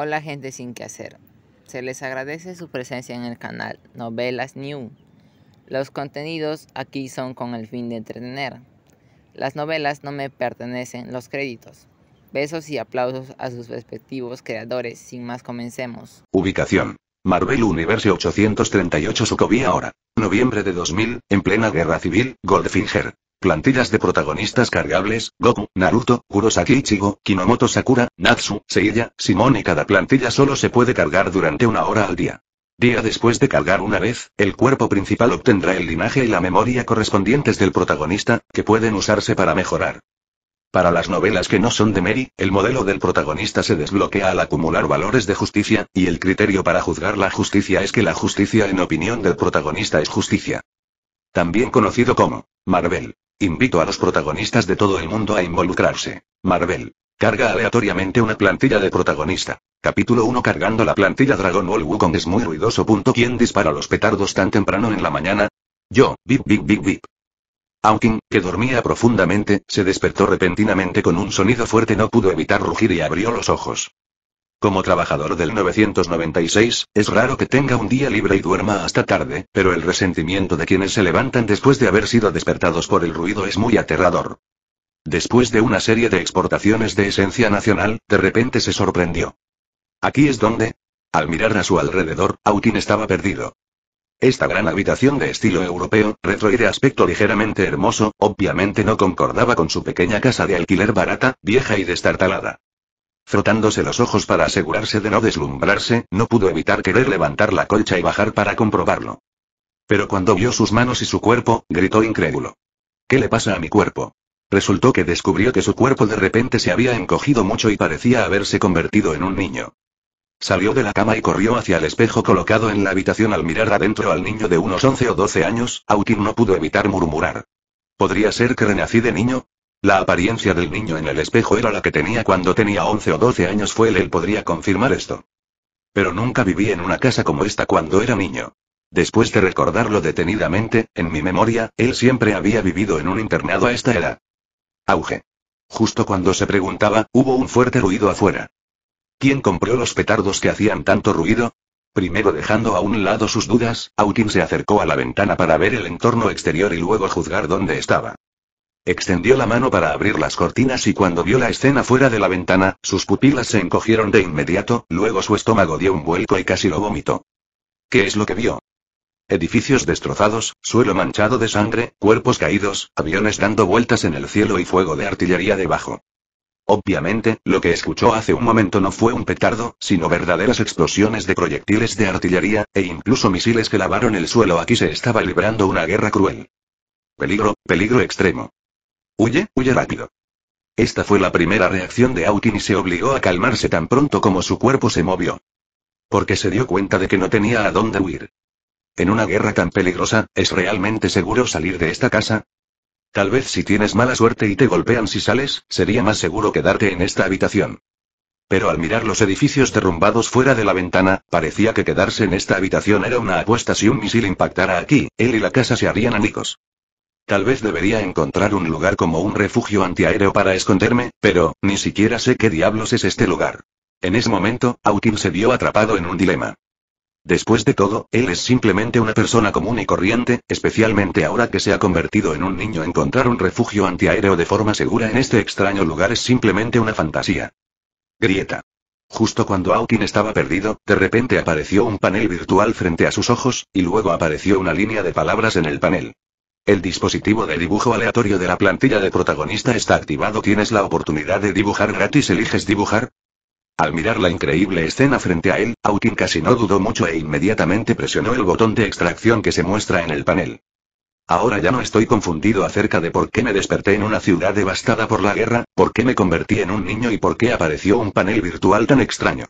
Hola gente sin que hacer. Se les agradece su presencia en el canal Novelas New. Los contenidos aquí son con el fin de entretener. Las novelas no me pertenecen los créditos. Besos y aplausos a sus respectivos creadores. Sin más comencemos. Ubicación. Marvel Universe 838 Sokovia ahora, Noviembre de 2000, en plena guerra civil, Goldfinger. Plantillas de protagonistas cargables, Goku, Naruto, Kurosaki Ichigo, Kinomoto Sakura, Natsu, Seiya, y Cada plantilla solo se puede cargar durante una hora al día. Día después de cargar una vez, el cuerpo principal obtendrá el linaje y la memoria correspondientes del protagonista, que pueden usarse para mejorar. Para las novelas que no son de Mary, el modelo del protagonista se desbloquea al acumular valores de justicia, y el criterio para juzgar la justicia es que la justicia en opinión del protagonista es justicia. También conocido como Marvel. Invito a los protagonistas de todo el mundo a involucrarse. Marvel. Carga aleatoriamente una plantilla de protagonista. Capítulo 1 Cargando la plantilla Dragon Ball Wukong es muy ruidoso. ¿Quién dispara los petardos tan temprano en la mañana? Yo, bip bip bip bip. Awking, que dormía profundamente, se despertó repentinamente con un sonido fuerte no pudo evitar rugir y abrió los ojos. Como trabajador del 996, es raro que tenga un día libre y duerma hasta tarde, pero el resentimiento de quienes se levantan después de haber sido despertados por el ruido es muy aterrador. Después de una serie de exportaciones de esencia nacional, de repente se sorprendió. Aquí es donde, al mirar a su alrededor, Autin estaba perdido. Esta gran habitación de estilo europeo, retro y de aspecto ligeramente hermoso, obviamente no concordaba con su pequeña casa de alquiler barata, vieja y destartalada. Frotándose los ojos para asegurarse de no deslumbrarse, no pudo evitar querer levantar la colcha y bajar para comprobarlo. Pero cuando vio sus manos y su cuerpo, gritó incrédulo. ¿Qué le pasa a mi cuerpo? Resultó que descubrió que su cuerpo de repente se había encogido mucho y parecía haberse convertido en un niño. Salió de la cama y corrió hacia el espejo colocado en la habitación al mirar adentro al niño de unos 11 o 12 años, Aukin no pudo evitar murmurar. ¿Podría ser que renací de niño? La apariencia del niño en el espejo era la que tenía cuando tenía 11 o 12 años fue él, él podría confirmar esto. Pero nunca viví en una casa como esta cuando era niño. Después de recordarlo detenidamente, en mi memoria, él siempre había vivido en un internado a esta edad. Auge. Justo cuando se preguntaba, hubo un fuerte ruido afuera. ¿Quién compró los petardos que hacían tanto ruido? Primero dejando a un lado sus dudas, Autin se acercó a la ventana para ver el entorno exterior y luego juzgar dónde estaba. Extendió la mano para abrir las cortinas y cuando vio la escena fuera de la ventana, sus pupilas se encogieron de inmediato, luego su estómago dio un vuelco y casi lo vomitó. ¿Qué es lo que vio? Edificios destrozados, suelo manchado de sangre, cuerpos caídos, aviones dando vueltas en el cielo y fuego de artillería debajo. Obviamente, lo que escuchó hace un momento no fue un petardo, sino verdaderas explosiones de proyectiles de artillería, e incluso misiles que lavaron el suelo. Aquí se estaba librando una guerra cruel. Peligro, peligro extremo. Huye, huye rápido. Esta fue la primera reacción de Autin y se obligó a calmarse tan pronto como su cuerpo se movió. Porque se dio cuenta de que no tenía a dónde huir. En una guerra tan peligrosa, ¿es realmente seguro salir de esta casa? Tal vez si tienes mala suerte y te golpean si sales, sería más seguro quedarte en esta habitación. Pero al mirar los edificios derrumbados fuera de la ventana, parecía que quedarse en esta habitación era una apuesta si un misil impactara aquí, él y la casa se harían amigos. Tal vez debería encontrar un lugar como un refugio antiaéreo para esconderme, pero, ni siquiera sé qué diablos es este lugar. En ese momento, Autin se vio atrapado en un dilema. Después de todo, él es simplemente una persona común y corriente, especialmente ahora que se ha convertido en un niño. Encontrar un refugio antiaéreo de forma segura en este extraño lugar es simplemente una fantasía. Grieta. Justo cuando Autin estaba perdido, de repente apareció un panel virtual frente a sus ojos, y luego apareció una línea de palabras en el panel. El dispositivo de dibujo aleatorio de la plantilla de protagonista está activado. Tienes la oportunidad de dibujar gratis. ¿Eliges dibujar? Al mirar la increíble escena frente a él, Autin casi no dudó mucho e inmediatamente presionó el botón de extracción que se muestra en el panel. Ahora ya no estoy confundido acerca de por qué me desperté en una ciudad devastada por la guerra, por qué me convertí en un niño y por qué apareció un panel virtual tan extraño.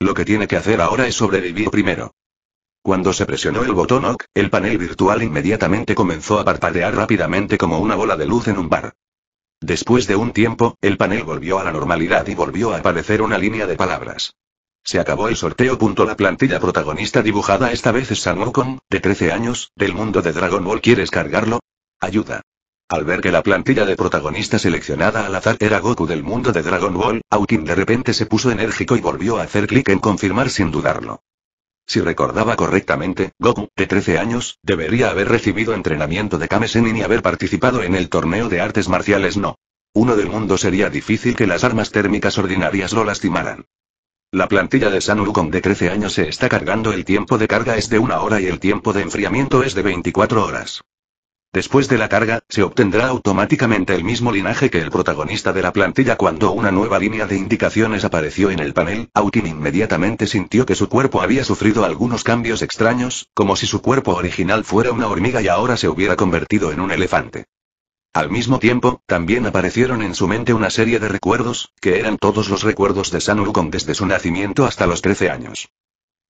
Lo que tiene que hacer ahora es sobrevivir primero. Cuando se presionó el botón OK, el panel virtual inmediatamente comenzó a parpadear rápidamente como una bola de luz en un bar. Después de un tiempo, el panel volvió a la normalidad y volvió a aparecer una línea de palabras. Se acabó el sorteo. La plantilla protagonista dibujada esta vez es Ocon, de 13 años, del mundo de Dragon Ball. ¿Quieres cargarlo? Ayuda. Al ver que la plantilla de protagonista seleccionada al azar era Goku del mundo de Dragon Ball, Aukin de repente se puso enérgico y volvió a hacer clic en confirmar sin dudarlo. Si recordaba correctamente, Goku, de 13 años, debería haber recibido entrenamiento de Kame y haber participado en el torneo de artes marciales no. Uno del mundo sería difícil que las armas térmicas ordinarias lo lastimaran. La plantilla de San de 13 años se está cargando el tiempo de carga es de una hora y el tiempo de enfriamiento es de 24 horas. Después de la carga, se obtendrá automáticamente el mismo linaje que el protagonista de la plantilla cuando una nueva línea de indicaciones apareció en el panel, Autin inmediatamente sintió que su cuerpo había sufrido algunos cambios extraños, como si su cuerpo original fuera una hormiga y ahora se hubiera convertido en un elefante. Al mismo tiempo, también aparecieron en su mente una serie de recuerdos, que eran todos los recuerdos de San desde su nacimiento hasta los 13 años.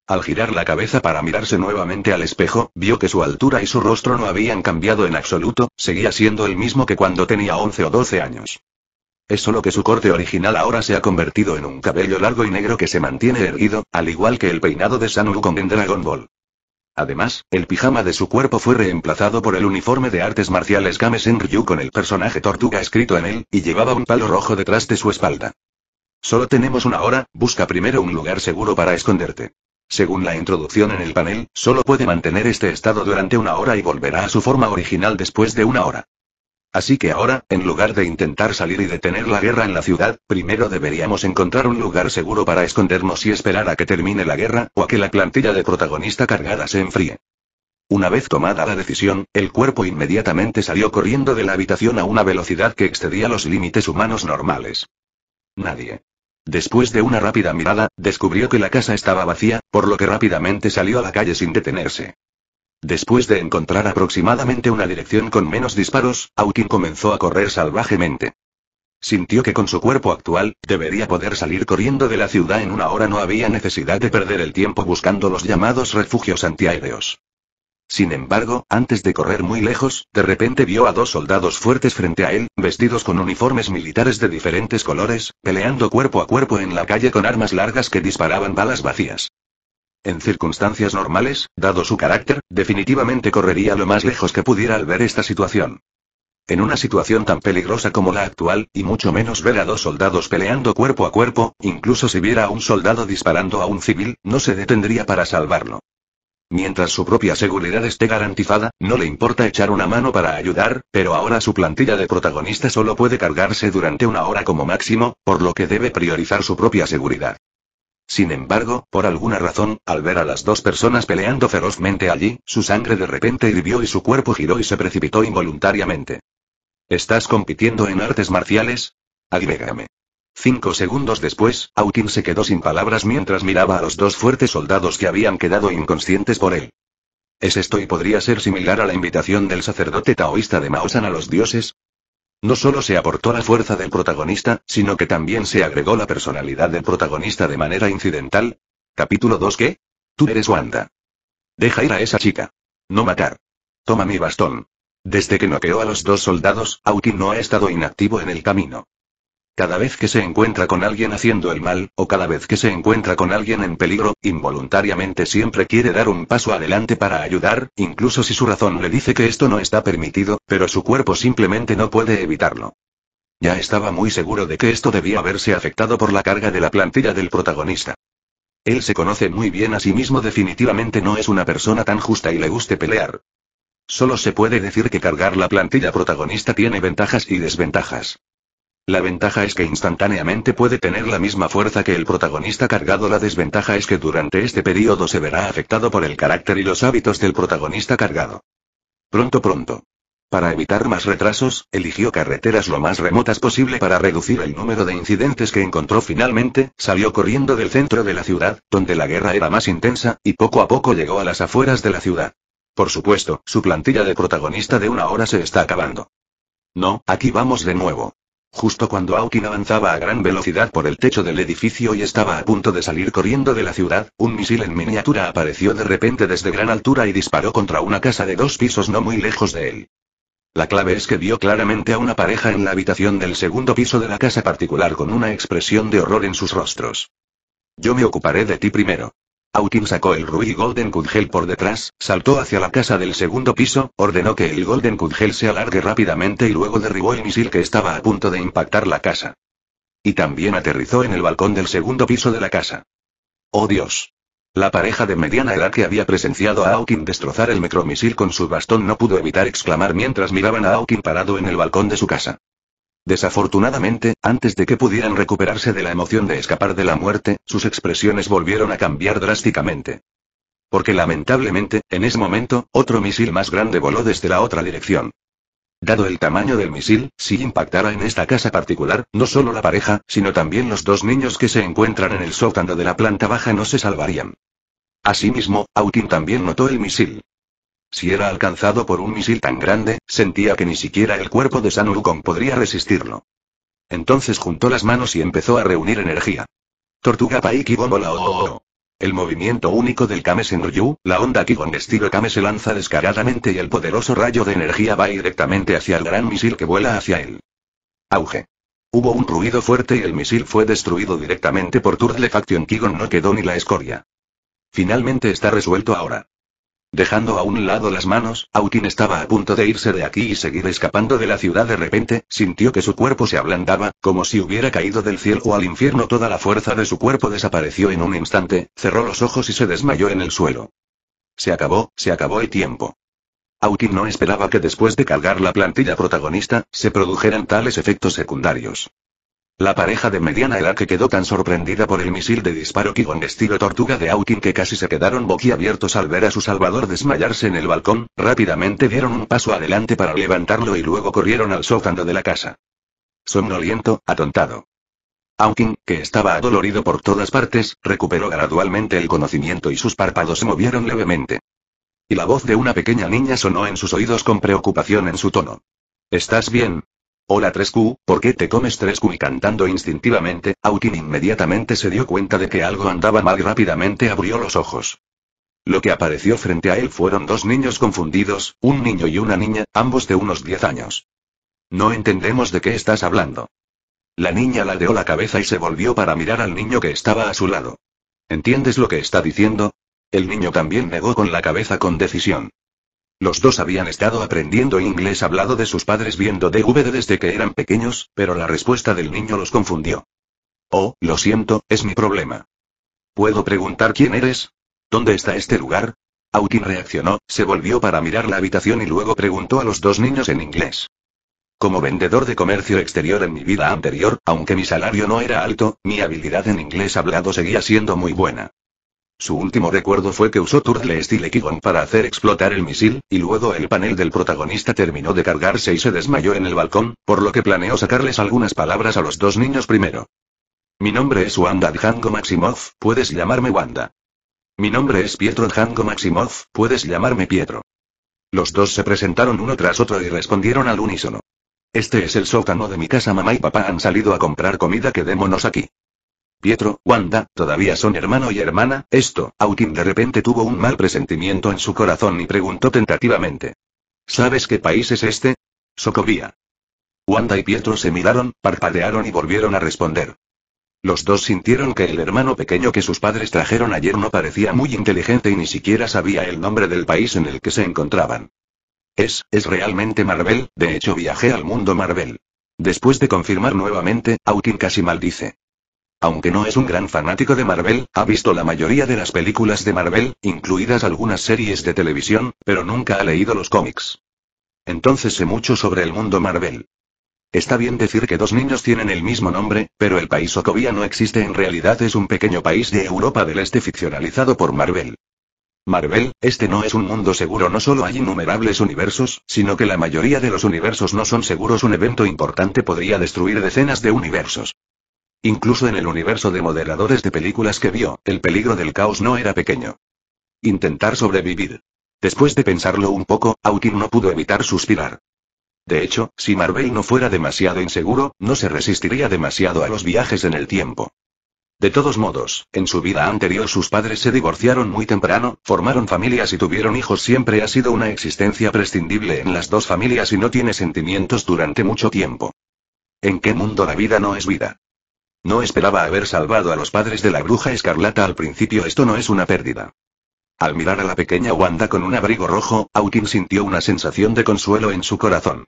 Al girar la cabeza para mirarse nuevamente al espejo, vio que su altura y su rostro no habían cambiado en absoluto, seguía siendo el mismo que cuando tenía 11 o 12 años. Es solo que su corte original ahora se ha convertido en un cabello largo y negro que se mantiene erguido, al igual que el peinado de con en Dragon Ball. Además, el pijama de su cuerpo fue reemplazado por el uniforme de artes marciales Game Ryu con el personaje Tortuga escrito en él, y llevaba un palo rojo detrás de su espalda. Solo tenemos una hora, busca primero un lugar seguro para esconderte. Según la introducción en el panel, solo puede mantener este estado durante una hora y volverá a su forma original después de una hora. Así que ahora, en lugar de intentar salir y detener la guerra en la ciudad, primero deberíamos encontrar un lugar seguro para escondernos y esperar a que termine la guerra, o a que la plantilla de protagonista cargada se enfríe. Una vez tomada la decisión, el cuerpo inmediatamente salió corriendo de la habitación a una velocidad que excedía los límites humanos normales. Nadie. Después de una rápida mirada, descubrió que la casa estaba vacía, por lo que rápidamente salió a la calle sin detenerse. Después de encontrar aproximadamente una dirección con menos disparos, Aukin comenzó a correr salvajemente. Sintió que con su cuerpo actual, debería poder salir corriendo de la ciudad en una hora. No había necesidad de perder el tiempo buscando los llamados refugios antiaéreos. Sin embargo, antes de correr muy lejos, de repente vio a dos soldados fuertes frente a él, vestidos con uniformes militares de diferentes colores, peleando cuerpo a cuerpo en la calle con armas largas que disparaban balas vacías. En circunstancias normales, dado su carácter, definitivamente correría lo más lejos que pudiera al ver esta situación. En una situación tan peligrosa como la actual, y mucho menos ver a dos soldados peleando cuerpo a cuerpo, incluso si viera a un soldado disparando a un civil, no se detendría para salvarlo. Mientras su propia seguridad esté garantizada, no le importa echar una mano para ayudar, pero ahora su plantilla de protagonista solo puede cargarse durante una hora como máximo, por lo que debe priorizar su propia seguridad. Sin embargo, por alguna razón, al ver a las dos personas peleando ferozmente allí, su sangre de repente hirvió y su cuerpo giró y se precipitó involuntariamente. ¿Estás compitiendo en artes marciales? Adivégame. Cinco segundos después, Autin se quedó sin palabras mientras miraba a los dos fuertes soldados que habían quedado inconscientes por él. ¿Es esto y podría ser similar a la invitación del sacerdote taoísta de Maosan a los dioses? No solo se aportó la fuerza del protagonista, sino que también se agregó la personalidad del protagonista de manera incidental. Capítulo 2 ¿Qué? Tú eres Wanda. Deja ir a esa chica. No matar. Toma mi bastón. Desde que noqueó a los dos soldados, Autin no ha estado inactivo en el camino. Cada vez que se encuentra con alguien haciendo el mal, o cada vez que se encuentra con alguien en peligro, involuntariamente siempre quiere dar un paso adelante para ayudar, incluso si su razón le dice que esto no está permitido, pero su cuerpo simplemente no puede evitarlo. Ya estaba muy seguro de que esto debía haberse afectado por la carga de la plantilla del protagonista. Él se conoce muy bien a sí mismo, definitivamente no es una persona tan justa y le guste pelear. Solo se puede decir que cargar la plantilla protagonista tiene ventajas y desventajas. La ventaja es que instantáneamente puede tener la misma fuerza que el protagonista cargado. La desventaja es que durante este periodo se verá afectado por el carácter y los hábitos del protagonista cargado. Pronto, pronto. Para evitar más retrasos, eligió carreteras lo más remotas posible para reducir el número de incidentes que encontró finalmente, salió corriendo del centro de la ciudad, donde la guerra era más intensa, y poco a poco llegó a las afueras de la ciudad. Por supuesto, su plantilla de protagonista de una hora se está acabando. No, aquí vamos de nuevo. Justo cuando Aukin avanzaba a gran velocidad por el techo del edificio y estaba a punto de salir corriendo de la ciudad, un misil en miniatura apareció de repente desde gran altura y disparó contra una casa de dos pisos no muy lejos de él. La clave es que vio claramente a una pareja en la habitación del segundo piso de la casa particular con una expresión de horror en sus rostros. Yo me ocuparé de ti primero. Aukin sacó el rubí Golden Kugel por detrás, saltó hacia la casa del segundo piso, ordenó que el Golden Kugel se alargue rápidamente y luego derribó el misil que estaba a punto de impactar la casa. Y también aterrizó en el balcón del segundo piso de la casa. ¡Oh Dios! La pareja de mediana edad que había presenciado a Aukin destrozar el micromisil con su bastón no pudo evitar exclamar mientras miraban a Aukin parado en el balcón de su casa. Desafortunadamente, antes de que pudieran recuperarse de la emoción de escapar de la muerte, sus expresiones volvieron a cambiar drásticamente. Porque lamentablemente, en ese momento, otro misil más grande voló desde la otra dirección. Dado el tamaño del misil, si impactara en esta casa particular, no solo la pareja, sino también los dos niños que se encuentran en el sótano de la planta baja no se salvarían. Asimismo, Autin también notó el misil. Si era alcanzado por un misil tan grande, sentía que ni siquiera el cuerpo de San podría resistirlo. Entonces juntó las manos y empezó a reunir energía. Tortuga Paiki bola El movimiento único del Kame Ryu, la onda Kigon estilo Kame se lanza descaradamente y el poderoso rayo de energía va directamente hacia el gran misil que vuela hacia él. Auge. Hubo un ruido fuerte y el misil fue destruido directamente por Turtle Faction Kigon no quedó ni la escoria. Finalmente está resuelto ahora. Dejando a un lado las manos, Autin estaba a punto de irse de aquí y seguir escapando de la ciudad de repente, sintió que su cuerpo se ablandaba, como si hubiera caído del cielo o al infierno toda la fuerza de su cuerpo desapareció en un instante, cerró los ojos y se desmayó en el suelo. Se acabó, se acabó el tiempo. Autin no esperaba que después de cargar la plantilla protagonista, se produjeran tales efectos secundarios. La pareja de mediana edad que quedó tan sorprendida por el misil de disparo con estilo tortuga de Hawking que casi se quedaron boquiabiertos al ver a su salvador desmayarse en el balcón, rápidamente dieron un paso adelante para levantarlo y luego corrieron al sótano de la casa. Somnoliento, atontado. Hawking, que estaba adolorido por todas partes, recuperó gradualmente el conocimiento y sus párpados se movieron levemente. Y la voz de una pequeña niña sonó en sus oídos con preocupación en su tono. ¿Estás bien, Hola 3Q, ¿por qué te comes 3Q? Y cantando instintivamente, Aukin inmediatamente se dio cuenta de que algo andaba mal y rápidamente abrió los ojos. Lo que apareció frente a él fueron dos niños confundidos, un niño y una niña, ambos de unos 10 años. No entendemos de qué estás hablando. La niña ladeó la cabeza y se volvió para mirar al niño que estaba a su lado. ¿Entiendes lo que está diciendo? El niño también negó con la cabeza con decisión. Los dos habían estado aprendiendo inglés hablado de sus padres viendo DVD desde que eran pequeños, pero la respuesta del niño los confundió. Oh, lo siento, es mi problema. ¿Puedo preguntar quién eres? ¿Dónde está este lugar? Hawking reaccionó, se volvió para mirar la habitación y luego preguntó a los dos niños en inglés. Como vendedor de comercio exterior en mi vida anterior, aunque mi salario no era alto, mi habilidad en inglés hablado seguía siendo muy buena. Su último recuerdo fue que usó Turtle Steel Equigon para hacer explotar el misil, y luego el panel del protagonista terminó de cargarse y se desmayó en el balcón, por lo que planeó sacarles algunas palabras a los dos niños primero. Mi nombre es Wanda Django Maximoff, puedes llamarme Wanda. Mi nombre es Pietro Django Maximoff, puedes llamarme Pietro. Los dos se presentaron uno tras otro y respondieron al unísono. Este es el sótano de mi casa, mamá y papá han salido a comprar comida, quedémonos aquí. Pietro, Wanda, todavía son hermano y hermana, esto, Autin de repente tuvo un mal presentimiento en su corazón y preguntó tentativamente. ¿Sabes qué país es este? Sokovia. Wanda y Pietro se miraron, parpadearon y volvieron a responder. Los dos sintieron que el hermano pequeño que sus padres trajeron ayer no parecía muy inteligente y ni siquiera sabía el nombre del país en el que se encontraban. Es, es realmente Marvel, de hecho viajé al mundo Marvel. Después de confirmar nuevamente, Autin casi maldice. Aunque no es un gran fanático de Marvel, ha visto la mayoría de las películas de Marvel, incluidas algunas series de televisión, pero nunca ha leído los cómics. Entonces sé mucho sobre el mundo Marvel. Está bien decir que dos niños tienen el mismo nombre, pero el país Sokovia no existe en realidad es un pequeño país de Europa del Este ficcionalizado por Marvel. Marvel, este no es un mundo seguro no solo hay innumerables universos, sino que la mayoría de los universos no son seguros un evento importante podría destruir decenas de universos. Incluso en el universo de moderadores de películas que vio, el peligro del caos no era pequeño. Intentar sobrevivir. Después de pensarlo un poco, Hawking no pudo evitar suspirar. De hecho, si Marvel no fuera demasiado inseguro, no se resistiría demasiado a los viajes en el tiempo. De todos modos, en su vida anterior sus padres se divorciaron muy temprano, formaron familias y tuvieron hijos. Siempre ha sido una existencia prescindible en las dos familias y no tiene sentimientos durante mucho tiempo. ¿En qué mundo la vida no es vida? No esperaba haber salvado a los padres de la bruja escarlata al principio, esto no es una pérdida. Al mirar a la pequeña Wanda con un abrigo rojo, Autin sintió una sensación de consuelo en su corazón.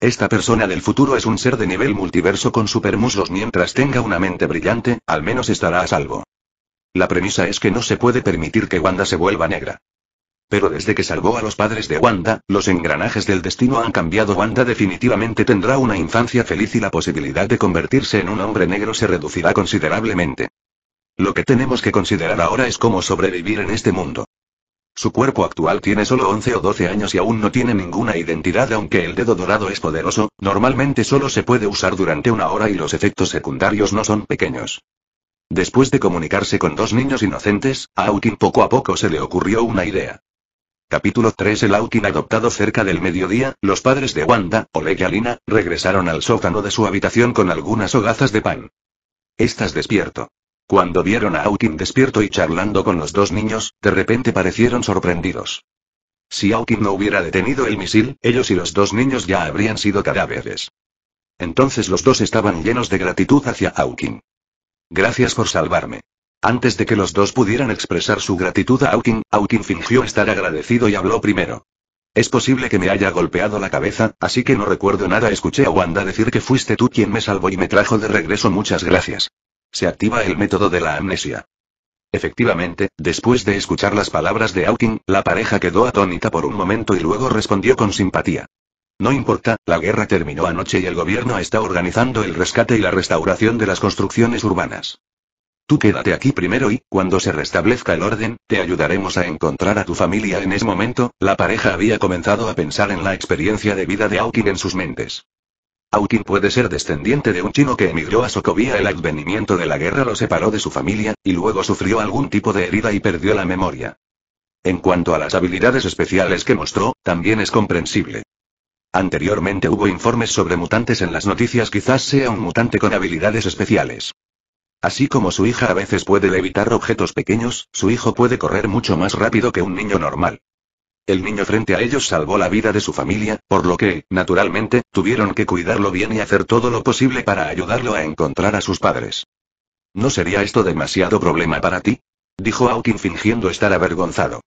Esta persona del futuro es un ser de nivel multiverso con supermuslos mientras tenga una mente brillante, al menos estará a salvo. La premisa es que no se puede permitir que Wanda se vuelva negra. Pero desde que salvó a los padres de Wanda, los engranajes del destino han cambiado. Wanda definitivamente tendrá una infancia feliz y la posibilidad de convertirse en un hombre negro se reducirá considerablemente. Lo que tenemos que considerar ahora es cómo sobrevivir en este mundo. Su cuerpo actual tiene solo 11 o 12 años y aún no tiene ninguna identidad aunque el dedo dorado es poderoso, normalmente solo se puede usar durante una hora y los efectos secundarios no son pequeños. Después de comunicarse con dos niños inocentes, a poco a poco se le ocurrió una idea. Capítulo 3 El Aukin adoptado cerca del mediodía, los padres de Wanda, Oleg y Alina, regresaron al sótano de su habitación con algunas hogazas de pan. Estás despierto. Cuando vieron a Aukin despierto y charlando con los dos niños, de repente parecieron sorprendidos. Si Aukin no hubiera detenido el misil, ellos y los dos niños ya habrían sido cadáveres. Entonces los dos estaban llenos de gratitud hacia Aukin. Gracias por salvarme. Antes de que los dos pudieran expresar su gratitud a Hawking, Hawking fingió estar agradecido y habló primero. Es posible que me haya golpeado la cabeza, así que no recuerdo nada. Escuché a Wanda decir que fuiste tú quien me salvó y me trajo de regreso. Muchas gracias. Se activa el método de la amnesia. Efectivamente, después de escuchar las palabras de Hawking, la pareja quedó atónita por un momento y luego respondió con simpatía. No importa, la guerra terminó anoche y el gobierno está organizando el rescate y la restauración de las construcciones urbanas. Tú quédate aquí primero y, cuando se restablezca el orden, te ayudaremos a encontrar a tu familia. En ese momento, la pareja había comenzado a pensar en la experiencia de vida de Aukin en sus mentes. Aukin puede ser descendiente de un chino que emigró a Socovia. El advenimiento de la guerra lo separó de su familia, y luego sufrió algún tipo de herida y perdió la memoria. En cuanto a las habilidades especiales que mostró, también es comprensible. Anteriormente hubo informes sobre mutantes en las noticias, quizás sea un mutante con habilidades especiales. Así como su hija a veces puede levitar objetos pequeños, su hijo puede correr mucho más rápido que un niño normal. El niño frente a ellos salvó la vida de su familia, por lo que, naturalmente, tuvieron que cuidarlo bien y hacer todo lo posible para ayudarlo a encontrar a sus padres. ¿No sería esto demasiado problema para ti? dijo Hawking fingiendo estar avergonzado.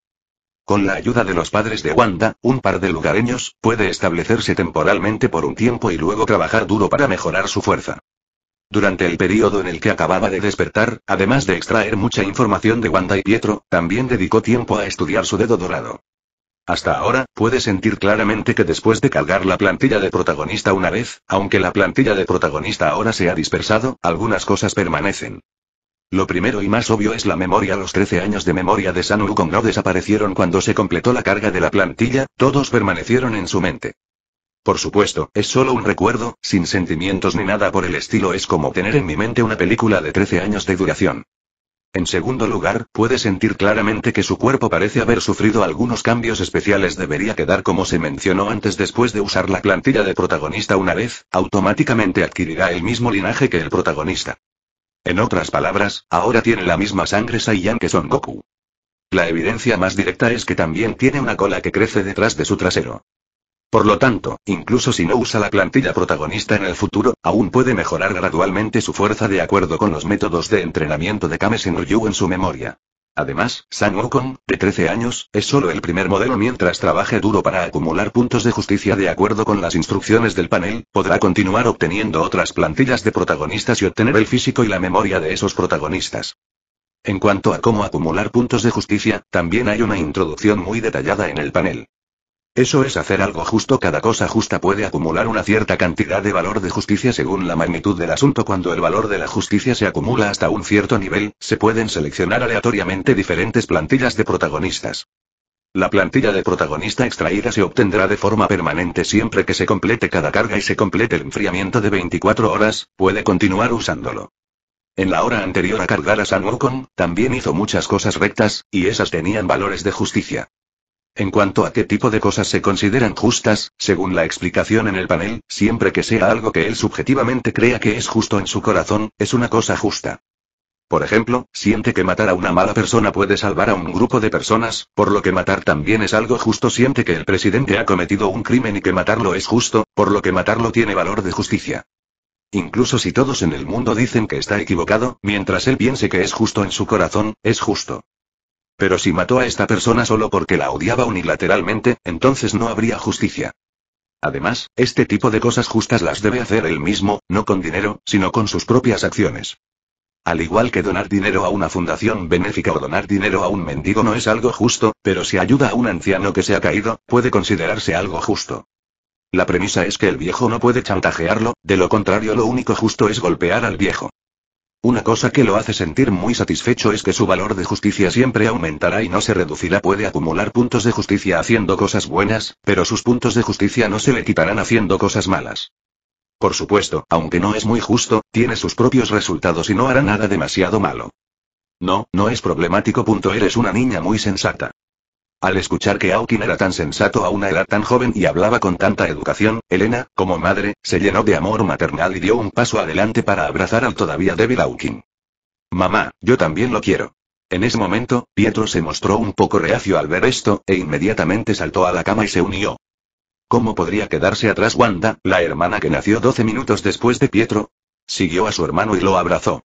Con la ayuda de los padres de Wanda, un par de lugareños, puede establecerse temporalmente por un tiempo y luego trabajar duro para mejorar su fuerza. Durante el periodo en el que acababa de despertar, además de extraer mucha información de Wanda y Pietro, también dedicó tiempo a estudiar su dedo dorado. Hasta ahora, puede sentir claramente que después de cargar la plantilla de protagonista una vez, aunque la plantilla de protagonista ahora se ha dispersado, algunas cosas permanecen. Lo primero y más obvio es la memoria. Los 13 años de memoria de San con no desaparecieron cuando se completó la carga de la plantilla, todos permanecieron en su mente. Por supuesto, es solo un recuerdo, sin sentimientos ni nada por el estilo, es como tener en mi mente una película de 13 años de duración. En segundo lugar, puede sentir claramente que su cuerpo parece haber sufrido algunos cambios especiales. Debería quedar como se mencionó antes después de usar la plantilla de protagonista una vez, automáticamente adquirirá el mismo linaje que el protagonista. En otras palabras, ahora tiene la misma sangre Saiyan que Son Goku. La evidencia más directa es que también tiene una cola que crece detrás de su trasero. Por lo tanto, incluso si no usa la plantilla protagonista en el futuro, aún puede mejorar gradualmente su fuerza de acuerdo con los métodos de entrenamiento de Kame Yu en su memoria. Además, San Wukong, de 13 años, es solo el primer modelo mientras trabaje duro para acumular puntos de justicia de acuerdo con las instrucciones del panel, podrá continuar obteniendo otras plantillas de protagonistas y obtener el físico y la memoria de esos protagonistas. En cuanto a cómo acumular puntos de justicia, también hay una introducción muy detallada en el panel. Eso es hacer algo justo. Cada cosa justa puede acumular una cierta cantidad de valor de justicia según la magnitud del asunto. Cuando el valor de la justicia se acumula hasta un cierto nivel, se pueden seleccionar aleatoriamente diferentes plantillas de protagonistas. La plantilla de protagonista extraída se obtendrá de forma permanente siempre que se complete cada carga y se complete el enfriamiento de 24 horas, puede continuar usándolo. En la hora anterior a cargar a San Wukong, también hizo muchas cosas rectas, y esas tenían valores de justicia. En cuanto a qué tipo de cosas se consideran justas, según la explicación en el panel, siempre que sea algo que él subjetivamente crea que es justo en su corazón, es una cosa justa. Por ejemplo, siente que matar a una mala persona puede salvar a un grupo de personas, por lo que matar también es algo justo, siente que el presidente ha cometido un crimen y que matarlo es justo, por lo que matarlo tiene valor de justicia. Incluso si todos en el mundo dicen que está equivocado, mientras él piense que es justo en su corazón, es justo. Pero si mató a esta persona solo porque la odiaba unilateralmente, entonces no habría justicia. Además, este tipo de cosas justas las debe hacer él mismo, no con dinero, sino con sus propias acciones. Al igual que donar dinero a una fundación benéfica o donar dinero a un mendigo no es algo justo, pero si ayuda a un anciano que se ha caído, puede considerarse algo justo. La premisa es que el viejo no puede chantajearlo, de lo contrario lo único justo es golpear al viejo. Una cosa que lo hace sentir muy satisfecho es que su valor de justicia siempre aumentará y no se reducirá. Puede acumular puntos de justicia haciendo cosas buenas, pero sus puntos de justicia no se le quitarán haciendo cosas malas. Por supuesto, aunque no es muy justo, tiene sus propios resultados y no hará nada demasiado malo. No, no es problemático. eres una niña muy sensata. Al escuchar que Aukin era tan sensato a una edad tan joven y hablaba con tanta educación, Elena, como madre, se llenó de amor maternal y dio un paso adelante para abrazar al todavía débil Aukin. Mamá, yo también lo quiero. En ese momento, Pietro se mostró un poco reacio al ver esto, e inmediatamente saltó a la cama y se unió. ¿Cómo podría quedarse atrás Wanda, la hermana que nació 12 minutos después de Pietro? Siguió a su hermano y lo abrazó.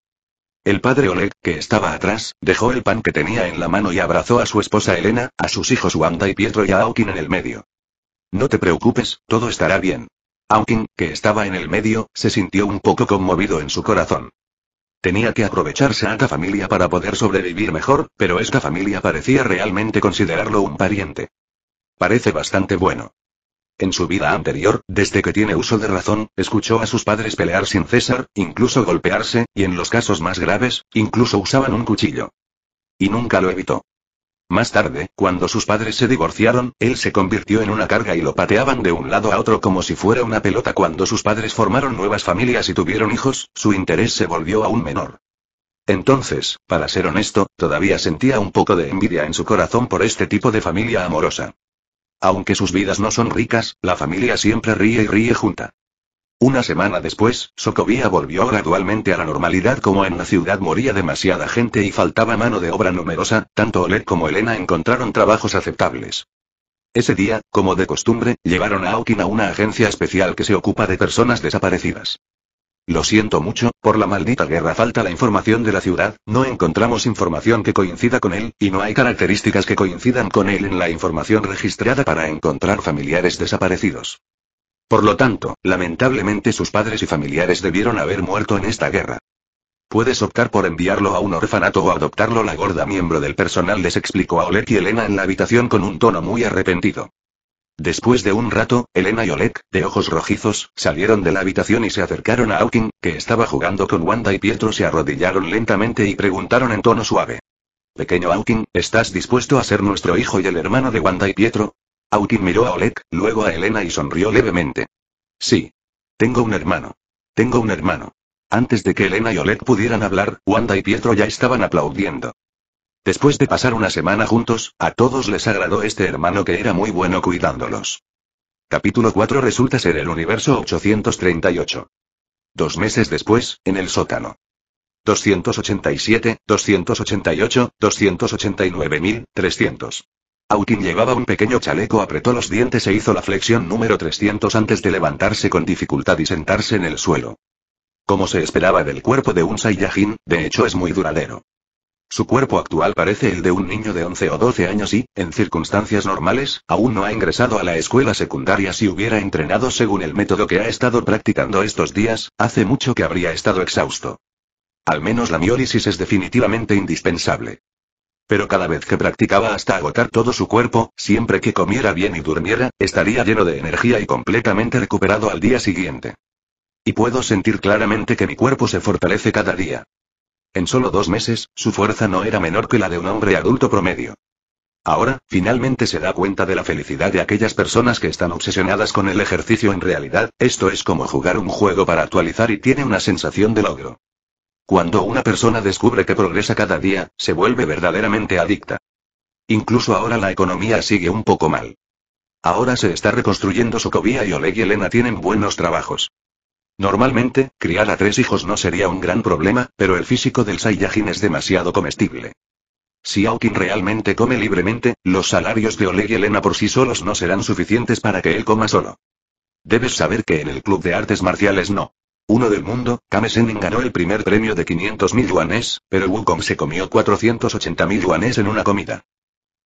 El padre Oleg, que estaba atrás, dejó el pan que tenía en la mano y abrazó a su esposa Elena, a sus hijos Wanda y Pietro y a Aukin en el medio. No te preocupes, todo estará bien. Aukin, que estaba en el medio, se sintió un poco conmovido en su corazón. Tenía que aprovecharse a esta familia para poder sobrevivir mejor, pero esta familia parecía realmente considerarlo un pariente. Parece bastante bueno. En su vida anterior, desde que tiene uso de razón, escuchó a sus padres pelear sin cesar, incluso golpearse, y en los casos más graves, incluso usaban un cuchillo. Y nunca lo evitó. Más tarde, cuando sus padres se divorciaron, él se convirtió en una carga y lo pateaban de un lado a otro como si fuera una pelota. Cuando sus padres formaron nuevas familias y tuvieron hijos, su interés se volvió aún menor. Entonces, para ser honesto, todavía sentía un poco de envidia en su corazón por este tipo de familia amorosa. Aunque sus vidas no son ricas, la familia siempre ríe y ríe junta. Una semana después, Sokovia volvió gradualmente a la normalidad como en la ciudad moría demasiada gente y faltaba mano de obra numerosa, tanto Oleg como Elena encontraron trabajos aceptables. Ese día, como de costumbre, llevaron a Aukin a una agencia especial que se ocupa de personas desaparecidas. Lo siento mucho, por la maldita guerra falta la información de la ciudad, no encontramos información que coincida con él, y no hay características que coincidan con él en la información registrada para encontrar familiares desaparecidos. Por lo tanto, lamentablemente sus padres y familiares debieron haber muerto en esta guerra. Puedes optar por enviarlo a un orfanato o adoptarlo. La gorda miembro del personal les explicó a Oleg y Elena en la habitación con un tono muy arrepentido. Después de un rato, Elena y Oleg, de ojos rojizos, salieron de la habitación y se acercaron a Hawking, que estaba jugando con Wanda y Pietro se arrodillaron lentamente y preguntaron en tono suave. Pequeño Hawking, ¿estás dispuesto a ser nuestro hijo y el hermano de Wanda y Pietro? Hawking miró a Oleg, luego a Elena y sonrió levemente. Sí. Tengo un hermano. Tengo un hermano. Antes de que Elena y Oleg pudieran hablar, Wanda y Pietro ya estaban aplaudiendo. Después de pasar una semana juntos, a todos les agradó este hermano que era muy bueno cuidándolos. Capítulo 4 resulta ser el universo 838. Dos meses después, en el sótano. 287, 288, 289.300. Autin llevaba un pequeño chaleco, apretó los dientes e hizo la flexión número 300 antes de levantarse con dificultad y sentarse en el suelo. Como se esperaba del cuerpo de un Saiyajin, de hecho es muy duradero. Su cuerpo actual parece el de un niño de 11 o 12 años y, en circunstancias normales, aún no ha ingresado a la escuela secundaria si hubiera entrenado según el método que ha estado practicando estos días, hace mucho que habría estado exhausto. Al menos la miólisis es definitivamente indispensable. Pero cada vez que practicaba hasta agotar todo su cuerpo, siempre que comiera bien y durmiera, estaría lleno de energía y completamente recuperado al día siguiente. Y puedo sentir claramente que mi cuerpo se fortalece cada día. En solo dos meses, su fuerza no era menor que la de un hombre adulto promedio. Ahora, finalmente se da cuenta de la felicidad de aquellas personas que están obsesionadas con el ejercicio en realidad, esto es como jugar un juego para actualizar y tiene una sensación de logro. Cuando una persona descubre que progresa cada día, se vuelve verdaderamente adicta. Incluso ahora la economía sigue un poco mal. Ahora se está reconstruyendo Sokovia y Oleg y Elena tienen buenos trabajos. Normalmente, criar a tres hijos no sería un gran problema, pero el físico del Saiyajin es demasiado comestible. Si Aokin realmente come libremente, los salarios de Oleg y Elena por sí solos no serán suficientes para que él coma solo. Debes saber que en el Club de Artes Marciales no. Uno del mundo, Kame ganó el primer premio de 500.000 yuanes, pero Wukong se comió 480.000 yuanes en una comida.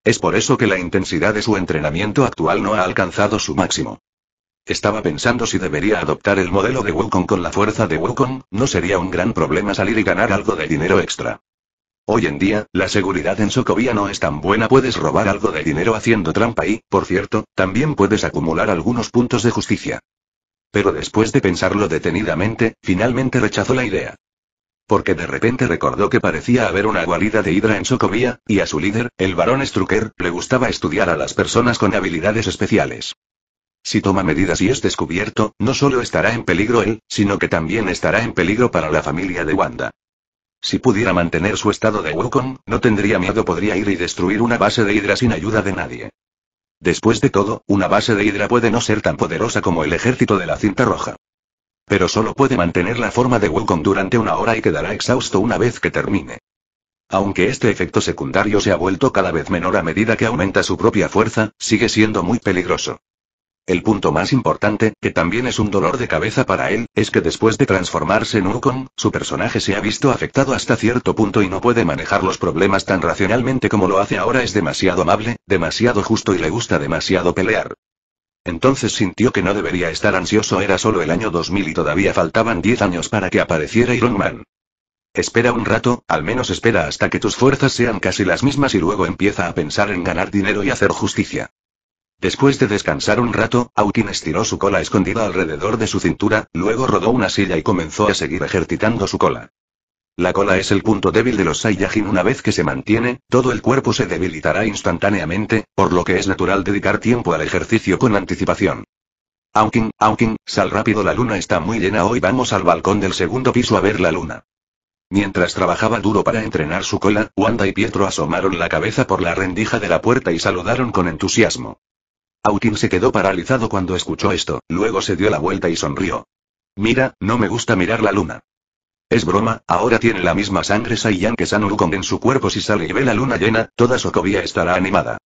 Es por eso que la intensidad de su entrenamiento actual no ha alcanzado su máximo. Estaba pensando si debería adoptar el modelo de Wukong con la fuerza de Wukong, no sería un gran problema salir y ganar algo de dinero extra. Hoy en día, la seguridad en Sokovia no es tan buena, puedes robar algo de dinero haciendo trampa y, por cierto, también puedes acumular algunos puntos de justicia. Pero después de pensarlo detenidamente, finalmente rechazó la idea. Porque de repente recordó que parecía haber una guarida de Hidra en Sokovia, y a su líder, el barón Strucker, le gustaba estudiar a las personas con habilidades especiales. Si toma medidas y es descubierto, no solo estará en peligro él, sino que también estará en peligro para la familia de Wanda. Si pudiera mantener su estado de Wukong, no tendría miedo, podría ir y destruir una base de Hydra sin ayuda de nadie. Después de todo, una base de Hydra puede no ser tan poderosa como el ejército de la cinta roja. Pero solo puede mantener la forma de Wukong durante una hora y quedará exhausto una vez que termine. Aunque este efecto secundario se ha vuelto cada vez menor a medida que aumenta su propia fuerza, sigue siendo muy peligroso. El punto más importante, que también es un dolor de cabeza para él, es que después de transformarse en Ukon, su personaje se ha visto afectado hasta cierto punto y no puede manejar los problemas tan racionalmente como lo hace ahora. Es demasiado amable, demasiado justo y le gusta demasiado pelear. Entonces sintió que no debería estar ansioso, era solo el año 2000 y todavía faltaban 10 años para que apareciera Iron Man. Espera un rato, al menos espera hasta que tus fuerzas sean casi las mismas y luego empieza a pensar en ganar dinero y hacer justicia. Después de descansar un rato, Aukin estiró su cola escondida alrededor de su cintura, luego rodó una silla y comenzó a seguir ejercitando su cola. La cola es el punto débil de los Saiyajin una vez que se mantiene, todo el cuerpo se debilitará instantáneamente, por lo que es natural dedicar tiempo al ejercicio con anticipación. Aukin, Aukin, sal rápido la luna está muy llena hoy vamos al balcón del segundo piso a ver la luna. Mientras trabajaba duro para entrenar su cola, Wanda y Pietro asomaron la cabeza por la rendija de la puerta y saludaron con entusiasmo. Autin se quedó paralizado cuando escuchó esto, luego se dio la vuelta y sonrió. Mira, no me gusta mirar la luna. Es broma, ahora tiene la misma sangre Saiyan que San con en su cuerpo si sale y ve la luna llena, toda Sokovia estará animada.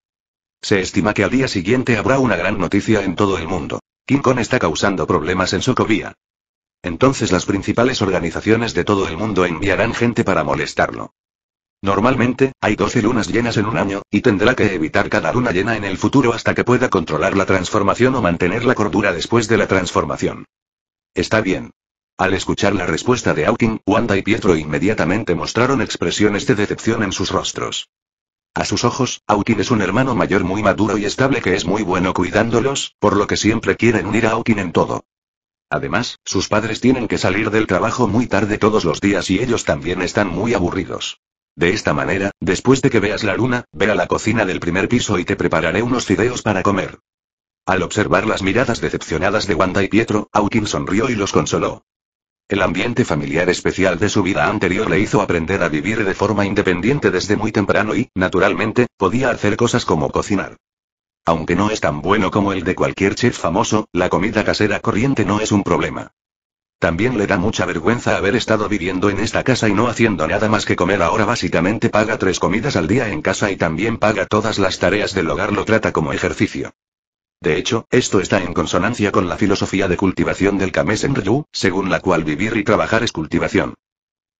Se estima que al día siguiente habrá una gran noticia en todo el mundo. King Kong está causando problemas en Sokovia. Entonces las principales organizaciones de todo el mundo enviarán gente para molestarlo. Normalmente, hay 12 lunas llenas en un año, y tendrá que evitar cada luna llena en el futuro hasta que pueda controlar la transformación o mantener la cordura después de la transformación. Está bien. Al escuchar la respuesta de Hawking, Wanda y Pietro inmediatamente mostraron expresiones de decepción en sus rostros. A sus ojos, Aukin es un hermano mayor muy maduro y estable que es muy bueno cuidándolos, por lo que siempre quieren unir a Aukin en todo. Además, sus padres tienen que salir del trabajo muy tarde todos los días y ellos también están muy aburridos. De esta manera, después de que veas la luna, ve a la cocina del primer piso y te prepararé unos fideos para comer. Al observar las miradas decepcionadas de Wanda y Pietro, Aukin sonrió y los consoló. El ambiente familiar especial de su vida anterior le hizo aprender a vivir de forma independiente desde muy temprano y, naturalmente, podía hacer cosas como cocinar. Aunque no es tan bueno como el de cualquier chef famoso, la comida casera corriente no es un problema. También le da mucha vergüenza haber estado viviendo en esta casa y no haciendo nada más que comer. Ahora básicamente paga tres comidas al día en casa y también paga todas las tareas del hogar. Lo trata como ejercicio. De hecho, esto está en consonancia con la filosofía de cultivación del Kamesenryu, según la cual vivir y trabajar es cultivación.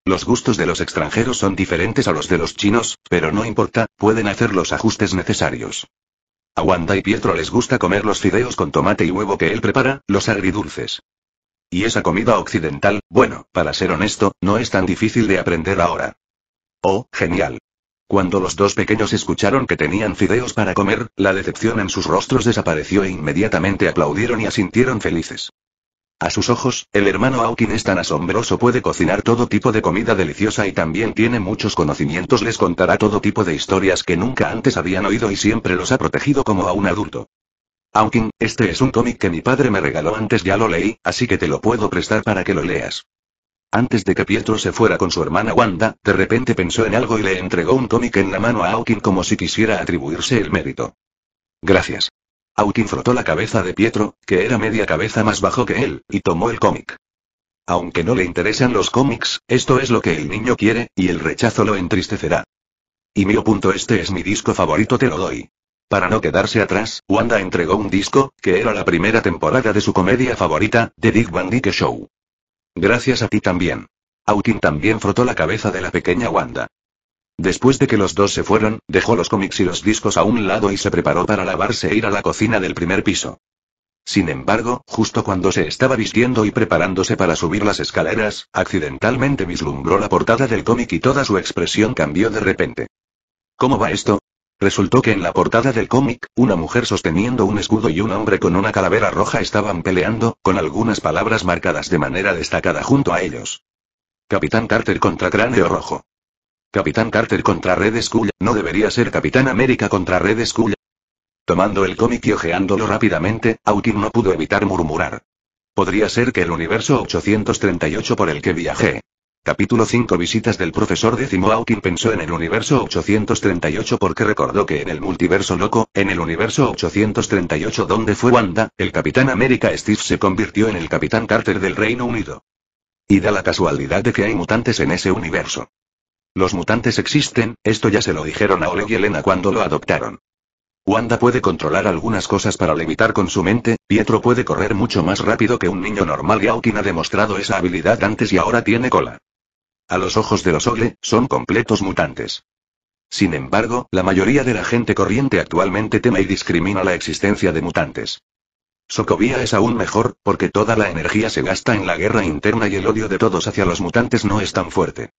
Los gustos de los extranjeros son diferentes a los de los chinos, pero no importa, pueden hacer los ajustes necesarios. A Wanda y Pietro les gusta comer los fideos con tomate y huevo que él prepara, los agridulces. Y esa comida occidental, bueno, para ser honesto, no es tan difícil de aprender ahora. Oh, genial. Cuando los dos pequeños escucharon que tenían fideos para comer, la decepción en sus rostros desapareció e inmediatamente aplaudieron y asintieron felices. A sus ojos, el hermano Aukin es tan asombroso, puede cocinar todo tipo de comida deliciosa y también tiene muchos conocimientos, les contará todo tipo de historias que nunca antes habían oído y siempre los ha protegido como a un adulto. Aunque este es un cómic que mi padre me regaló antes ya lo leí, así que te lo puedo prestar para que lo leas. Antes de que Pietro se fuera con su hermana Wanda, de repente pensó en algo y le entregó un cómic en la mano a Hawking como si quisiera atribuirse el mérito. Gracias. Hawking frotó la cabeza de Pietro, que era media cabeza más bajo que él, y tomó el cómic. Aunque no le interesan los cómics, esto es lo que el niño quiere, y el rechazo lo entristecerá. Y mío punto este es mi disco favorito te lo doy. Para no quedarse atrás, Wanda entregó un disco, que era la primera temporada de su comedia favorita, The Dick Van Dyke Show. Gracias a ti también. Autin también frotó la cabeza de la pequeña Wanda. Después de que los dos se fueron, dejó los cómics y los discos a un lado y se preparó para lavarse e ir a la cocina del primer piso. Sin embargo, justo cuando se estaba vistiendo y preparándose para subir las escaleras, accidentalmente vislumbró la portada del cómic y toda su expresión cambió de repente. ¿Cómo va esto? Resultó que en la portada del cómic, una mujer sosteniendo un escudo y un hombre con una calavera roja estaban peleando, con algunas palabras marcadas de manera destacada junto a ellos. Capitán Carter contra Cráneo Rojo. Capitán Carter contra Red Skull, ¿no debería ser Capitán América contra Red Skull? Tomando el cómic y ojeándolo rápidamente, Aukin no pudo evitar murmurar. Podría ser que el universo 838 por el que viajé, Capítulo 5 Visitas del profesor décimo Hawking pensó en el universo 838 porque recordó que en el multiverso loco, en el universo 838 donde fue Wanda, el Capitán América Steve se convirtió en el Capitán Carter del Reino Unido. Y da la casualidad de que hay mutantes en ese universo. Los mutantes existen, esto ya se lo dijeron a Oleg y Elena cuando lo adoptaron. Wanda puede controlar algunas cosas para levitar con su mente, Pietro puede correr mucho más rápido que un niño normal y Hawking ha demostrado esa habilidad antes y ahora tiene cola. A los ojos de los OLE, son completos mutantes. Sin embargo, la mayoría de la gente corriente actualmente teme y discrimina la existencia de mutantes. Sokovia es aún mejor, porque toda la energía se gasta en la guerra interna y el odio de todos hacia los mutantes no es tan fuerte.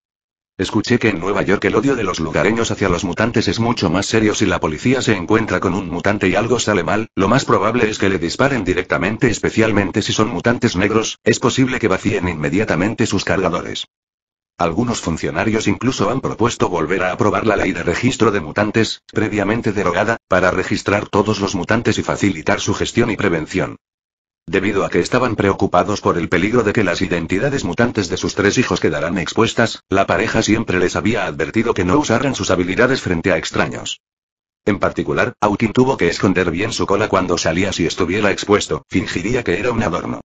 Escuché que en Nueva York el odio de los lugareños hacia los mutantes es mucho más serio si la policía se encuentra con un mutante y algo sale mal, lo más probable es que le disparen directamente especialmente si son mutantes negros, es posible que vacíen inmediatamente sus cargadores. Algunos funcionarios incluso han propuesto volver a aprobar la ley de registro de mutantes, previamente derogada, para registrar todos los mutantes y facilitar su gestión y prevención. Debido a que estaban preocupados por el peligro de que las identidades mutantes de sus tres hijos quedaran expuestas, la pareja siempre les había advertido que no usaran sus habilidades frente a extraños. En particular, Autin tuvo que esconder bien su cola cuando salía si estuviera expuesto, fingiría que era un adorno.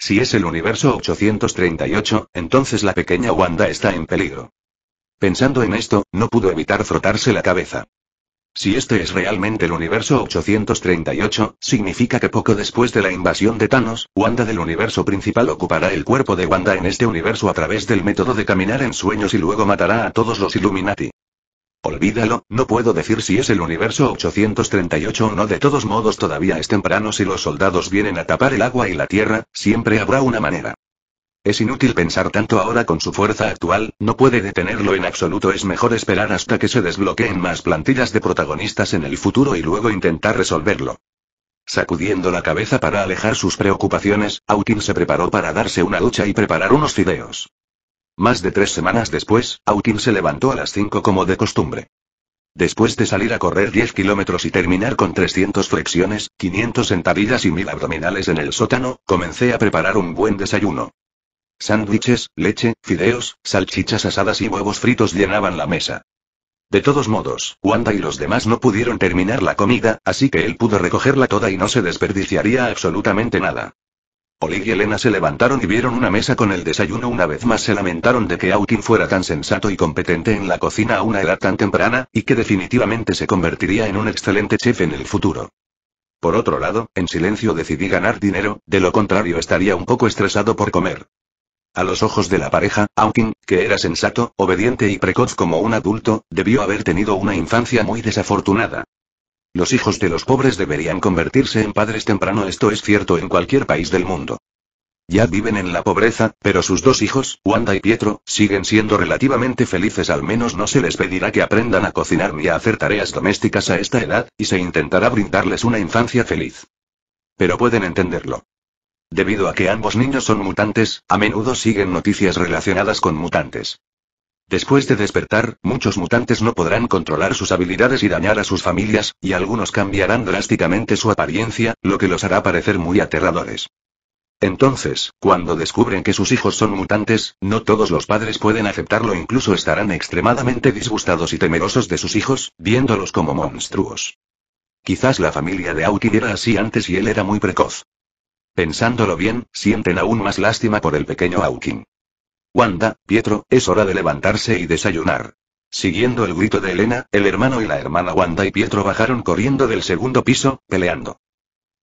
Si es el universo 838, entonces la pequeña Wanda está en peligro. Pensando en esto, no pudo evitar frotarse la cabeza. Si este es realmente el universo 838, significa que poco después de la invasión de Thanos, Wanda del universo principal ocupará el cuerpo de Wanda en este universo a través del método de caminar en sueños y luego matará a todos los Illuminati. Olvídalo, no puedo decir si es el universo 838 o no, de todos modos todavía es temprano si los soldados vienen a tapar el agua y la tierra, siempre habrá una manera. Es inútil pensar tanto ahora con su fuerza actual, no puede detenerlo en absoluto, es mejor esperar hasta que se desbloqueen más plantillas de protagonistas en el futuro y luego intentar resolverlo. Sacudiendo la cabeza para alejar sus preocupaciones, Aukin se preparó para darse una ducha y preparar unos fideos. Más de tres semanas después, Autin se levantó a las 5 como de costumbre. Después de salir a correr 10 kilómetros y terminar con 300 flexiones, 500 sentadillas y mil abdominales en el sótano, comencé a preparar un buen desayuno. Sándwiches, leche, fideos, salchichas asadas y huevos fritos llenaban la mesa. De todos modos, Wanda y los demás no pudieron terminar la comida, así que él pudo recogerla toda y no se desperdiciaría absolutamente nada. Olivia y Elena se levantaron y vieron una mesa con el desayuno. Una vez más se lamentaron de que Aukin fuera tan sensato y competente en la cocina a una edad tan temprana, y que definitivamente se convertiría en un excelente chef en el futuro. Por otro lado, en silencio decidí ganar dinero, de lo contrario estaría un poco estresado por comer. A los ojos de la pareja, Aukin, que era sensato, obediente y precoz como un adulto, debió haber tenido una infancia muy desafortunada. Los hijos de los pobres deberían convertirse en padres temprano, esto es cierto en cualquier país del mundo. Ya viven en la pobreza, pero sus dos hijos, Wanda y Pietro, siguen siendo relativamente felices, al menos no se les pedirá que aprendan a cocinar ni a hacer tareas domésticas a esta edad, y se intentará brindarles una infancia feliz. Pero pueden entenderlo. Debido a que ambos niños son mutantes, a menudo siguen noticias relacionadas con mutantes. Después de despertar, muchos mutantes no podrán controlar sus habilidades y dañar a sus familias, y algunos cambiarán drásticamente su apariencia, lo que los hará parecer muy aterradores. Entonces, cuando descubren que sus hijos son mutantes, no todos los padres pueden aceptarlo, incluso estarán extremadamente disgustados y temerosos de sus hijos, viéndolos como monstruos. Quizás la familia de Auti era así antes y él era muy precoz. Pensándolo bien, sienten aún más lástima por el pequeño Aukin. Wanda, Pietro, es hora de levantarse y desayunar. Siguiendo el grito de Elena, el hermano y la hermana Wanda y Pietro bajaron corriendo del segundo piso, peleando.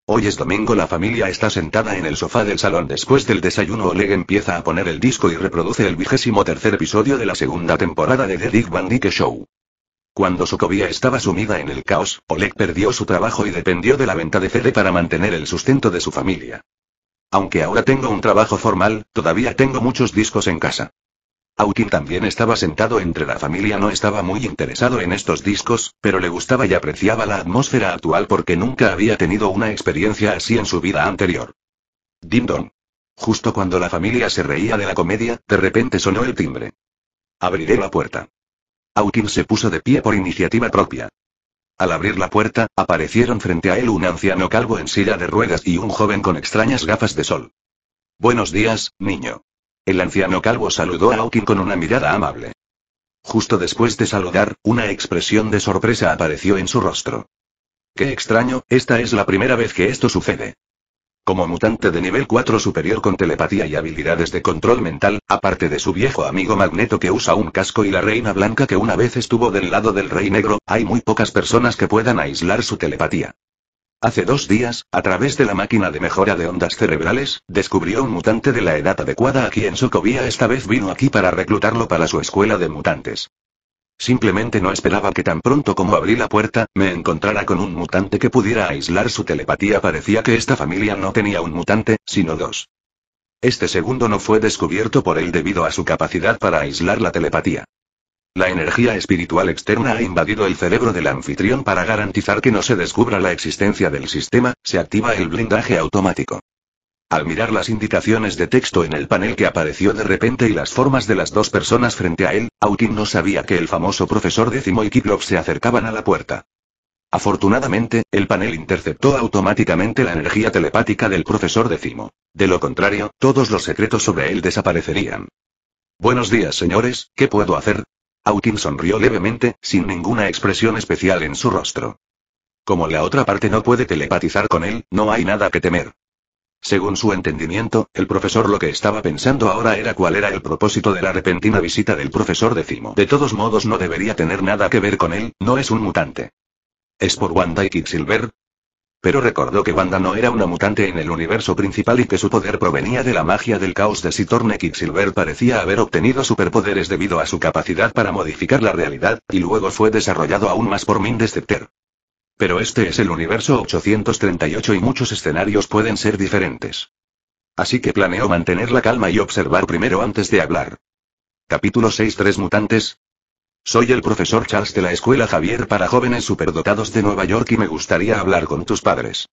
Hoy es domingo, la familia está sentada en el sofá del salón. Después del desayuno, Oleg empieza a poner el disco y reproduce el vigésimo tercer episodio de la segunda temporada de The Dick Van Dyke Show. Cuando Sokovia estaba sumida en el caos, Oleg perdió su trabajo y dependió de la venta de Fede para mantener el sustento de su familia. Aunque ahora tengo un trabajo formal, todavía tengo muchos discos en casa. Aukin también estaba sentado entre la familia, no estaba muy interesado en estos discos, pero le gustaba y apreciaba la atmósfera actual porque nunca había tenido una experiencia así en su vida anterior. Dim dong. Justo cuando la familia se reía de la comedia, de repente sonó el timbre. Abriré la puerta. Aukin se puso de pie por iniciativa propia. Al abrir la puerta, aparecieron frente a él un anciano calvo en silla de ruedas y un joven con extrañas gafas de sol. Buenos días, niño. El anciano calvo saludó a Hawking con una mirada amable. Justo después de saludar, una expresión de sorpresa apareció en su rostro. Qué extraño, esta es la primera vez que esto sucede. Como mutante de nivel 4 superior con telepatía y habilidades de control mental, aparte de su viejo amigo Magneto que usa un casco y la reina blanca que una vez estuvo del lado del rey negro, hay muy pocas personas que puedan aislar su telepatía. Hace dos días, a través de la máquina de mejora de ondas cerebrales, descubrió un mutante de la edad adecuada a quien Sokovia esta vez vino aquí para reclutarlo para su escuela de mutantes. Simplemente no esperaba que tan pronto como abrí la puerta, me encontrara con un mutante que pudiera aislar su telepatía. Parecía que esta familia no tenía un mutante, sino dos. Este segundo no fue descubierto por él debido a su capacidad para aislar la telepatía. La energía espiritual externa ha invadido el cerebro del anfitrión para garantizar que no se descubra la existencia del sistema, se activa el blindaje automático. Al mirar las indicaciones de texto en el panel que apareció de repente y las formas de las dos personas frente a él, Autin no sabía que el famoso profesor décimo y Kiplop se acercaban a la puerta. Afortunadamente, el panel interceptó automáticamente la energía telepática del profesor décimo. De lo contrario, todos los secretos sobre él desaparecerían. Buenos días señores, ¿qué puedo hacer? Autin sonrió levemente, sin ninguna expresión especial en su rostro. Como la otra parte no puede telepatizar con él, no hay nada que temer. Según su entendimiento, el profesor lo que estaba pensando ahora era cuál era el propósito de la repentina visita del profesor Decimo. De todos modos no debería tener nada que ver con él, no es un mutante. ¿Es por Wanda y Silver. Pero recordó que Wanda no era una mutante en el universo principal y que su poder provenía de la magia del caos de Sitorne. Silver parecía haber obtenido superpoderes debido a su capacidad para modificar la realidad, y luego fue desarrollado aún más por Mind pero este es el universo 838 y muchos escenarios pueden ser diferentes. Así que planeo mantener la calma y observar primero antes de hablar. Capítulo 6 mutantes. Soy el profesor Charles de la Escuela Javier para jóvenes superdotados de Nueva York y me gustaría hablar con tus padres.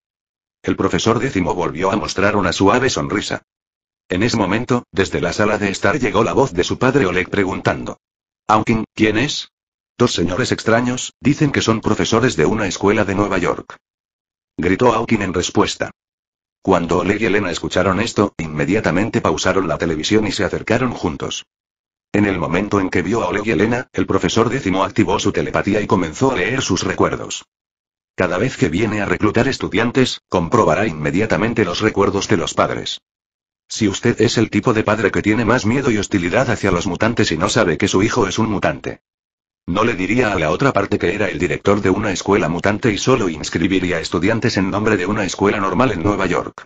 El profesor décimo volvió a mostrar una suave sonrisa. En ese momento, desde la sala de estar llegó la voz de su padre Oleg preguntando. ¿Aukin, ¿quién es? Dos señores extraños, dicen que son profesores de una escuela de Nueva York. Gritó Hawking en respuesta. Cuando Oleg y Elena escucharon esto, inmediatamente pausaron la televisión y se acercaron juntos. En el momento en que vio a Oleg y Elena, el profesor décimo activó su telepatía y comenzó a leer sus recuerdos. Cada vez que viene a reclutar estudiantes, comprobará inmediatamente los recuerdos de los padres. Si usted es el tipo de padre que tiene más miedo y hostilidad hacia los mutantes y no sabe que su hijo es un mutante, no le diría a la otra parte que era el director de una escuela mutante y solo inscribiría estudiantes en nombre de una escuela normal en Nueva York.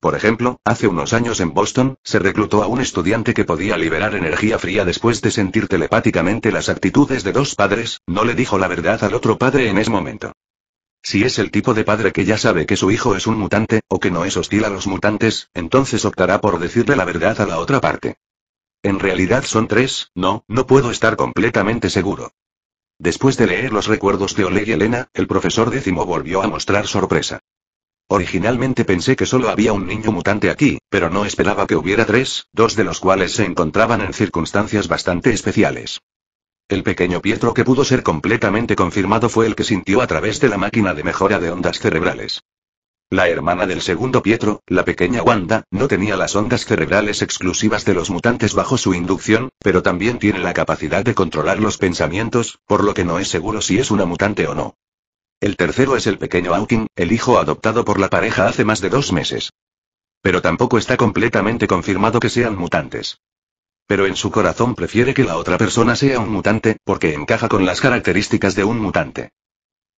Por ejemplo, hace unos años en Boston, se reclutó a un estudiante que podía liberar energía fría después de sentir telepáticamente las actitudes de dos padres, no le dijo la verdad al otro padre en ese momento. Si es el tipo de padre que ya sabe que su hijo es un mutante, o que no es hostil a los mutantes, entonces optará por decirle la verdad a la otra parte. En realidad son tres, no, no puedo estar completamente seguro. Después de leer los recuerdos de Oleg y Elena, el profesor décimo volvió a mostrar sorpresa. Originalmente pensé que solo había un niño mutante aquí, pero no esperaba que hubiera tres, dos de los cuales se encontraban en circunstancias bastante especiales. El pequeño Pietro que pudo ser completamente confirmado fue el que sintió a través de la máquina de mejora de ondas cerebrales. La hermana del segundo Pietro, la pequeña Wanda, no tenía las ondas cerebrales exclusivas de los mutantes bajo su inducción, pero también tiene la capacidad de controlar los pensamientos, por lo que no es seguro si es una mutante o no. El tercero es el pequeño Hawking, el hijo adoptado por la pareja hace más de dos meses. Pero tampoco está completamente confirmado que sean mutantes. Pero en su corazón prefiere que la otra persona sea un mutante, porque encaja con las características de un mutante.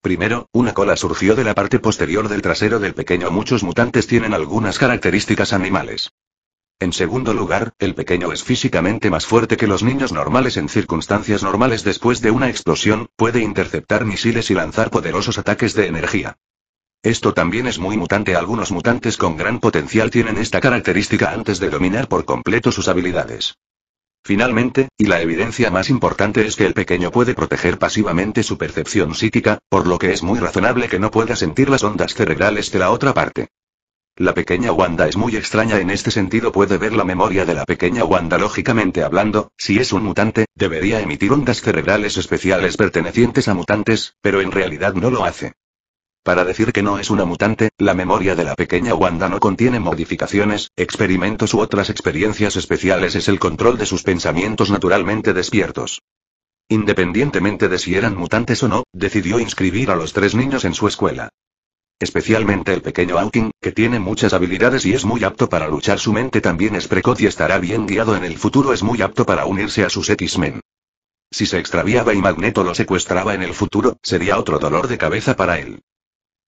Primero, una cola surgió de la parte posterior del trasero del pequeño. Muchos mutantes tienen algunas características animales. En segundo lugar, el pequeño es físicamente más fuerte que los niños normales en circunstancias normales después de una explosión, puede interceptar misiles y lanzar poderosos ataques de energía. Esto también es muy mutante. Algunos mutantes con gran potencial tienen esta característica antes de dominar por completo sus habilidades. Finalmente, y la evidencia más importante es que el pequeño puede proteger pasivamente su percepción psíquica, por lo que es muy razonable que no pueda sentir las ondas cerebrales de la otra parte. La pequeña Wanda es muy extraña en este sentido, puede ver la memoria de la pequeña Wanda lógicamente hablando, si es un mutante, debería emitir ondas cerebrales especiales pertenecientes a mutantes, pero en realidad no lo hace. Para decir que no es una mutante, la memoria de la pequeña Wanda no contiene modificaciones, experimentos u otras experiencias especiales es el control de sus pensamientos naturalmente despiertos. Independientemente de si eran mutantes o no, decidió inscribir a los tres niños en su escuela. Especialmente el pequeño Hawking, que tiene muchas habilidades y es muy apto para luchar su mente también es precoz y estará bien guiado en el futuro es muy apto para unirse a sus X-Men. Si se extraviaba y Magneto lo secuestraba en el futuro, sería otro dolor de cabeza para él.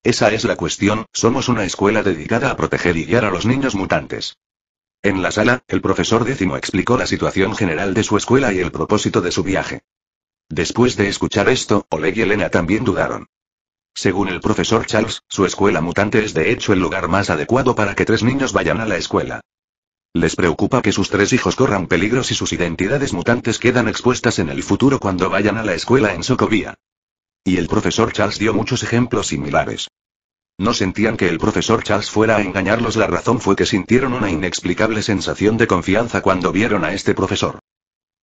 Esa es la cuestión, somos una escuela dedicada a proteger y guiar a los niños mutantes. En la sala, el profesor décimo explicó la situación general de su escuela y el propósito de su viaje. Después de escuchar esto, Oleg y Elena también dudaron. Según el profesor Charles, su escuela mutante es de hecho el lugar más adecuado para que tres niños vayan a la escuela. Les preocupa que sus tres hijos corran peligros y sus identidades mutantes quedan expuestas en el futuro cuando vayan a la escuela en Socovia. Y el profesor Charles dio muchos ejemplos similares. No sentían que el profesor Charles fuera a engañarlos, la razón fue que sintieron una inexplicable sensación de confianza cuando vieron a este profesor.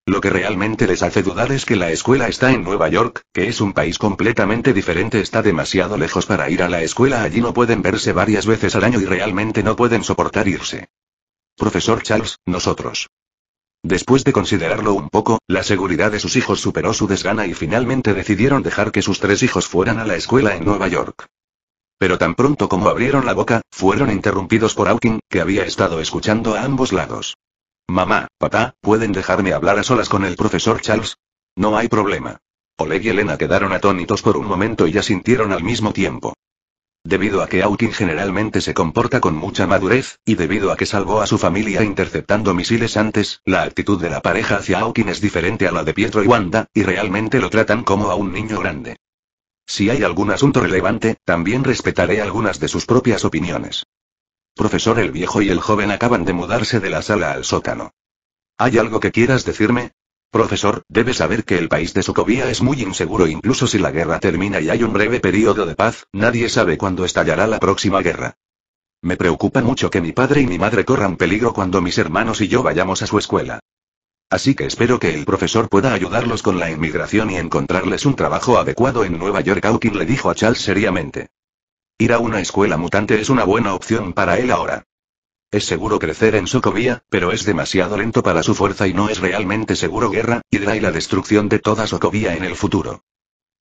Lo que realmente les hace dudar es que la escuela está en Nueva York, que es un país completamente diferente, está demasiado lejos para ir a la escuela, allí no pueden verse varias veces al año y realmente no pueden soportar irse. Profesor Charles, nosotros. Después de considerarlo un poco, la seguridad de sus hijos superó su desgana y finalmente decidieron dejar que sus tres hijos fueran a la escuela en Nueva York. Pero tan pronto como abrieron la boca, fueron interrumpidos por Hawking, que había estado escuchando a ambos lados. Mamá, papá, ¿pueden dejarme hablar a solas con el profesor Charles? No hay problema. Oleg y Elena quedaron atónitos por un momento y ya sintieron al mismo tiempo debido a que Aukin generalmente se comporta con mucha madurez, y debido a que salvó a su familia interceptando misiles antes, la actitud de la pareja hacia Aukin es diferente a la de Pietro y Wanda, y realmente lo tratan como a un niño grande. Si hay algún asunto relevante, también respetaré algunas de sus propias opiniones. Profesor el viejo y el joven acaban de mudarse de la sala al sótano. ¿Hay algo que quieras decirme? Profesor, debe saber que el país de Sokovia es muy inseguro incluso si la guerra termina y hay un breve periodo de paz, nadie sabe cuándo estallará la próxima guerra. Me preocupa mucho que mi padre y mi madre corran peligro cuando mis hermanos y yo vayamos a su escuela. Así que espero que el profesor pueda ayudarlos con la inmigración y encontrarles un trabajo adecuado en Nueva York. Hawking le dijo a Charles seriamente. Ir a una escuela mutante es una buena opción para él ahora. Es seguro crecer en Sokovia, pero es demasiado lento para su fuerza y no es realmente seguro guerra, Hydra y la destrucción de toda Sokovia en el futuro.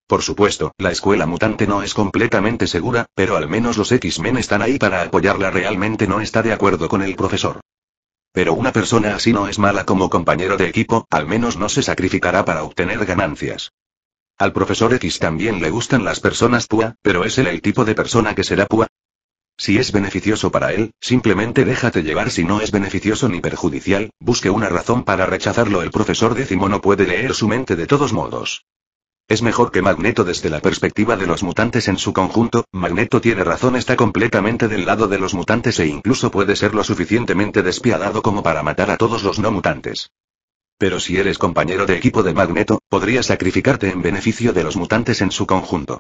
Por supuesto, la escuela mutante no es completamente segura, pero al menos los X-Men están ahí para apoyarla realmente no está de acuerdo con el profesor. Pero una persona así no es mala como compañero de equipo, al menos no se sacrificará para obtener ganancias. Al profesor X también le gustan las personas púa, pero es él el tipo de persona que será púa, si es beneficioso para él, simplemente déjate llevar. Si no es beneficioso ni perjudicial, busque una razón para rechazarlo. El profesor décimo no puede leer su mente de todos modos. Es mejor que Magneto desde la perspectiva de los mutantes en su conjunto, Magneto tiene razón, está completamente del lado de los mutantes e incluso puede ser lo suficientemente despiadado como para matar a todos los no mutantes. Pero si eres compañero de equipo de Magneto, podría sacrificarte en beneficio de los mutantes en su conjunto.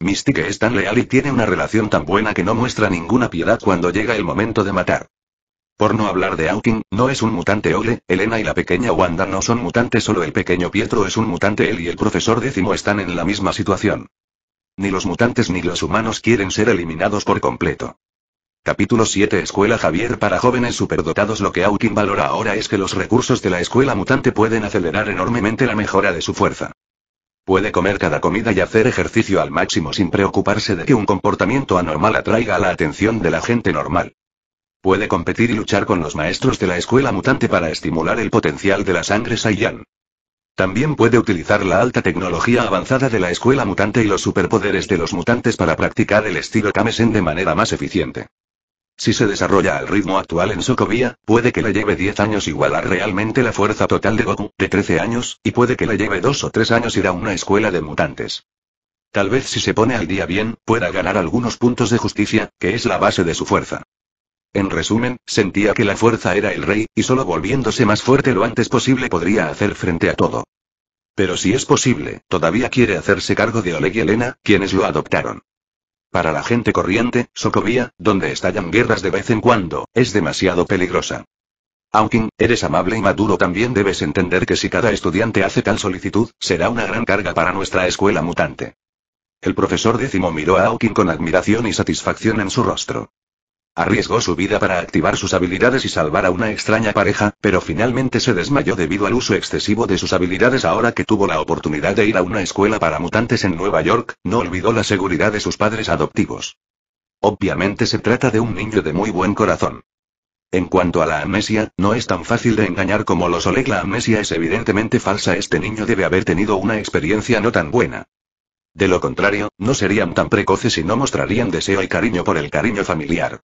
Mystique es tan leal y tiene una relación tan buena que no muestra ninguna piedad cuando llega el momento de matar. Por no hablar de Hawking, no es un mutante Ole, Elena y la pequeña Wanda no son mutantes, solo el pequeño Pietro es un mutante, él y el profesor décimo están en la misma situación. Ni los mutantes ni los humanos quieren ser eliminados por completo. Capítulo 7 Escuela Javier para jóvenes superdotados Lo que Hawking valora ahora es que los recursos de la escuela mutante pueden acelerar enormemente la mejora de su fuerza. Puede comer cada comida y hacer ejercicio al máximo sin preocuparse de que un comportamiento anormal atraiga la atención de la gente normal. Puede competir y luchar con los maestros de la escuela mutante para estimular el potencial de la sangre Saiyan. También puede utilizar la alta tecnología avanzada de la escuela mutante y los superpoderes de los mutantes para practicar el estilo Kamesen de manera más eficiente. Si se desarrolla al ritmo actual en Sokovia, puede que le lleve 10 años igualar realmente la fuerza total de Goku, de 13 años, y puede que le lleve 2 o 3 años ir a una escuela de mutantes. Tal vez si se pone al día bien, pueda ganar algunos puntos de justicia, que es la base de su fuerza. En resumen, sentía que la fuerza era el rey, y solo volviéndose más fuerte lo antes posible podría hacer frente a todo. Pero si es posible, todavía quiere hacerse cargo de Oleg y Elena, quienes lo adoptaron. Para la gente corriente, Sokovia, donde estallan guerras de vez en cuando, es demasiado peligrosa. Hawking, eres amable y maduro también debes entender que si cada estudiante hace tal solicitud, será una gran carga para nuestra escuela mutante. El profesor décimo miró a Hawking con admiración y satisfacción en su rostro. Arriesgó su vida para activar sus habilidades y salvar a una extraña pareja, pero finalmente se desmayó debido al uso excesivo de sus habilidades ahora que tuvo la oportunidad de ir a una escuela para mutantes en Nueva York, no olvidó la seguridad de sus padres adoptivos. Obviamente se trata de un niño de muy buen corazón. En cuanto a la amnesia, no es tan fácil de engañar como lo solé. La amnesia es evidentemente falsa. Este niño debe haber tenido una experiencia no tan buena. De lo contrario, no serían tan precoces y no mostrarían deseo y cariño por el cariño familiar.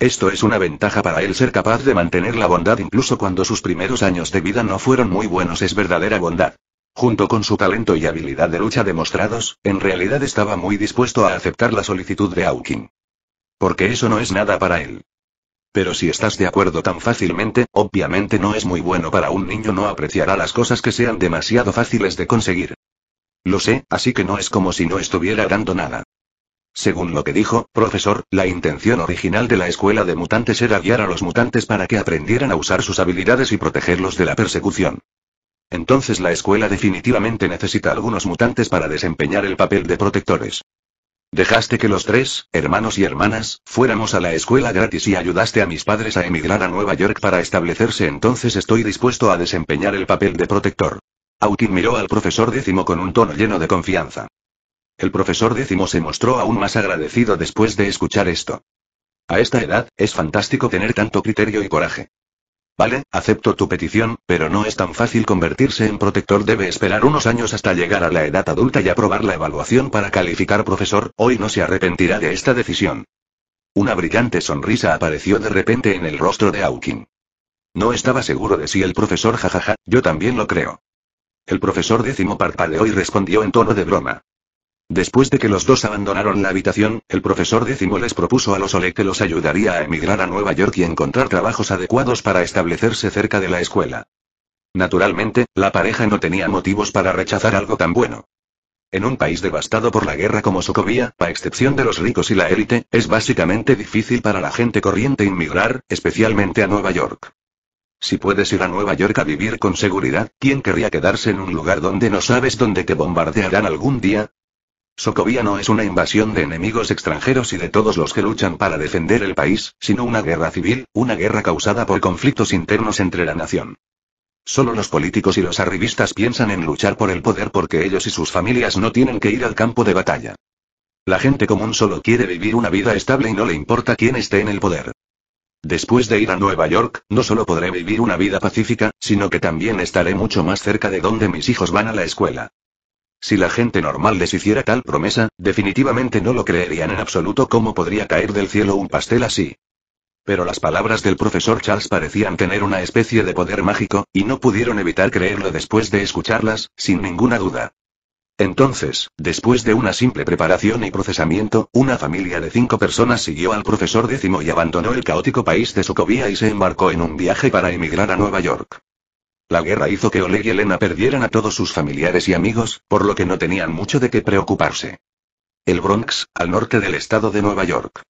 Esto es una ventaja para él ser capaz de mantener la bondad incluso cuando sus primeros años de vida no fueron muy buenos es verdadera bondad. Junto con su talento y habilidad de lucha demostrados, en realidad estaba muy dispuesto a aceptar la solicitud de Hawking. Porque eso no es nada para él. Pero si estás de acuerdo tan fácilmente, obviamente no es muy bueno para un niño no apreciará las cosas que sean demasiado fáciles de conseguir. Lo sé, así que no es como si no estuviera dando nada. Según lo que dijo, profesor, la intención original de la escuela de mutantes era guiar a los mutantes para que aprendieran a usar sus habilidades y protegerlos de la persecución. Entonces la escuela definitivamente necesita algunos mutantes para desempeñar el papel de protectores. Dejaste que los tres, hermanos y hermanas, fuéramos a la escuela gratis y ayudaste a mis padres a emigrar a Nueva York para establecerse entonces estoy dispuesto a desempeñar el papel de protector. Aukin miró al profesor décimo con un tono lleno de confianza. El profesor décimo se mostró aún más agradecido después de escuchar esto. A esta edad, es fantástico tener tanto criterio y coraje. Vale, acepto tu petición, pero no es tan fácil convertirse en protector. Debe esperar unos años hasta llegar a la edad adulta y aprobar la evaluación para calificar profesor, hoy no se arrepentirá de esta decisión. Una brillante sonrisa apareció de repente en el rostro de Aukin. No estaba seguro de si el profesor jajaja, yo también lo creo. El profesor décimo parpadeó y respondió en tono de broma. Después de que los dos abandonaron la habitación, el profesor décimo les propuso a los Ole que los ayudaría a emigrar a Nueva York y encontrar trabajos adecuados para establecerse cerca de la escuela. Naturalmente, la pareja no tenía motivos para rechazar algo tan bueno. En un país devastado por la guerra como Socovia, a excepción de los ricos y la élite, es básicamente difícil para la gente corriente inmigrar, especialmente a Nueva York. Si puedes ir a Nueva York a vivir con seguridad, ¿quién querría quedarse en un lugar donde no sabes dónde te bombardearán algún día? Socovia no es una invasión de enemigos extranjeros y de todos los que luchan para defender el país, sino una guerra civil, una guerra causada por conflictos internos entre la nación. Solo los políticos y los arribistas piensan en luchar por el poder porque ellos y sus familias no tienen que ir al campo de batalla. La gente común solo quiere vivir una vida estable y no le importa quién esté en el poder. Después de ir a Nueva York, no solo podré vivir una vida pacífica, sino que también estaré mucho más cerca de donde mis hijos van a la escuela. Si la gente normal les hiciera tal promesa, definitivamente no lo creerían en absoluto cómo podría caer del cielo un pastel así. Pero las palabras del profesor Charles parecían tener una especie de poder mágico, y no pudieron evitar creerlo después de escucharlas, sin ninguna duda. Entonces, después de una simple preparación y procesamiento, una familia de cinco personas siguió al profesor décimo y abandonó el caótico país de Socovia y se embarcó en un viaje para emigrar a Nueva York. La guerra hizo que Oleg y Elena perdieran a todos sus familiares y amigos, por lo que no tenían mucho de qué preocuparse. El Bronx, al norte del estado de Nueva York.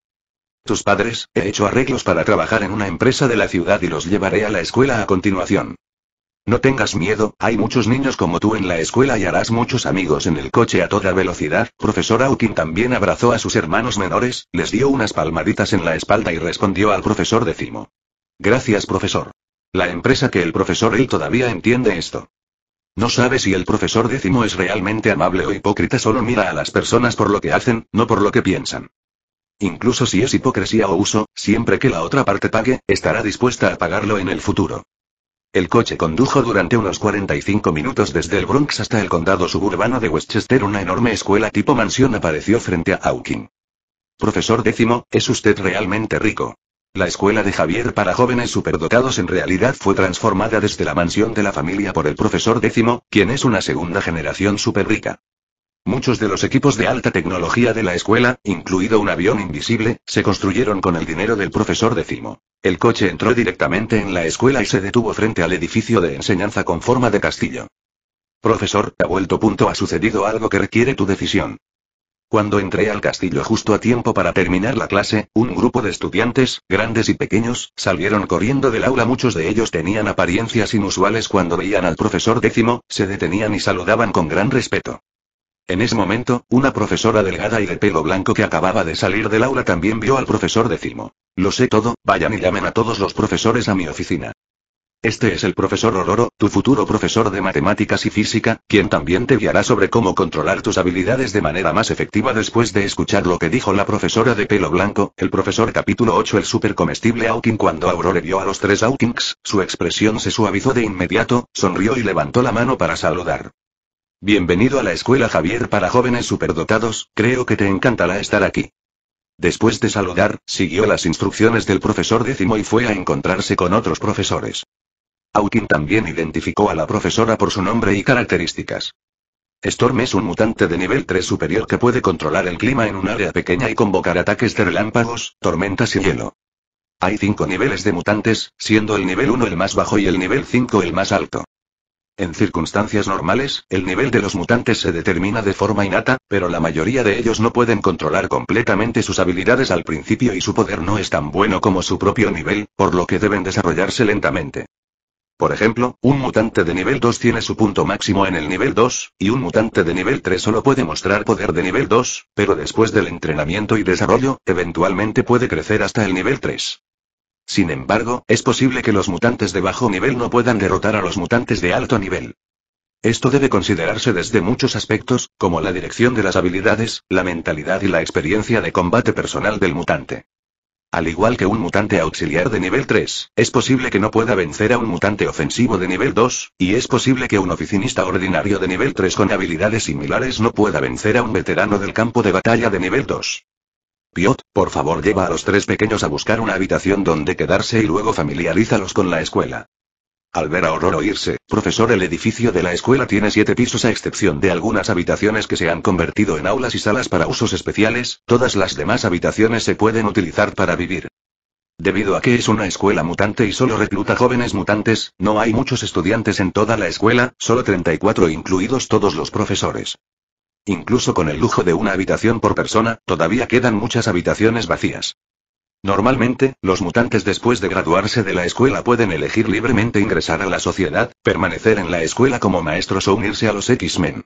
Tus padres, he hecho arreglos para trabajar en una empresa de la ciudad y los llevaré a la escuela a continuación. No tengas miedo, hay muchos niños como tú en la escuela y harás muchos amigos en el coche a toda velocidad. Profesor Hawking también abrazó a sus hermanos menores, les dio unas palmaditas en la espalda y respondió al profesor décimo. Gracias, profesor. La empresa que el profesor Hill todavía entiende esto. No sabe si el profesor décimo es realmente amable o hipócrita, solo mira a las personas por lo que hacen, no por lo que piensan. Incluso si es hipocresía o uso, siempre que la otra parte pague, estará dispuesta a pagarlo en el futuro. El coche condujo durante unos 45 minutos desde el Bronx hasta el condado suburbano de Westchester. Una enorme escuela tipo mansión apareció frente a Hawking. Profesor décimo, ¿es usted realmente rico? La escuela de Javier para jóvenes superdotados en realidad fue transformada desde la mansión de la familia por el profesor décimo, quien es una segunda generación rica. Muchos de los equipos de alta tecnología de la escuela, incluido un avión invisible, se construyeron con el dinero del profesor décimo. El coche entró directamente en la escuela y se detuvo frente al edificio de enseñanza con forma de castillo. Profesor, ha vuelto. Punto, ha sucedido algo que requiere tu decisión. Cuando entré al castillo justo a tiempo para terminar la clase, un grupo de estudiantes, grandes y pequeños, salieron corriendo del aula. Muchos de ellos tenían apariencias inusuales cuando veían al profesor décimo, se detenían y saludaban con gran respeto. En ese momento, una profesora delgada y de pelo blanco que acababa de salir del aula también vio al profesor décimo. Lo sé todo, vayan y llamen a todos los profesores a mi oficina. Este es el profesor Ororo, tu futuro profesor de matemáticas y física, quien también te guiará sobre cómo controlar tus habilidades de manera más efectiva después de escuchar lo que dijo la profesora de pelo blanco, el profesor capítulo 8 el super comestible Hawking cuando Aurore vio a los tres Hawkings, su expresión se suavizó de inmediato, sonrió y levantó la mano para saludar. Bienvenido a la escuela Javier para jóvenes superdotados, creo que te encantará estar aquí. Después de saludar, siguió las instrucciones del profesor décimo y fue a encontrarse con otros profesores. Hawking también identificó a la profesora por su nombre y características. Storm es un mutante de nivel 3 superior que puede controlar el clima en un área pequeña y convocar ataques de relámpagos, tormentas y hielo. Hay cinco niveles de mutantes, siendo el nivel 1 el más bajo y el nivel 5 el más alto. En circunstancias normales, el nivel de los mutantes se determina de forma innata, pero la mayoría de ellos no pueden controlar completamente sus habilidades al principio y su poder no es tan bueno como su propio nivel, por lo que deben desarrollarse lentamente. Por ejemplo, un mutante de nivel 2 tiene su punto máximo en el nivel 2, y un mutante de nivel 3 solo puede mostrar poder de nivel 2, pero después del entrenamiento y desarrollo, eventualmente puede crecer hasta el nivel 3. Sin embargo, es posible que los mutantes de bajo nivel no puedan derrotar a los mutantes de alto nivel. Esto debe considerarse desde muchos aspectos, como la dirección de las habilidades, la mentalidad y la experiencia de combate personal del mutante. Al igual que un mutante auxiliar de nivel 3, es posible que no pueda vencer a un mutante ofensivo de nivel 2, y es posible que un oficinista ordinario de nivel 3 con habilidades similares no pueda vencer a un veterano del campo de batalla de nivel 2. Piot, por favor lleva a los tres pequeños a buscar una habitación donde quedarse y luego familiarízalos con la escuela. Al ver a horror oírse, profesor el edificio de la escuela tiene siete pisos a excepción de algunas habitaciones que se han convertido en aulas y salas para usos especiales, todas las demás habitaciones se pueden utilizar para vivir. Debido a que es una escuela mutante y solo recluta jóvenes mutantes, no hay muchos estudiantes en toda la escuela, solo 34 incluidos todos los profesores. Incluso con el lujo de una habitación por persona, todavía quedan muchas habitaciones vacías. Normalmente, los mutantes después de graduarse de la escuela pueden elegir libremente ingresar a la sociedad, permanecer en la escuela como maestros o unirse a los X-Men.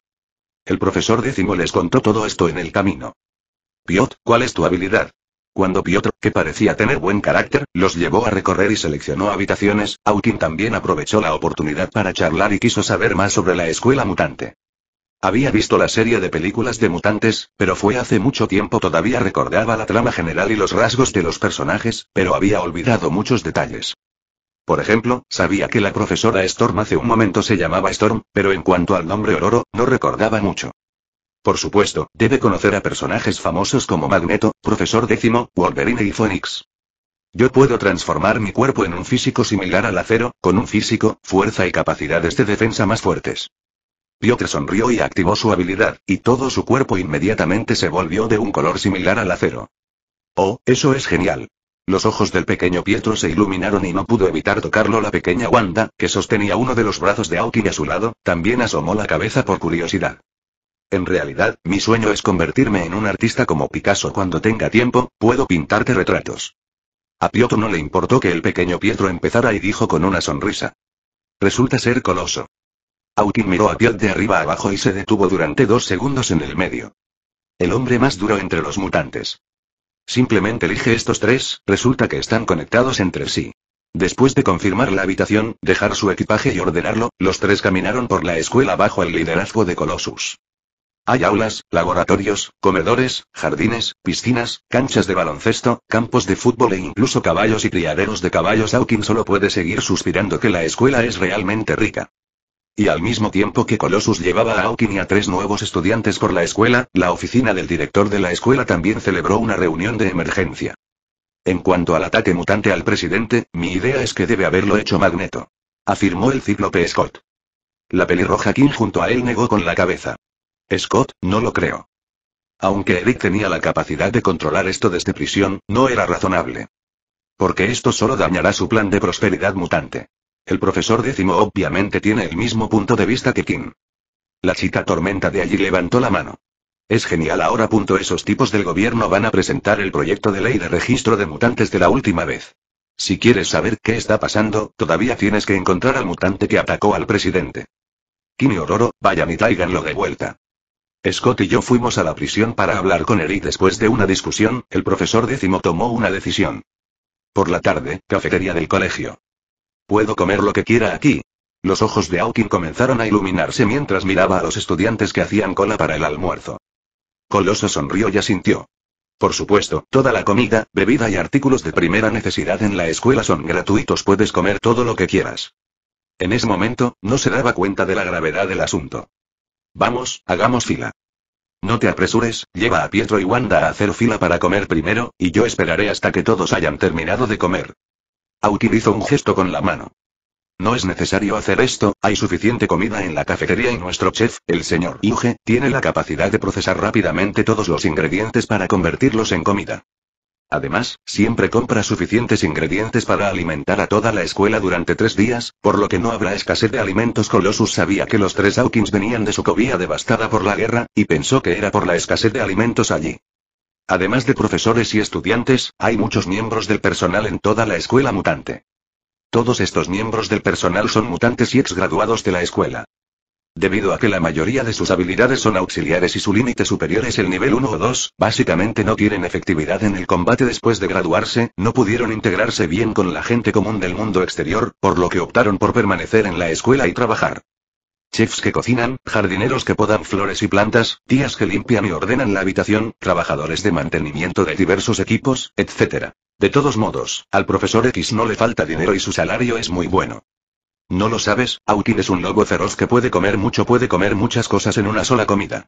El profesor décimo les contó todo esto en el camino. Piot, ¿cuál es tu habilidad? Cuando Piotr, que parecía tener buen carácter, los llevó a recorrer y seleccionó habitaciones, Aukin también aprovechó la oportunidad para charlar y quiso saber más sobre la escuela mutante. Había visto la serie de películas de mutantes, pero fue hace mucho tiempo todavía recordaba la trama general y los rasgos de los personajes, pero había olvidado muchos detalles. Por ejemplo, sabía que la profesora Storm hace un momento se llamaba Storm, pero en cuanto al nombre Ororo, no recordaba mucho. Por supuesto, debe conocer a personajes famosos como Magneto, Profesor Décimo, Wolverine y Phoenix. Yo puedo transformar mi cuerpo en un físico similar al acero, con un físico, fuerza y capacidades de defensa más fuertes. Piotr sonrió y activó su habilidad, y todo su cuerpo inmediatamente se volvió de un color similar al acero. Oh, eso es genial. Los ojos del pequeño Pietro se iluminaron y no pudo evitar tocarlo la pequeña Wanda, que sostenía uno de los brazos de Aoki a su lado, también asomó la cabeza por curiosidad. En realidad, mi sueño es convertirme en un artista como Picasso cuando tenga tiempo, puedo pintarte retratos. A Piotr no le importó que el pequeño Pietro empezara y dijo con una sonrisa. Resulta ser coloso. Aukin miró a Piot de arriba abajo y se detuvo durante dos segundos en el medio. El hombre más duro entre los mutantes. Simplemente elige estos tres, resulta que están conectados entre sí. Después de confirmar la habitación, dejar su equipaje y ordenarlo, los tres caminaron por la escuela bajo el liderazgo de Colossus. Hay aulas, laboratorios, comedores, jardines, piscinas, canchas de baloncesto, campos de fútbol e incluso caballos y criaderos de caballos. Hawking solo puede seguir suspirando que la escuela es realmente rica. Y al mismo tiempo que Colossus llevaba a Hawking y a tres nuevos estudiantes por la escuela, la oficina del director de la escuela también celebró una reunión de emergencia. En cuanto al ataque mutante al presidente, mi idea es que debe haberlo hecho Magneto. Afirmó el cíclope Scott. La pelirroja King junto a él negó con la cabeza. Scott, no lo creo. Aunque Eric tenía la capacidad de controlar esto desde prisión, no era razonable. Porque esto solo dañará su plan de prosperidad mutante. El profesor décimo obviamente tiene el mismo punto de vista que Kim. La chica tormenta de allí levantó la mano. Es genial ahora. Punto esos tipos del gobierno van a presentar el proyecto de ley de registro de mutantes de la última vez. Si quieres saber qué está pasando, todavía tienes que encontrar al mutante que atacó al presidente. Kim y Ororo, vayan y traiganlo de vuelta. Scott y yo fuimos a la prisión para hablar con Eric después de una discusión, el profesor décimo tomó una decisión. Por la tarde, cafetería del colegio. Puedo comer lo que quiera aquí. Los ojos de Aukin comenzaron a iluminarse mientras miraba a los estudiantes que hacían cola para el almuerzo. Coloso sonrió y asintió. Por supuesto, toda la comida, bebida y artículos de primera necesidad en la escuela son gratuitos, puedes comer todo lo que quieras. En ese momento, no se daba cuenta de la gravedad del asunto. Vamos, hagamos fila. No te apresures, lleva a Pietro y Wanda a hacer fila para comer primero, y yo esperaré hasta que todos hayan terminado de comer utilizo hizo un gesto con la mano. No es necesario hacer esto, hay suficiente comida en la cafetería y nuestro chef, el señor Yuge, tiene la capacidad de procesar rápidamente todos los ingredientes para convertirlos en comida. Además, siempre compra suficientes ingredientes para alimentar a toda la escuela durante tres días, por lo que no habrá escasez de alimentos. Colossus sabía que los tres Hawkins venían de su cobía devastada por la guerra, y pensó que era por la escasez de alimentos allí. Además de profesores y estudiantes, hay muchos miembros del personal en toda la escuela mutante. Todos estos miembros del personal son mutantes y exgraduados de la escuela. Debido a que la mayoría de sus habilidades son auxiliares y su límite superior es el nivel 1 o 2, básicamente no tienen efectividad en el combate después de graduarse, no pudieron integrarse bien con la gente común del mundo exterior, por lo que optaron por permanecer en la escuela y trabajar chefs que cocinan, jardineros que podan flores y plantas, tías que limpian y ordenan la habitación, trabajadores de mantenimiento de diversos equipos, etc. De todos modos, al profesor X no le falta dinero y su salario es muy bueno. No lo sabes, Autin es un lobo feroz que puede comer mucho, puede comer muchas cosas en una sola comida.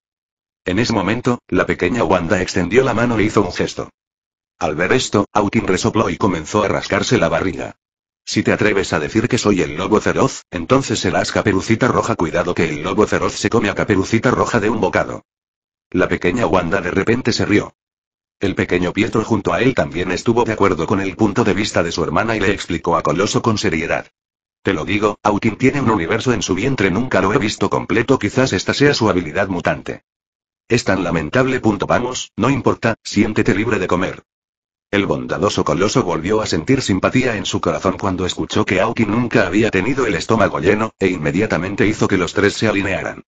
En ese momento, la pequeña Wanda extendió la mano e hizo un gesto. Al ver esto, Autin resopló y comenzó a rascarse la barriga. Si te atreves a decir que soy el lobo feroz, entonces serás caperucita roja. Cuidado que el lobo feroz se come a caperucita roja de un bocado. La pequeña Wanda de repente se rió. El pequeño Pietro junto a él también estuvo de acuerdo con el punto de vista de su hermana y le explicó a Coloso con seriedad. Te lo digo, Aukin tiene un universo en su vientre, nunca lo he visto completo, quizás esta sea su habilidad mutante. Es tan lamentable. Punto. Vamos, no importa, siéntete libre de comer. El bondadoso coloso volvió a sentir simpatía en su corazón cuando escuchó que Aoki nunca había tenido el estómago lleno, e inmediatamente hizo que los tres se alinearan.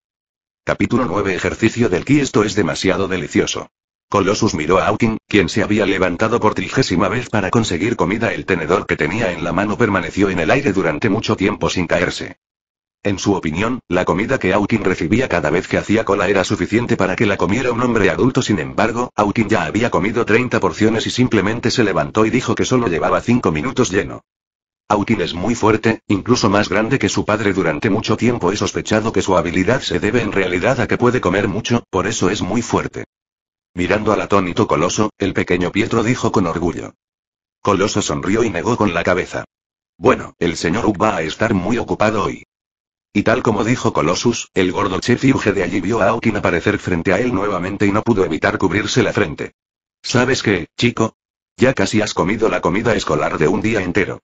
Capítulo 9 Ejercicio del Ki Esto es demasiado delicioso. Colossus miró a Hawking, quien se había levantado por trigésima vez para conseguir comida. El tenedor que tenía en la mano permaneció en el aire durante mucho tiempo sin caerse. En su opinión, la comida que Autin recibía cada vez que hacía cola era suficiente para que la comiera un hombre adulto. Sin embargo, Autin ya había comido 30 porciones y simplemente se levantó y dijo que solo llevaba 5 minutos lleno. Autin es muy fuerte, incluso más grande que su padre durante mucho tiempo he sospechado que su habilidad se debe en realidad a que puede comer mucho, por eso es muy fuerte. Mirando al atónito Coloso, el pequeño Pietro dijo con orgullo. Coloso sonrió y negó con la cabeza. Bueno, el señor U va a estar muy ocupado hoy. Y tal como dijo Colossus, el gordo chef Yuge de allí vio a Aokin aparecer frente a él nuevamente y no pudo evitar cubrirse la frente. ¿Sabes qué, chico? Ya casi has comido la comida escolar de un día entero.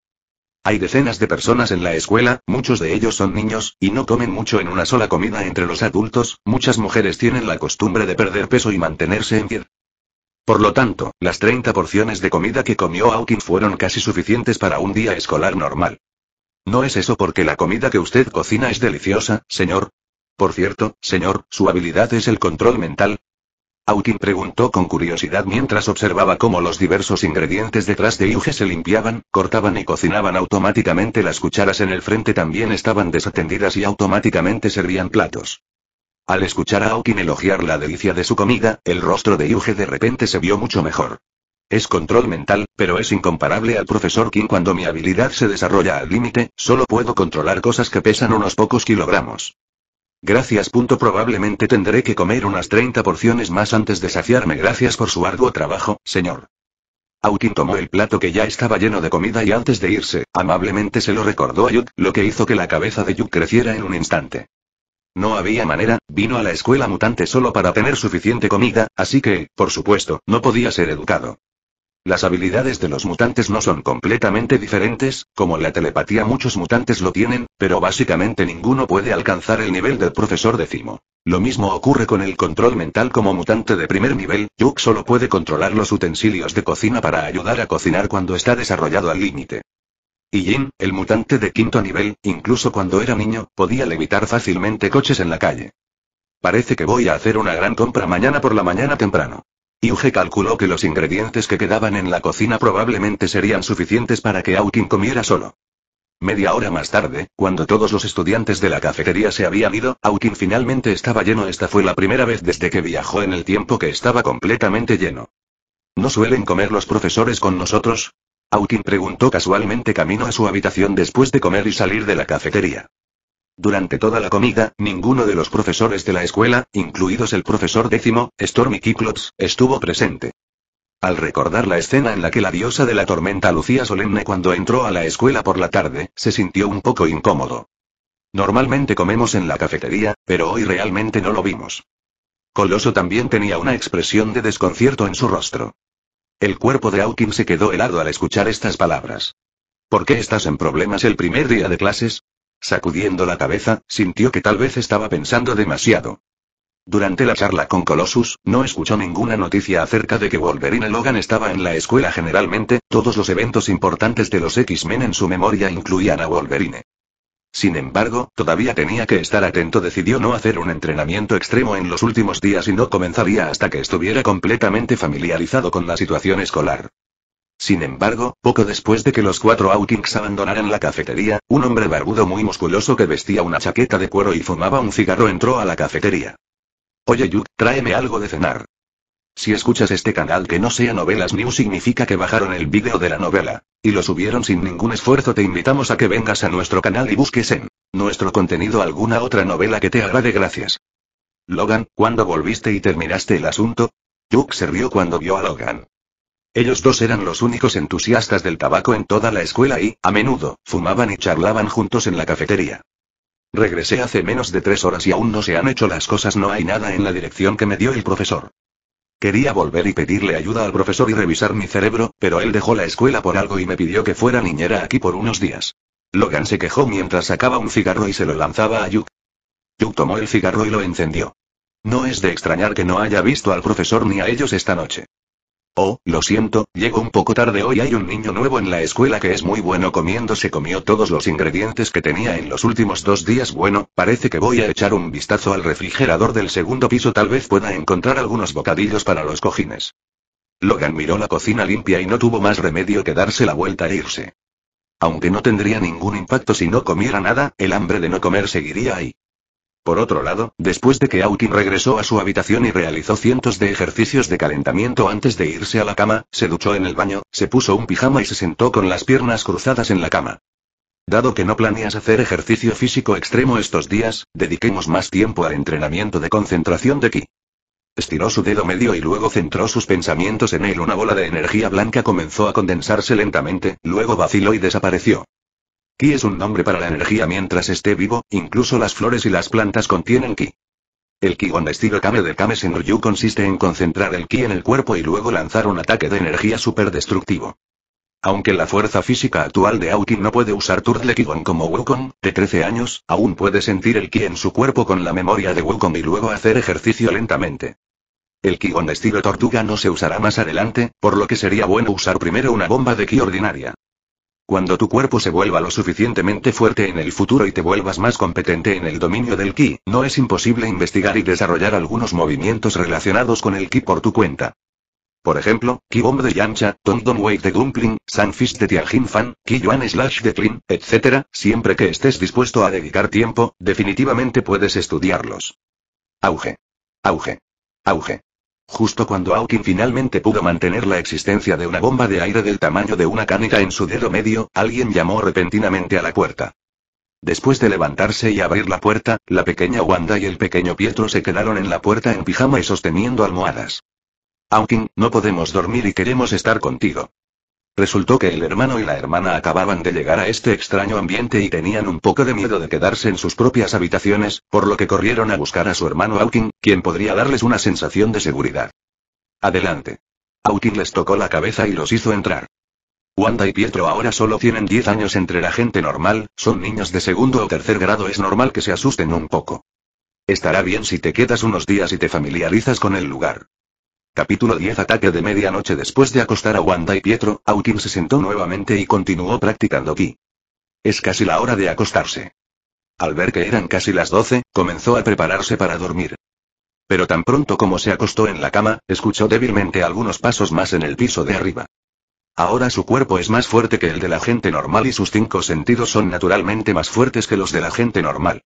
Hay decenas de personas en la escuela, muchos de ellos son niños, y no comen mucho en una sola comida entre los adultos, muchas mujeres tienen la costumbre de perder peso y mantenerse en pie. Por lo tanto, las 30 porciones de comida que comió Hawking fueron casi suficientes para un día escolar normal. ¿No es eso porque la comida que usted cocina es deliciosa, señor? Por cierto, señor, ¿su habilidad es el control mental? Aukin preguntó con curiosidad mientras observaba cómo los diversos ingredientes detrás de Yuge se limpiaban, cortaban y cocinaban automáticamente las cucharas en el frente también estaban desatendidas y automáticamente servían platos. Al escuchar a Aukin elogiar la delicia de su comida, el rostro de Yuge de repente se vio mucho mejor. Es control mental, pero es incomparable al profesor Kim cuando mi habilidad se desarrolla al límite, solo puedo controlar cosas que pesan unos pocos kilogramos. Gracias. Punto, probablemente tendré que comer unas 30 porciones más antes de saciarme. Gracias por su arduo trabajo, señor. Autin tomó el plato que ya estaba lleno de comida y antes de irse, amablemente se lo recordó a Yuk, lo que hizo que la cabeza de Yuk creciera en un instante. No había manera, vino a la escuela mutante solo para tener suficiente comida, así que, por supuesto, no podía ser educado. Las habilidades de los mutantes no son completamente diferentes, como la telepatía muchos mutantes lo tienen, pero básicamente ninguno puede alcanzar el nivel del profesor decimo. Lo mismo ocurre con el control mental como mutante de primer nivel, Yuk solo puede controlar los utensilios de cocina para ayudar a cocinar cuando está desarrollado al límite. Y Jin, el mutante de quinto nivel, incluso cuando era niño, podía levitar fácilmente coches en la calle. Parece que voy a hacer una gran compra mañana por la mañana temprano. Yuge calculó que los ingredientes que quedaban en la cocina probablemente serían suficientes para que Aukin comiera solo. Media hora más tarde, cuando todos los estudiantes de la cafetería se habían ido, Aukin finalmente estaba lleno. Esta fue la primera vez desde que viajó en el tiempo que estaba completamente lleno. ¿No suelen comer los profesores con nosotros? Aukin preguntó casualmente camino a su habitación después de comer y salir de la cafetería. Durante toda la comida, ninguno de los profesores de la escuela, incluidos el profesor décimo, Stormy Kiklots, estuvo presente. Al recordar la escena en la que la diosa de la tormenta lucía solemne cuando entró a la escuela por la tarde, se sintió un poco incómodo. Normalmente comemos en la cafetería, pero hoy realmente no lo vimos. Coloso también tenía una expresión de desconcierto en su rostro. El cuerpo de Hawking se quedó helado al escuchar estas palabras. ¿Por qué estás en problemas el primer día de clases? Sacudiendo la cabeza, sintió que tal vez estaba pensando demasiado. Durante la charla con Colossus, no escuchó ninguna noticia acerca de que Wolverine Logan estaba en la escuela generalmente, todos los eventos importantes de los X-Men en su memoria incluían a Wolverine. Sin embargo, todavía tenía que estar atento, decidió no hacer un entrenamiento extremo en los últimos días y no comenzaría hasta que estuviera completamente familiarizado con la situación escolar. Sin embargo, poco después de que los cuatro Outings abandonaran la cafetería, un hombre barbudo muy musculoso que vestía una chaqueta de cuero y fumaba un cigarro entró a la cafetería. Oye Yuk, tráeme algo de cenar. Si escuchas este canal que no sea Novelas New significa que bajaron el vídeo de la novela. Y lo subieron sin ningún esfuerzo te invitamos a que vengas a nuestro canal y busques en nuestro contenido alguna otra novela que te de gracias. Logan, ¿cuándo volviste y terminaste el asunto? Yuk se rió cuando vio a Logan. Ellos dos eran los únicos entusiastas del tabaco en toda la escuela y, a menudo, fumaban y charlaban juntos en la cafetería. Regresé hace menos de tres horas y aún no se han hecho las cosas, no hay nada en la dirección que me dio el profesor. Quería volver y pedirle ayuda al profesor y revisar mi cerebro, pero él dejó la escuela por algo y me pidió que fuera niñera aquí por unos días. Logan se quejó mientras sacaba un cigarro y se lo lanzaba a Yuk. Yuk tomó el cigarro y lo encendió. No es de extrañar que no haya visto al profesor ni a ellos esta noche. Oh, lo siento, llego un poco tarde hoy hay un niño nuevo en la escuela que es muy bueno comiendo se comió todos los ingredientes que tenía en los últimos dos días bueno, parece que voy a echar un vistazo al refrigerador del segundo piso tal vez pueda encontrar algunos bocadillos para los cojines. Logan miró la cocina limpia y no tuvo más remedio que darse la vuelta e irse. Aunque no tendría ningún impacto si no comiera nada, el hambre de no comer seguiría ahí. Por otro lado, después de que Aoki regresó a su habitación y realizó cientos de ejercicios de calentamiento antes de irse a la cama, se duchó en el baño, se puso un pijama y se sentó con las piernas cruzadas en la cama. Dado que no planeas hacer ejercicio físico extremo estos días, dediquemos más tiempo al entrenamiento de concentración de ki. Estiró su dedo medio y luego centró sus pensamientos en él. Una bola de energía blanca comenzó a condensarse lentamente, luego vaciló y desapareció. Ki es un nombre para la energía mientras esté vivo, incluso las flores y las plantas contienen ki. El ki de estilo Kame de Kame Senryu consiste en concentrar el ki en el cuerpo y luego lanzar un ataque de energía destructivo. Aunque la fuerza física actual de Aoki no puede usar Turtle Kigon como Wukong, de 13 años, aún puede sentir el ki en su cuerpo con la memoria de Wukong y luego hacer ejercicio lentamente. El Kigon estilo tortuga no se usará más adelante, por lo que sería bueno usar primero una bomba de ki ordinaria. Cuando tu cuerpo se vuelva lo suficientemente fuerte en el futuro y te vuelvas más competente en el dominio del ki, no es imposible investigar y desarrollar algunos movimientos relacionados con el ki por tu cuenta. Por ejemplo, Ki Bomb de Yamcha, ton Wave de Dumpling, Sunfish de Tianjin Fan, Ki Yuan Slash de Clean, etc., siempre que estés dispuesto a dedicar tiempo, definitivamente puedes estudiarlos. Auge. Auge. Auge. Justo cuando Hawking finalmente pudo mantener la existencia de una bomba de aire del tamaño de una canica en su dedo medio, alguien llamó repentinamente a la puerta. Después de levantarse y abrir la puerta, la pequeña Wanda y el pequeño Pietro se quedaron en la puerta en pijama y sosteniendo almohadas. Hawking, no podemos dormir y queremos estar contigo. Resultó que el hermano y la hermana acababan de llegar a este extraño ambiente y tenían un poco de miedo de quedarse en sus propias habitaciones, por lo que corrieron a buscar a su hermano Hawking, quien podría darles una sensación de seguridad. Adelante. Hawking les tocó la cabeza y los hizo entrar. Wanda y Pietro ahora solo tienen 10 años entre la gente normal, son niños de segundo o tercer grado, es normal que se asusten un poco. Estará bien si te quedas unos días y te familiarizas con el lugar. Capítulo 10 Ataque de medianoche Después de acostar a Wanda y Pietro, Aukin se sentó nuevamente y continuó practicando ki. Es casi la hora de acostarse. Al ver que eran casi las 12, comenzó a prepararse para dormir. Pero tan pronto como se acostó en la cama, escuchó débilmente algunos pasos más en el piso de arriba. Ahora su cuerpo es más fuerte que el de la gente normal y sus cinco sentidos son naturalmente más fuertes que los de la gente normal.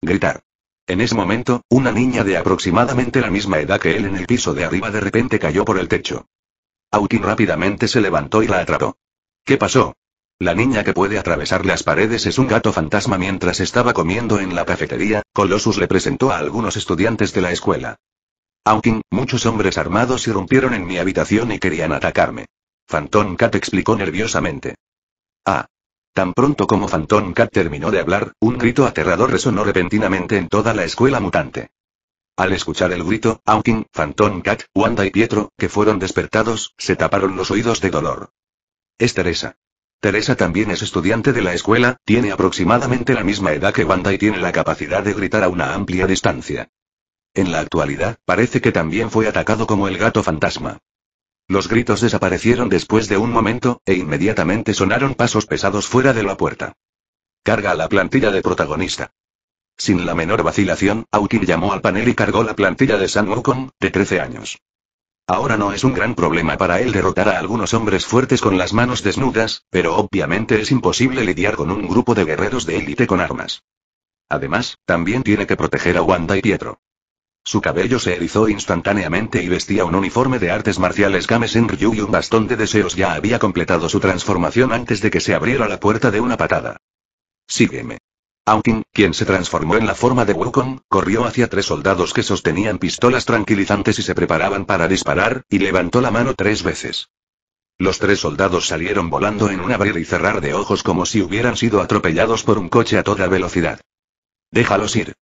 Gritar. En ese momento, una niña de aproximadamente la misma edad que él en el piso de arriba de repente cayó por el techo. Aukin rápidamente se levantó y la atrapó. ¿Qué pasó? La niña que puede atravesar las paredes es un gato fantasma mientras estaba comiendo en la cafetería, Colossus le presentó a algunos estudiantes de la escuela. Aukin, muchos hombres armados irrumpieron en mi habitación y querían atacarme. Phantom Cat explicó nerviosamente. Ah, Tan pronto como Phantom Cat terminó de hablar, un grito aterrador resonó repentinamente en toda la escuela mutante. Al escuchar el grito, Hawking, Phantom Cat, Wanda y Pietro, que fueron despertados, se taparon los oídos de dolor. Es Teresa. Teresa también es estudiante de la escuela, tiene aproximadamente la misma edad que Wanda y tiene la capacidad de gritar a una amplia distancia. En la actualidad, parece que también fue atacado como el gato fantasma. Los gritos desaparecieron después de un momento, e inmediatamente sonaron pasos pesados fuera de la puerta. Carga a la plantilla de protagonista. Sin la menor vacilación, Aukin llamó al panel y cargó la plantilla de San Wukong, de 13 años. Ahora no es un gran problema para él derrotar a algunos hombres fuertes con las manos desnudas, pero obviamente es imposible lidiar con un grupo de guerreros de élite con armas. Además, también tiene que proteger a Wanda y Pietro. Su cabello se erizó instantáneamente y vestía un uniforme de artes marciales Kame Ryu y un bastón de deseos ya había completado su transformación antes de que se abriera la puerta de una patada. Sígueme. Aukin, quien se transformó en la forma de Wukong, corrió hacia tres soldados que sostenían pistolas tranquilizantes y se preparaban para disparar, y levantó la mano tres veces. Los tres soldados salieron volando en un abrir y cerrar de ojos como si hubieran sido atropellados por un coche a toda velocidad. Déjalos ir.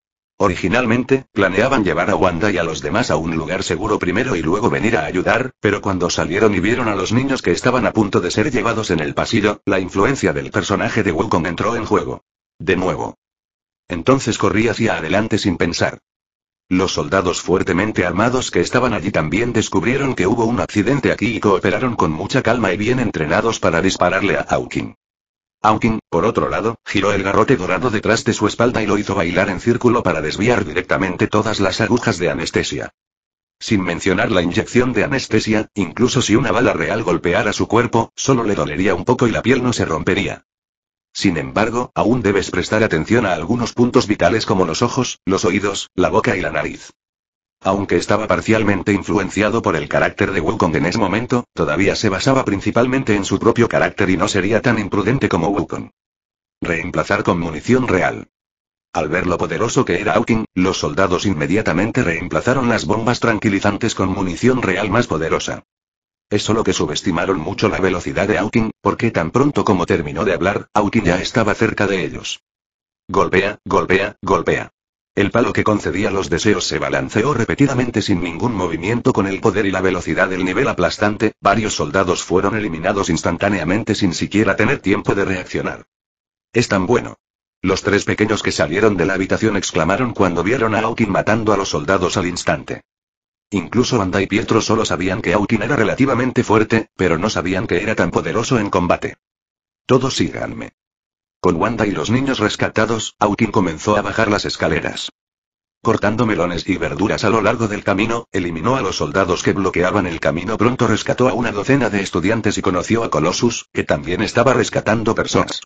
Originalmente, planeaban llevar a Wanda y a los demás a un lugar seguro primero y luego venir a ayudar, pero cuando salieron y vieron a los niños que estaban a punto de ser llevados en el pasillo, la influencia del personaje de Wukong entró en juego. De nuevo. Entonces corrí hacia adelante sin pensar. Los soldados fuertemente armados que estaban allí también descubrieron que hubo un accidente aquí y cooperaron con mucha calma y bien entrenados para dispararle a Hawking. Hawking, por otro lado, giró el garrote dorado detrás de su espalda y lo hizo bailar en círculo para desviar directamente todas las agujas de anestesia. Sin mencionar la inyección de anestesia, incluso si una bala real golpeara su cuerpo, solo le dolería un poco y la piel no se rompería. Sin embargo, aún debes prestar atención a algunos puntos vitales como los ojos, los oídos, la boca y la nariz. Aunque estaba parcialmente influenciado por el carácter de Wukong en ese momento, todavía se basaba principalmente en su propio carácter y no sería tan imprudente como Wukong. Reemplazar con munición real. Al ver lo poderoso que era Hawking, los soldados inmediatamente reemplazaron las bombas tranquilizantes con munición real más poderosa. Es solo que subestimaron mucho la velocidad de Hawking, porque tan pronto como terminó de hablar, Hawking ya estaba cerca de ellos. Golpea, golpea, golpea. El palo que concedía los deseos se balanceó repetidamente sin ningún movimiento con el poder y la velocidad del nivel aplastante, varios soldados fueron eliminados instantáneamente sin siquiera tener tiempo de reaccionar. Es tan bueno. Los tres pequeños que salieron de la habitación exclamaron cuando vieron a Aukin matando a los soldados al instante. Incluso Anda y Pietro solo sabían que Aukin era relativamente fuerte, pero no sabían que era tan poderoso en combate. Todos síganme. Con Wanda y los niños rescatados, Aukin comenzó a bajar las escaleras. Cortando melones y verduras a lo largo del camino, eliminó a los soldados que bloqueaban el camino. Pronto rescató a una docena de estudiantes y conoció a Colossus, que también estaba rescatando personas.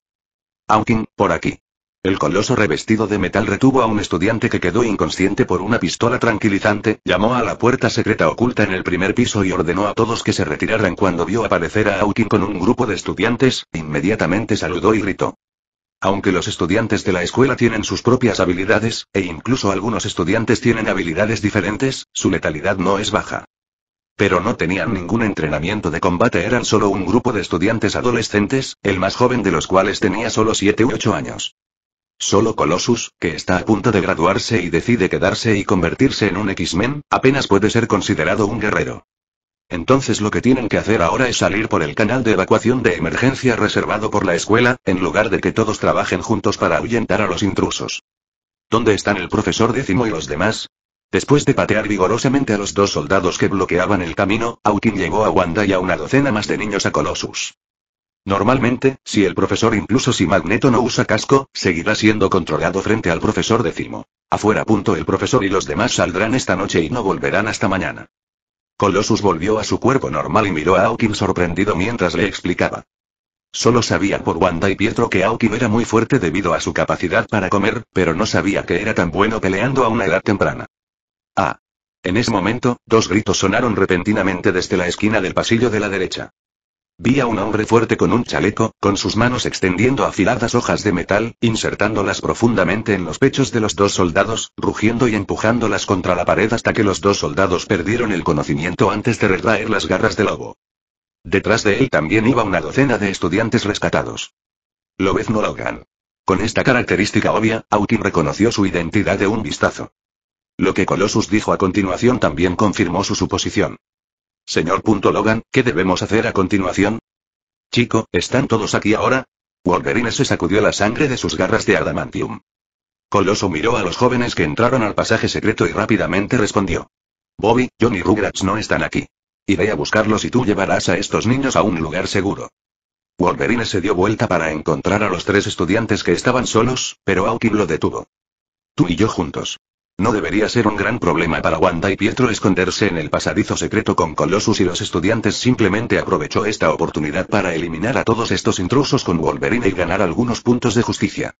Aukin, por aquí. El coloso revestido de metal retuvo a un estudiante que quedó inconsciente por una pistola tranquilizante, llamó a la puerta secreta oculta en el primer piso y ordenó a todos que se retiraran cuando vio aparecer a Aukin con un grupo de estudiantes, inmediatamente saludó y gritó. Aunque los estudiantes de la escuela tienen sus propias habilidades, e incluso algunos estudiantes tienen habilidades diferentes, su letalidad no es baja. Pero no tenían ningún entrenamiento de combate, eran solo un grupo de estudiantes adolescentes, el más joven de los cuales tenía solo 7 u 8 años. Solo Colossus, que está a punto de graduarse y decide quedarse y convertirse en un X-Men, apenas puede ser considerado un guerrero. Entonces lo que tienen que hacer ahora es salir por el canal de evacuación de emergencia reservado por la escuela, en lugar de que todos trabajen juntos para ahuyentar a los intrusos. ¿Dónde están el profesor décimo y los demás? Después de patear vigorosamente a los dos soldados que bloqueaban el camino, Aukin llegó a Wanda y a una docena más de niños a Colossus. Normalmente, si el profesor incluso si Magneto no usa casco, seguirá siendo controlado frente al profesor décimo. Afuera punto el profesor y los demás saldrán esta noche y no volverán hasta mañana. Colossus volvió a su cuerpo normal y miró a Hawking sorprendido mientras le explicaba. Solo sabía por Wanda y Pietro que Hawking era muy fuerte debido a su capacidad para comer, pero no sabía que era tan bueno peleando a una edad temprana. Ah. En ese momento, dos gritos sonaron repentinamente desde la esquina del pasillo de la derecha. Vi a un hombre fuerte con un chaleco, con sus manos extendiendo afiladas hojas de metal, insertándolas profundamente en los pechos de los dos soldados, rugiendo y empujándolas contra la pared hasta que los dos soldados perdieron el conocimiento antes de retraer las garras del lobo. Detrás de él también iba una docena de estudiantes rescatados. Lobez no Logan. Con esta característica obvia, Autin reconoció su identidad de un vistazo. Lo que Colossus dijo a continuación también confirmó su suposición. Señor. Logan, ¿qué debemos hacer a continuación? Chico, ¿están todos aquí ahora? Wolverine se sacudió la sangre de sus garras de adamantium. Coloso miró a los jóvenes que entraron al pasaje secreto y rápidamente respondió. Bobby, John y Rugrats no están aquí. Iré a buscarlos y tú llevarás a estos niños a un lugar seguro. Wolverine se dio vuelta para encontrar a los tres estudiantes que estaban solos, pero Aukin lo detuvo. Tú y yo juntos. No debería ser un gran problema para Wanda y Pietro esconderse en el pasadizo secreto con Colossus y los estudiantes simplemente aprovechó esta oportunidad para eliminar a todos estos intrusos con Wolverine y ganar algunos puntos de justicia.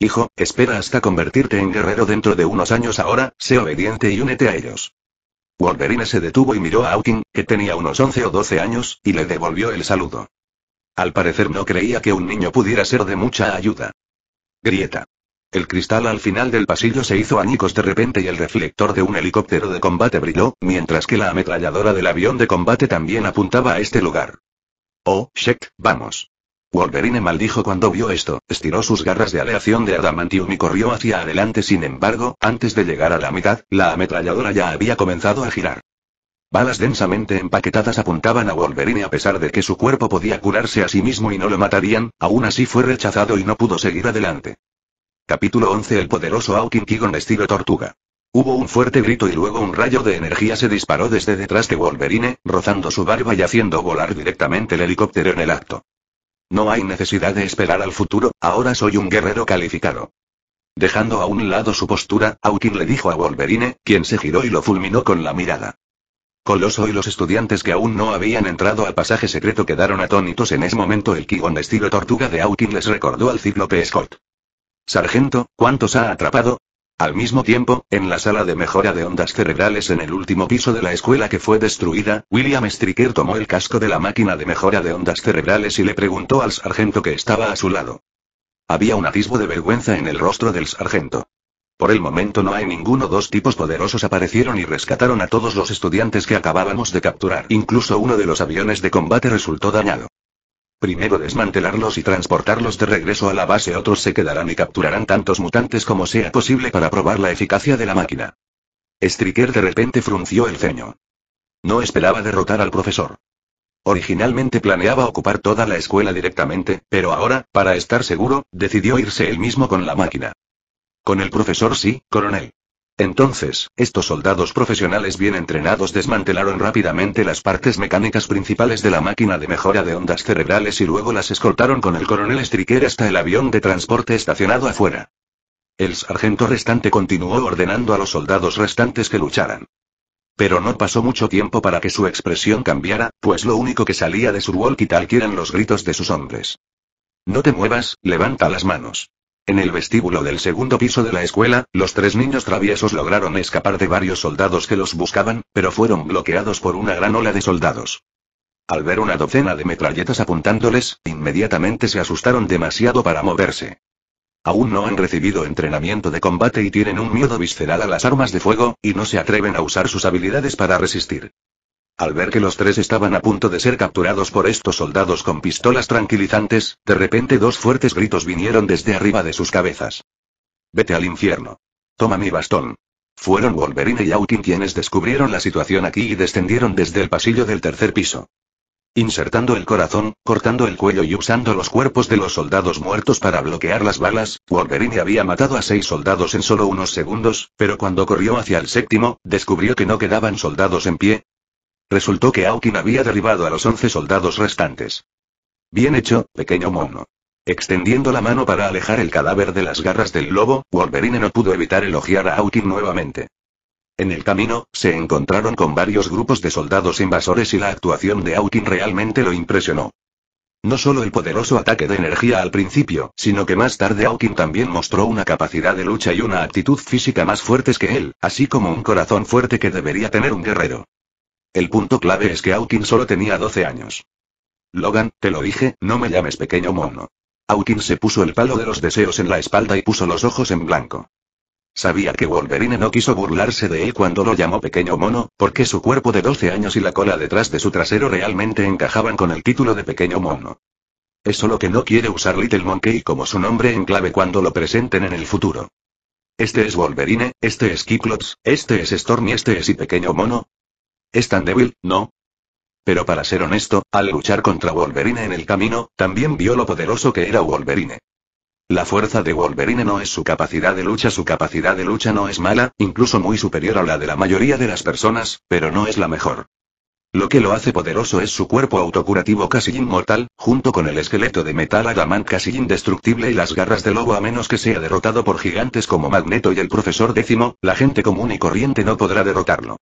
Hijo, espera hasta convertirte en guerrero dentro de unos años ahora, sé obediente y únete a ellos. Wolverine se detuvo y miró a Hawking, que tenía unos 11 o 12 años, y le devolvió el saludo. Al parecer no creía que un niño pudiera ser de mucha ayuda. Grieta. El cristal al final del pasillo se hizo añicos de repente y el reflector de un helicóptero de combate brilló, mientras que la ametralladora del avión de combate también apuntaba a este lugar. Oh, Shek, vamos. Wolverine maldijo cuando vio esto, estiró sus garras de aleación de adamantium y corrió hacia adelante sin embargo, antes de llegar a la mitad, la ametralladora ya había comenzado a girar. Balas densamente empaquetadas apuntaban a Wolverine a pesar de que su cuerpo podía curarse a sí mismo y no lo matarían, aún así fue rechazado y no pudo seguir adelante. Capítulo 11 El poderoso Hawking Kigon estilo tortuga. Hubo un fuerte grito y luego un rayo de energía se disparó desde detrás de Wolverine, rozando su barba y haciendo volar directamente el helicóptero en el acto. No hay necesidad de esperar al futuro, ahora soy un guerrero calificado. Dejando a un lado su postura, Hawking le dijo a Wolverine, quien se giró y lo fulminó con la mirada. Coloso y los estudiantes que aún no habían entrado al pasaje secreto quedaron atónitos en ese momento el Kigon estilo tortuga de Hawking les recordó al cíclope Scott. Sargento, ¿cuántos ha atrapado? Al mismo tiempo, en la sala de mejora de ondas cerebrales en el último piso de la escuela que fue destruida, William Stricker tomó el casco de la máquina de mejora de ondas cerebrales y le preguntó al sargento que estaba a su lado. Había un atisbo de vergüenza en el rostro del sargento. Por el momento no hay ninguno. Dos tipos poderosos aparecieron y rescataron a todos los estudiantes que acabábamos de capturar. Incluso uno de los aviones de combate resultó dañado. Primero desmantelarlos y transportarlos de regreso a la base. Otros se quedarán y capturarán tantos mutantes como sea posible para probar la eficacia de la máquina. Striker de repente frunció el ceño. No esperaba derrotar al profesor. Originalmente planeaba ocupar toda la escuela directamente, pero ahora, para estar seguro, decidió irse él mismo con la máquina. Con el profesor sí, coronel. Entonces, estos soldados profesionales bien entrenados desmantelaron rápidamente las partes mecánicas principales de la máquina de mejora de ondas cerebrales y luego las escoltaron con el coronel Striker hasta el avión de transporte estacionado afuera. El sargento restante continuó ordenando a los soldados restantes que lucharan. Pero no pasó mucho tiempo para que su expresión cambiara, pues lo único que salía de su walkie-talkie eran los gritos de sus hombres. No te muevas, levanta las manos. En el vestíbulo del segundo piso de la escuela, los tres niños traviesos lograron escapar de varios soldados que los buscaban, pero fueron bloqueados por una gran ola de soldados. Al ver una docena de metralletas apuntándoles, inmediatamente se asustaron demasiado para moverse. Aún no han recibido entrenamiento de combate y tienen un miedo visceral a las armas de fuego, y no se atreven a usar sus habilidades para resistir. Al ver que los tres estaban a punto de ser capturados por estos soldados con pistolas tranquilizantes, de repente dos fuertes gritos vinieron desde arriba de sus cabezas. Vete al infierno. Toma mi bastón. Fueron Wolverine y Aukin quienes descubrieron la situación aquí y descendieron desde el pasillo del tercer piso. Insertando el corazón, cortando el cuello y usando los cuerpos de los soldados muertos para bloquear las balas, Wolverine había matado a seis soldados en solo unos segundos, pero cuando corrió hacia el séptimo, descubrió que no quedaban soldados en pie, Resultó que Aukin había derribado a los once soldados restantes. Bien hecho, pequeño mono. Extendiendo la mano para alejar el cadáver de las garras del lobo, Wolverine no pudo evitar elogiar a Aukin nuevamente. En el camino, se encontraron con varios grupos de soldados invasores y la actuación de Aukin realmente lo impresionó. No solo el poderoso ataque de energía al principio, sino que más tarde Aukin también mostró una capacidad de lucha y una actitud física más fuertes que él, así como un corazón fuerte que debería tener un guerrero. El punto clave es que Autin solo tenía 12 años. Logan, te lo dije, no me llames pequeño mono. Autin se puso el palo de los deseos en la espalda y puso los ojos en blanco. Sabía que Wolverine no quiso burlarse de él cuando lo llamó pequeño mono, porque su cuerpo de 12 años y la cola detrás de su trasero realmente encajaban con el título de pequeño mono. Es solo que no quiere usar Little Monkey como su nombre en clave cuando lo presenten en el futuro. Este es Wolverine, este es Cyclops, este es Storm y este es y pequeño mono, es tan débil, ¿no? Pero para ser honesto, al luchar contra Wolverine en el camino, también vio lo poderoso que era Wolverine. La fuerza de Wolverine no es su capacidad de lucha, su capacidad de lucha no es mala, incluso muy superior a la de la mayoría de las personas, pero no es la mejor. Lo que lo hace poderoso es su cuerpo autocurativo casi inmortal, junto con el esqueleto de metal adamant casi indestructible y las garras de lobo a menos que sea derrotado por gigantes como Magneto y el Profesor Décimo, la gente común y corriente no podrá derrotarlo.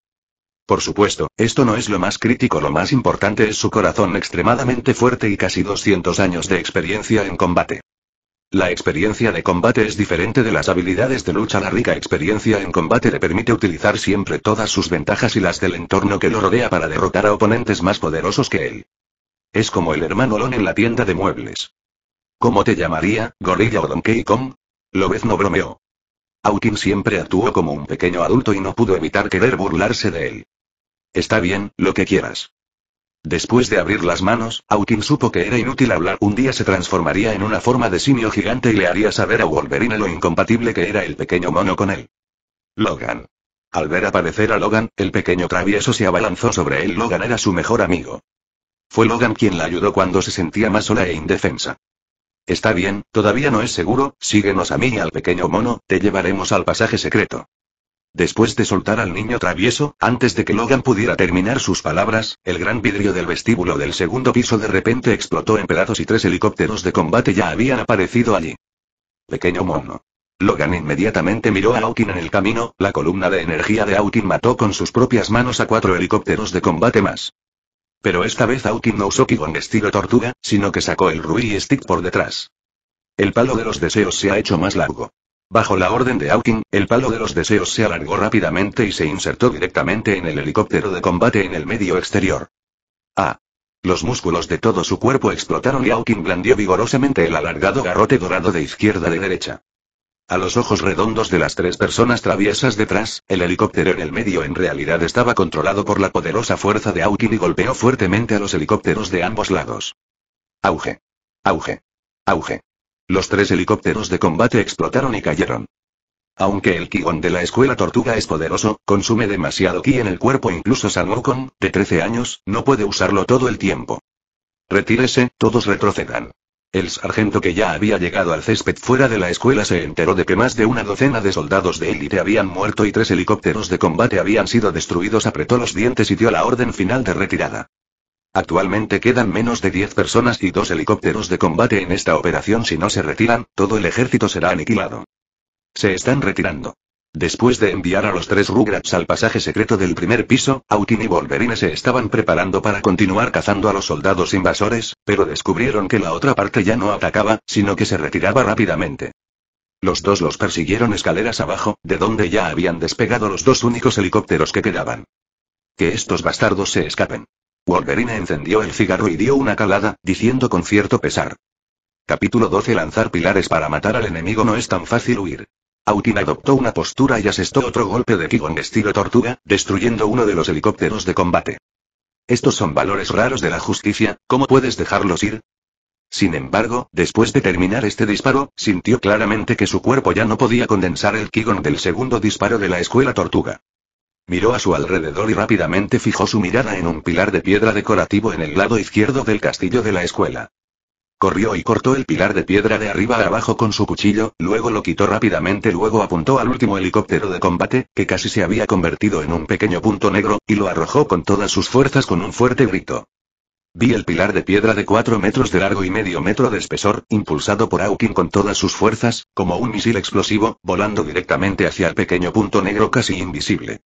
Por supuesto, esto no es lo más crítico, lo más importante es su corazón extremadamente fuerte y casi 200 años de experiencia en combate. La experiencia de combate es diferente de las habilidades de lucha. La rica experiencia en combate le permite utilizar siempre todas sus ventajas y las del entorno que lo rodea para derrotar a oponentes más poderosos que él. Es como el hermano Lon en la tienda de muebles. ¿Cómo te llamaría, gorilla o Donkey Kong? Lobez no bromeó. Aukin siempre actuó como un pequeño adulto y no pudo evitar querer burlarse de él. Está bien, lo que quieras. Después de abrir las manos, Aukin supo que era inútil hablar. Un día se transformaría en una forma de simio gigante y le haría saber a Wolverine lo incompatible que era el pequeño mono con él. Logan. Al ver aparecer a Logan, el pequeño travieso se abalanzó sobre él. Logan era su mejor amigo. Fue Logan quien la ayudó cuando se sentía más sola e indefensa. Está bien, todavía no es seguro, síguenos a mí y al pequeño mono, te llevaremos al pasaje secreto. Después de soltar al niño travieso, antes de que Logan pudiera terminar sus palabras, el gran vidrio del vestíbulo del segundo piso de repente explotó en pedazos y tres helicópteros de combate ya habían aparecido allí. Pequeño mono. Logan inmediatamente miró a Aukin en el camino, la columna de energía de Aukin mató con sus propias manos a cuatro helicópteros de combate más. Pero esta vez Aukin no usó Kigon estilo tortuga, sino que sacó el Rui Stick por detrás. El palo de los deseos se ha hecho más largo. Bajo la orden de Hawking, el palo de los deseos se alargó rápidamente y se insertó directamente en el helicóptero de combate en el medio exterior. Ah. Los músculos de todo su cuerpo explotaron y Hawking blandió vigorosamente el alargado garrote dorado de izquierda de derecha. A los ojos redondos de las tres personas traviesas detrás, el helicóptero en el medio en realidad estaba controlado por la poderosa fuerza de Hawking y golpeó fuertemente a los helicópteros de ambos lados. Auge. Auge. Auge. Los tres helicópteros de combate explotaron y cayeron. Aunque el Kigon de la escuela tortuga es poderoso, consume demasiado ki en el cuerpo incluso San de 13 años, no puede usarlo todo el tiempo. Retírese, todos retrocedan. El sargento que ya había llegado al césped fuera de la escuela se enteró de que más de una docena de soldados de élite habían muerto y tres helicópteros de combate habían sido destruidos. Apretó los dientes y dio la orden final de retirada. Actualmente quedan menos de 10 personas y dos helicópteros de combate en esta operación. Si no se retiran, todo el ejército será aniquilado. Se están retirando. Después de enviar a los tres Rugrats al pasaje secreto del primer piso, Autin y Wolverine se estaban preparando para continuar cazando a los soldados invasores, pero descubrieron que la otra parte ya no atacaba, sino que se retiraba rápidamente. Los dos los persiguieron escaleras abajo, de donde ya habían despegado los dos únicos helicópteros que quedaban. Que estos bastardos se escapen. Wolverine encendió el cigarro y dio una calada, diciendo con cierto pesar. Capítulo 12 Lanzar pilares para matar al enemigo no es tan fácil huir. Autin adoptó una postura y asestó otro golpe de Kigon estilo tortuga, destruyendo uno de los helicópteros de combate. Estos son valores raros de la justicia, ¿cómo puedes dejarlos ir? Sin embargo, después de terminar este disparo, sintió claramente que su cuerpo ya no podía condensar el Kigon del segundo disparo de la escuela tortuga. Miró a su alrededor y rápidamente fijó su mirada en un pilar de piedra decorativo en el lado izquierdo del castillo de la escuela. Corrió y cortó el pilar de piedra de arriba a abajo con su cuchillo, luego lo quitó rápidamente, luego apuntó al último helicóptero de combate, que casi se había convertido en un pequeño punto negro, y lo arrojó con todas sus fuerzas con un fuerte grito. Vi el pilar de piedra de cuatro metros de largo y medio metro de espesor, impulsado por Aukin con todas sus fuerzas, como un misil explosivo, volando directamente hacia el pequeño punto negro casi invisible.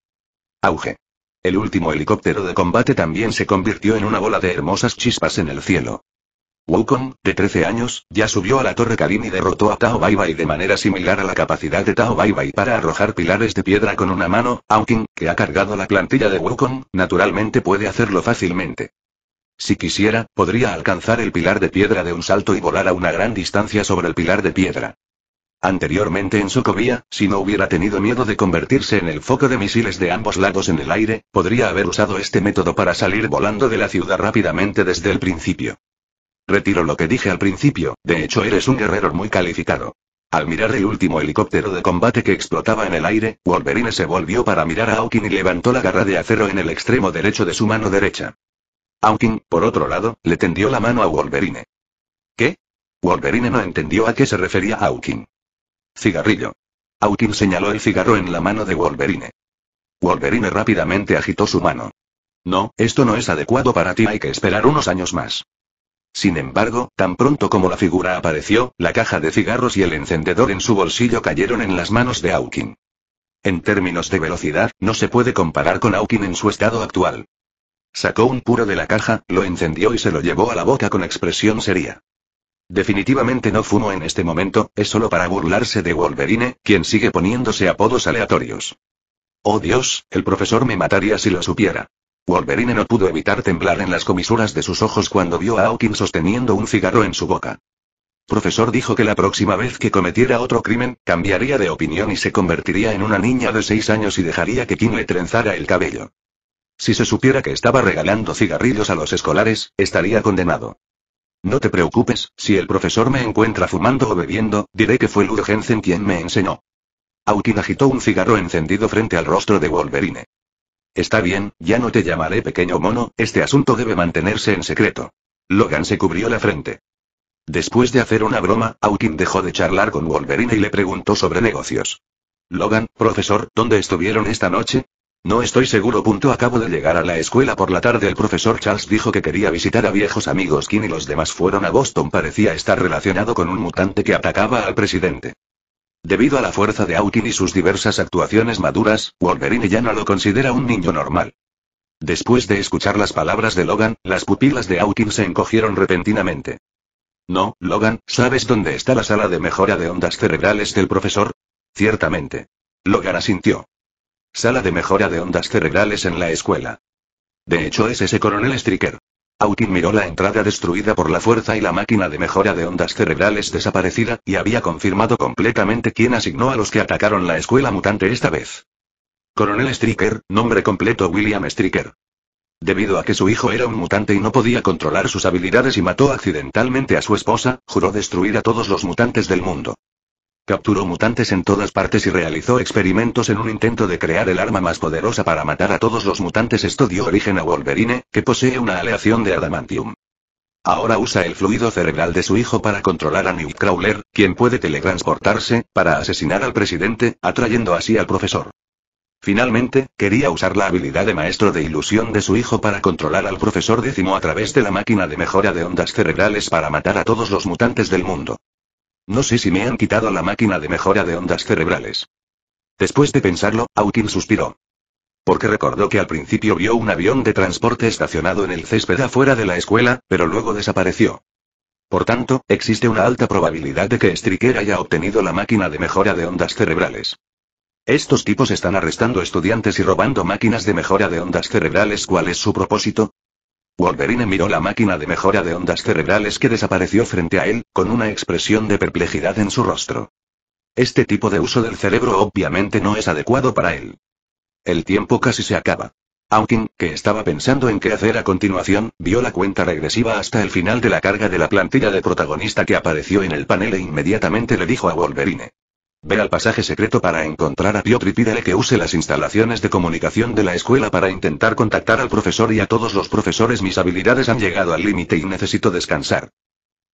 Auge. El último helicóptero de combate también se convirtió en una bola de hermosas chispas en el cielo. Wukong, de 13 años, ya subió a la Torre Karim y derrotó a Tao Bai Bai de manera similar a la capacidad de Tao Bai para arrojar pilares de piedra con una mano, aunque, que ha cargado la plantilla de Wukong, naturalmente puede hacerlo fácilmente. Si quisiera, podría alcanzar el pilar de piedra de un salto y volar a una gran distancia sobre el pilar de piedra. Anteriormente en Sokovia, si no hubiera tenido miedo de convertirse en el foco de misiles de ambos lados en el aire, podría haber usado este método para salir volando de la ciudad rápidamente desde el principio. Retiro lo que dije al principio, de hecho eres un guerrero muy calificado. Al mirar el último helicóptero de combate que explotaba en el aire, Wolverine se volvió para mirar a Hawking y levantó la garra de acero en el extremo derecho de su mano derecha. Hawking, por otro lado, le tendió la mano a Wolverine. ¿Qué? Wolverine no entendió a qué se refería Hawking. Cigarrillo. Aukin señaló el cigarro en la mano de Wolverine. Wolverine rápidamente agitó su mano. No, esto no es adecuado para ti, hay que esperar unos años más. Sin embargo, tan pronto como la figura apareció, la caja de cigarros y el encendedor en su bolsillo cayeron en las manos de Aukin. En términos de velocidad, no se puede comparar con Aukin en su estado actual. Sacó un puro de la caja, lo encendió y se lo llevó a la boca con expresión seria. Definitivamente no fumo en este momento, es solo para burlarse de Wolverine, quien sigue poniéndose apodos aleatorios. Oh Dios, el profesor me mataría si lo supiera. Wolverine no pudo evitar temblar en las comisuras de sus ojos cuando vio a Hawking sosteniendo un cigarro en su boca. Profesor dijo que la próxima vez que cometiera otro crimen, cambiaría de opinión y se convertiría en una niña de seis años y dejaría que Kim le trenzara el cabello. Si se supiera que estaba regalando cigarrillos a los escolares, estaría condenado. No te preocupes, si el profesor me encuentra fumando o bebiendo, diré que fue Lur quien me enseñó. Aukin agitó un cigarro encendido frente al rostro de Wolverine. Está bien, ya no te llamaré pequeño mono, este asunto debe mantenerse en secreto. Logan se cubrió la frente. Después de hacer una broma, Aukin dejó de charlar con Wolverine y le preguntó sobre negocios. Logan, profesor, ¿dónde estuvieron esta noche? No estoy seguro. Acabo de llegar a la escuela por la tarde. El profesor Charles dijo que quería visitar a viejos amigos. Kim y los demás fueron a Boston. Parecía estar relacionado con un mutante que atacaba al presidente. Debido a la fuerza de Hawking y sus diversas actuaciones maduras, Wolverine ya no lo considera un niño normal. Después de escuchar las palabras de Logan, las pupilas de Hawking se encogieron repentinamente. No, Logan, ¿sabes dónde está la sala de mejora de ondas cerebrales del profesor? Ciertamente. Logan asintió. Sala de mejora de ondas cerebrales en la escuela. De hecho es ese coronel Stricker. Autin miró la entrada destruida por la fuerza y la máquina de mejora de ondas cerebrales desaparecida, y había confirmado completamente quién asignó a los que atacaron la escuela mutante esta vez. Coronel Stricker, nombre completo William Stricker. Debido a que su hijo era un mutante y no podía controlar sus habilidades y mató accidentalmente a su esposa, juró destruir a todos los mutantes del mundo. Capturó mutantes en todas partes y realizó experimentos en un intento de crear el arma más poderosa para matar a todos los mutantes. Esto dio origen a Wolverine, que posee una aleación de adamantium. Ahora usa el fluido cerebral de su hijo para controlar a Crawler, quien puede teletransportarse, para asesinar al presidente, atrayendo así al profesor. Finalmente, quería usar la habilidad de maestro de ilusión de su hijo para controlar al profesor décimo a través de la máquina de mejora de ondas cerebrales para matar a todos los mutantes del mundo. No sé si me han quitado la máquina de mejora de ondas cerebrales. Después de pensarlo, Hawking suspiró. Porque recordó que al principio vio un avión de transporte estacionado en el césped afuera de la escuela, pero luego desapareció. Por tanto, existe una alta probabilidad de que Stricker haya obtenido la máquina de mejora de ondas cerebrales. Estos tipos están arrestando estudiantes y robando máquinas de mejora de ondas cerebrales. ¿Cuál es su propósito? Wolverine miró la máquina de mejora de ondas cerebrales que desapareció frente a él, con una expresión de perplejidad en su rostro. Este tipo de uso del cerebro obviamente no es adecuado para él. El tiempo casi se acaba. Hawking, que estaba pensando en qué hacer a continuación, vio la cuenta regresiva hasta el final de la carga de la plantilla de protagonista que apareció en el panel e inmediatamente le dijo a Wolverine. Ve al pasaje secreto para encontrar a Piotr y pídele que use las instalaciones de comunicación de la escuela para intentar contactar al profesor y a todos los profesores. Mis habilidades han llegado al límite y necesito descansar.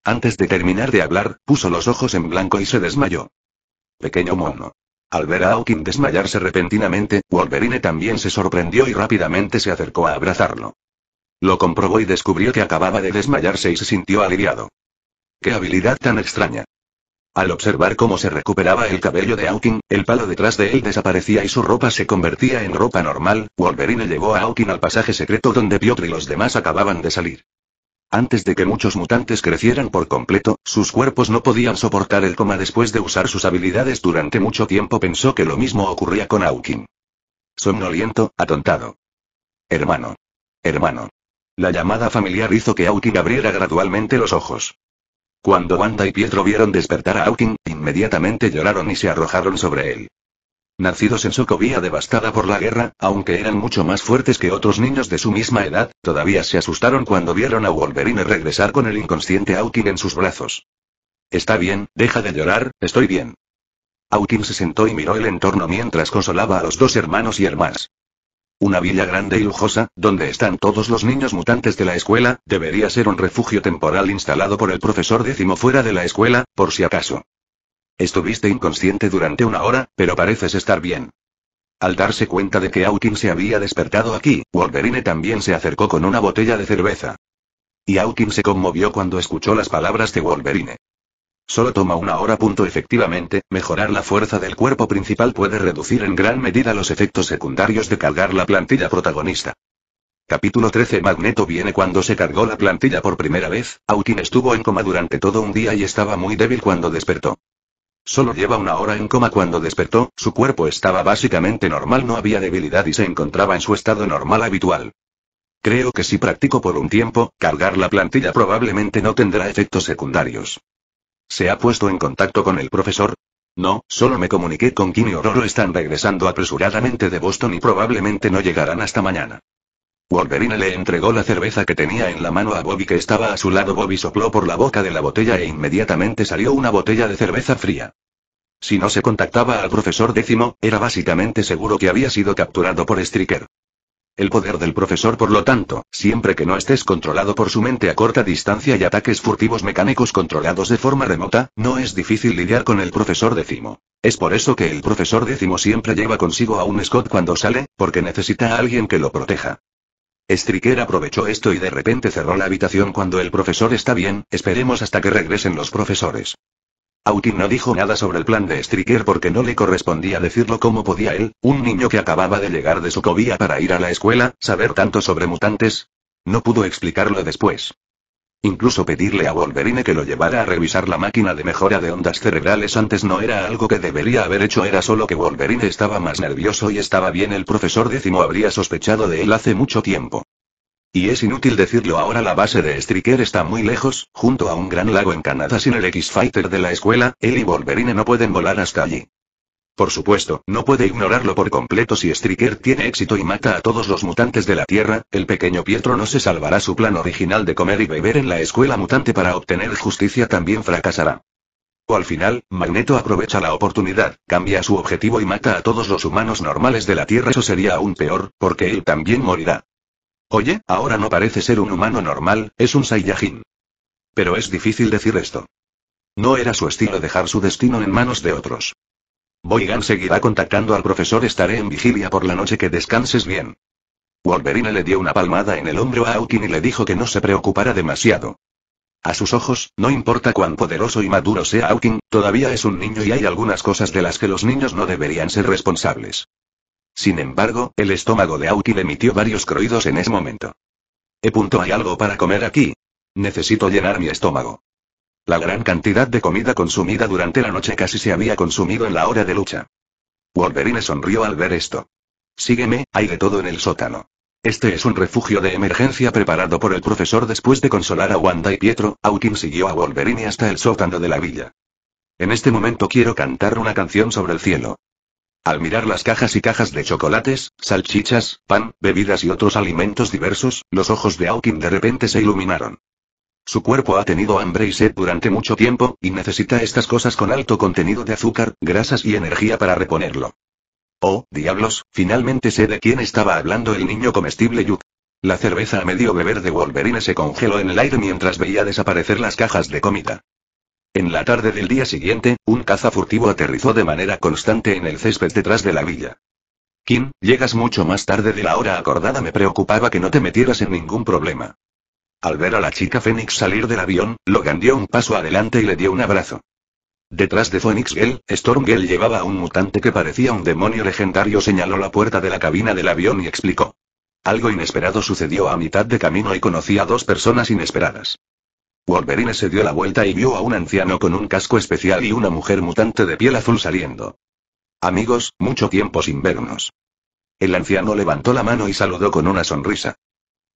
Antes de terminar de hablar, puso los ojos en blanco y se desmayó. Pequeño mono. Al ver a Hawking desmayarse repentinamente, Wolverine también se sorprendió y rápidamente se acercó a abrazarlo. Lo comprobó y descubrió que acababa de desmayarse y se sintió aliviado. ¡Qué habilidad tan extraña! Al observar cómo se recuperaba el cabello de Hawking, el palo detrás de él desaparecía y su ropa se convertía en ropa normal, Wolverine llevó a Hawking al pasaje secreto donde Piotr y los demás acababan de salir. Antes de que muchos mutantes crecieran por completo, sus cuerpos no podían soportar el coma después de usar sus habilidades durante mucho tiempo pensó que lo mismo ocurría con Hawking. Somnoliento, atontado. Hermano. Hermano. La llamada familiar hizo que Hawking abriera gradualmente los ojos. Cuando Wanda y Pietro vieron despertar a Hawking, inmediatamente lloraron y se arrojaron sobre él. Nacidos en Sokovia devastada por la guerra, aunque eran mucho más fuertes que otros niños de su misma edad, todavía se asustaron cuando vieron a Wolverine regresar con el inconsciente Hawking en sus brazos. Está bien, deja de llorar, estoy bien. Hawking se sentó y miró el entorno mientras consolaba a los dos hermanos y hermanas. Una villa grande y lujosa, donde están todos los niños mutantes de la escuela, debería ser un refugio temporal instalado por el profesor décimo fuera de la escuela, por si acaso. Estuviste inconsciente durante una hora, pero pareces estar bien. Al darse cuenta de que Hawking se había despertado aquí, Wolverine también se acercó con una botella de cerveza. Y Hawking se conmovió cuando escuchó las palabras de Wolverine. Solo toma una hora. Punto efectivamente, mejorar la fuerza del cuerpo principal puede reducir en gran medida los efectos secundarios de cargar la plantilla protagonista. Capítulo 13 Magneto viene cuando se cargó la plantilla por primera vez, Autin estuvo en coma durante todo un día y estaba muy débil cuando despertó. Solo lleva una hora en coma cuando despertó, su cuerpo estaba básicamente normal, no había debilidad y se encontraba en su estado normal habitual. Creo que si practico por un tiempo, cargar la plantilla probablemente no tendrá efectos secundarios. ¿Se ha puesto en contacto con el profesor? No, solo me comuniqué con Kim y Ororo están regresando apresuradamente de Boston y probablemente no llegarán hasta mañana. Wolverine le entregó la cerveza que tenía en la mano a Bobby que estaba a su lado. Bobby sopló por la boca de la botella e inmediatamente salió una botella de cerveza fría. Si no se contactaba al profesor décimo, era básicamente seguro que había sido capturado por Stricker. El poder del profesor por lo tanto, siempre que no estés controlado por su mente a corta distancia y ataques furtivos mecánicos controlados de forma remota, no es difícil lidiar con el profesor décimo. Es por eso que el profesor décimo siempre lleva consigo a un Scott cuando sale, porque necesita a alguien que lo proteja. Striker aprovechó esto y de repente cerró la habitación cuando el profesor está bien, esperemos hasta que regresen los profesores. Autin no dijo nada sobre el plan de Stricker porque no le correspondía decirlo como podía él, un niño que acababa de llegar de Socovia para ir a la escuela, saber tanto sobre mutantes. No pudo explicarlo después. Incluso pedirle a Wolverine que lo llevara a revisar la máquina de mejora de ondas cerebrales antes no era algo que debería haber hecho, era solo que Wolverine estaba más nervioso y estaba bien. El profesor décimo habría sospechado de él hace mucho tiempo. Y es inútil decirlo ahora la base de Striker está muy lejos, junto a un gran lago en Canadá sin el X-Fighter de la escuela, él y Wolverine no pueden volar hasta allí. Por supuesto, no puede ignorarlo por completo si Striker tiene éxito y mata a todos los mutantes de la Tierra, el pequeño Pietro no se salvará su plan original de comer y beber en la escuela mutante para obtener justicia también fracasará. O al final, Magneto aprovecha la oportunidad, cambia su objetivo y mata a todos los humanos normales de la Tierra eso sería aún peor, porque él también morirá. Oye, ahora no parece ser un humano normal, es un Saiyajin. Pero es difícil decir esto. No era su estilo dejar su destino en manos de otros. Boygan seguirá contactando al profesor. Estaré en vigilia por la noche. Que descanses bien. Wolverine le dio una palmada en el hombro a Aukin y le dijo que no se preocupara demasiado. A sus ojos, no importa cuán poderoso y maduro sea Aukin, todavía es un niño y hay algunas cosas de las que los niños no deberían ser responsables. Sin embargo, el estómago de Autin emitió varios croidos en ese momento. E punto hay algo para comer aquí. Necesito llenar mi estómago. La gran cantidad de comida consumida durante la noche casi se había consumido en la hora de lucha. Wolverine sonrió al ver esto. Sígueme, hay de todo en el sótano. Este es un refugio de emergencia preparado por el profesor después de consolar a Wanda y Pietro, Aukin siguió a Wolverine hasta el sótano de la villa. En este momento quiero cantar una canción sobre el cielo. Al mirar las cajas y cajas de chocolates, salchichas, pan, bebidas y otros alimentos diversos, los ojos de Hawking de repente se iluminaron. Su cuerpo ha tenido hambre y sed durante mucho tiempo, y necesita estas cosas con alto contenido de azúcar, grasas y energía para reponerlo. Oh, diablos, finalmente sé de quién estaba hablando el niño comestible Yuk. La cerveza a medio beber de Wolverine se congeló en el aire mientras veía desaparecer las cajas de comida. En la tarde del día siguiente, un caza furtivo aterrizó de manera constante en el césped detrás de la villa. Kim, llegas mucho más tarde de la hora acordada, me preocupaba que no te metieras en ningún problema. Al ver a la chica Fénix salir del avión, Logan dio un paso adelante y le dio un abrazo. Detrás de Phoenix Gale, Gale llevaba a un mutante que parecía un demonio legendario, señaló la puerta de la cabina del avión y explicó. Algo inesperado sucedió a mitad de camino y conocí a dos personas inesperadas. Wolverine se dio la vuelta y vio a un anciano con un casco especial y una mujer mutante de piel azul saliendo. Amigos, mucho tiempo sin vernos. El anciano levantó la mano y saludó con una sonrisa.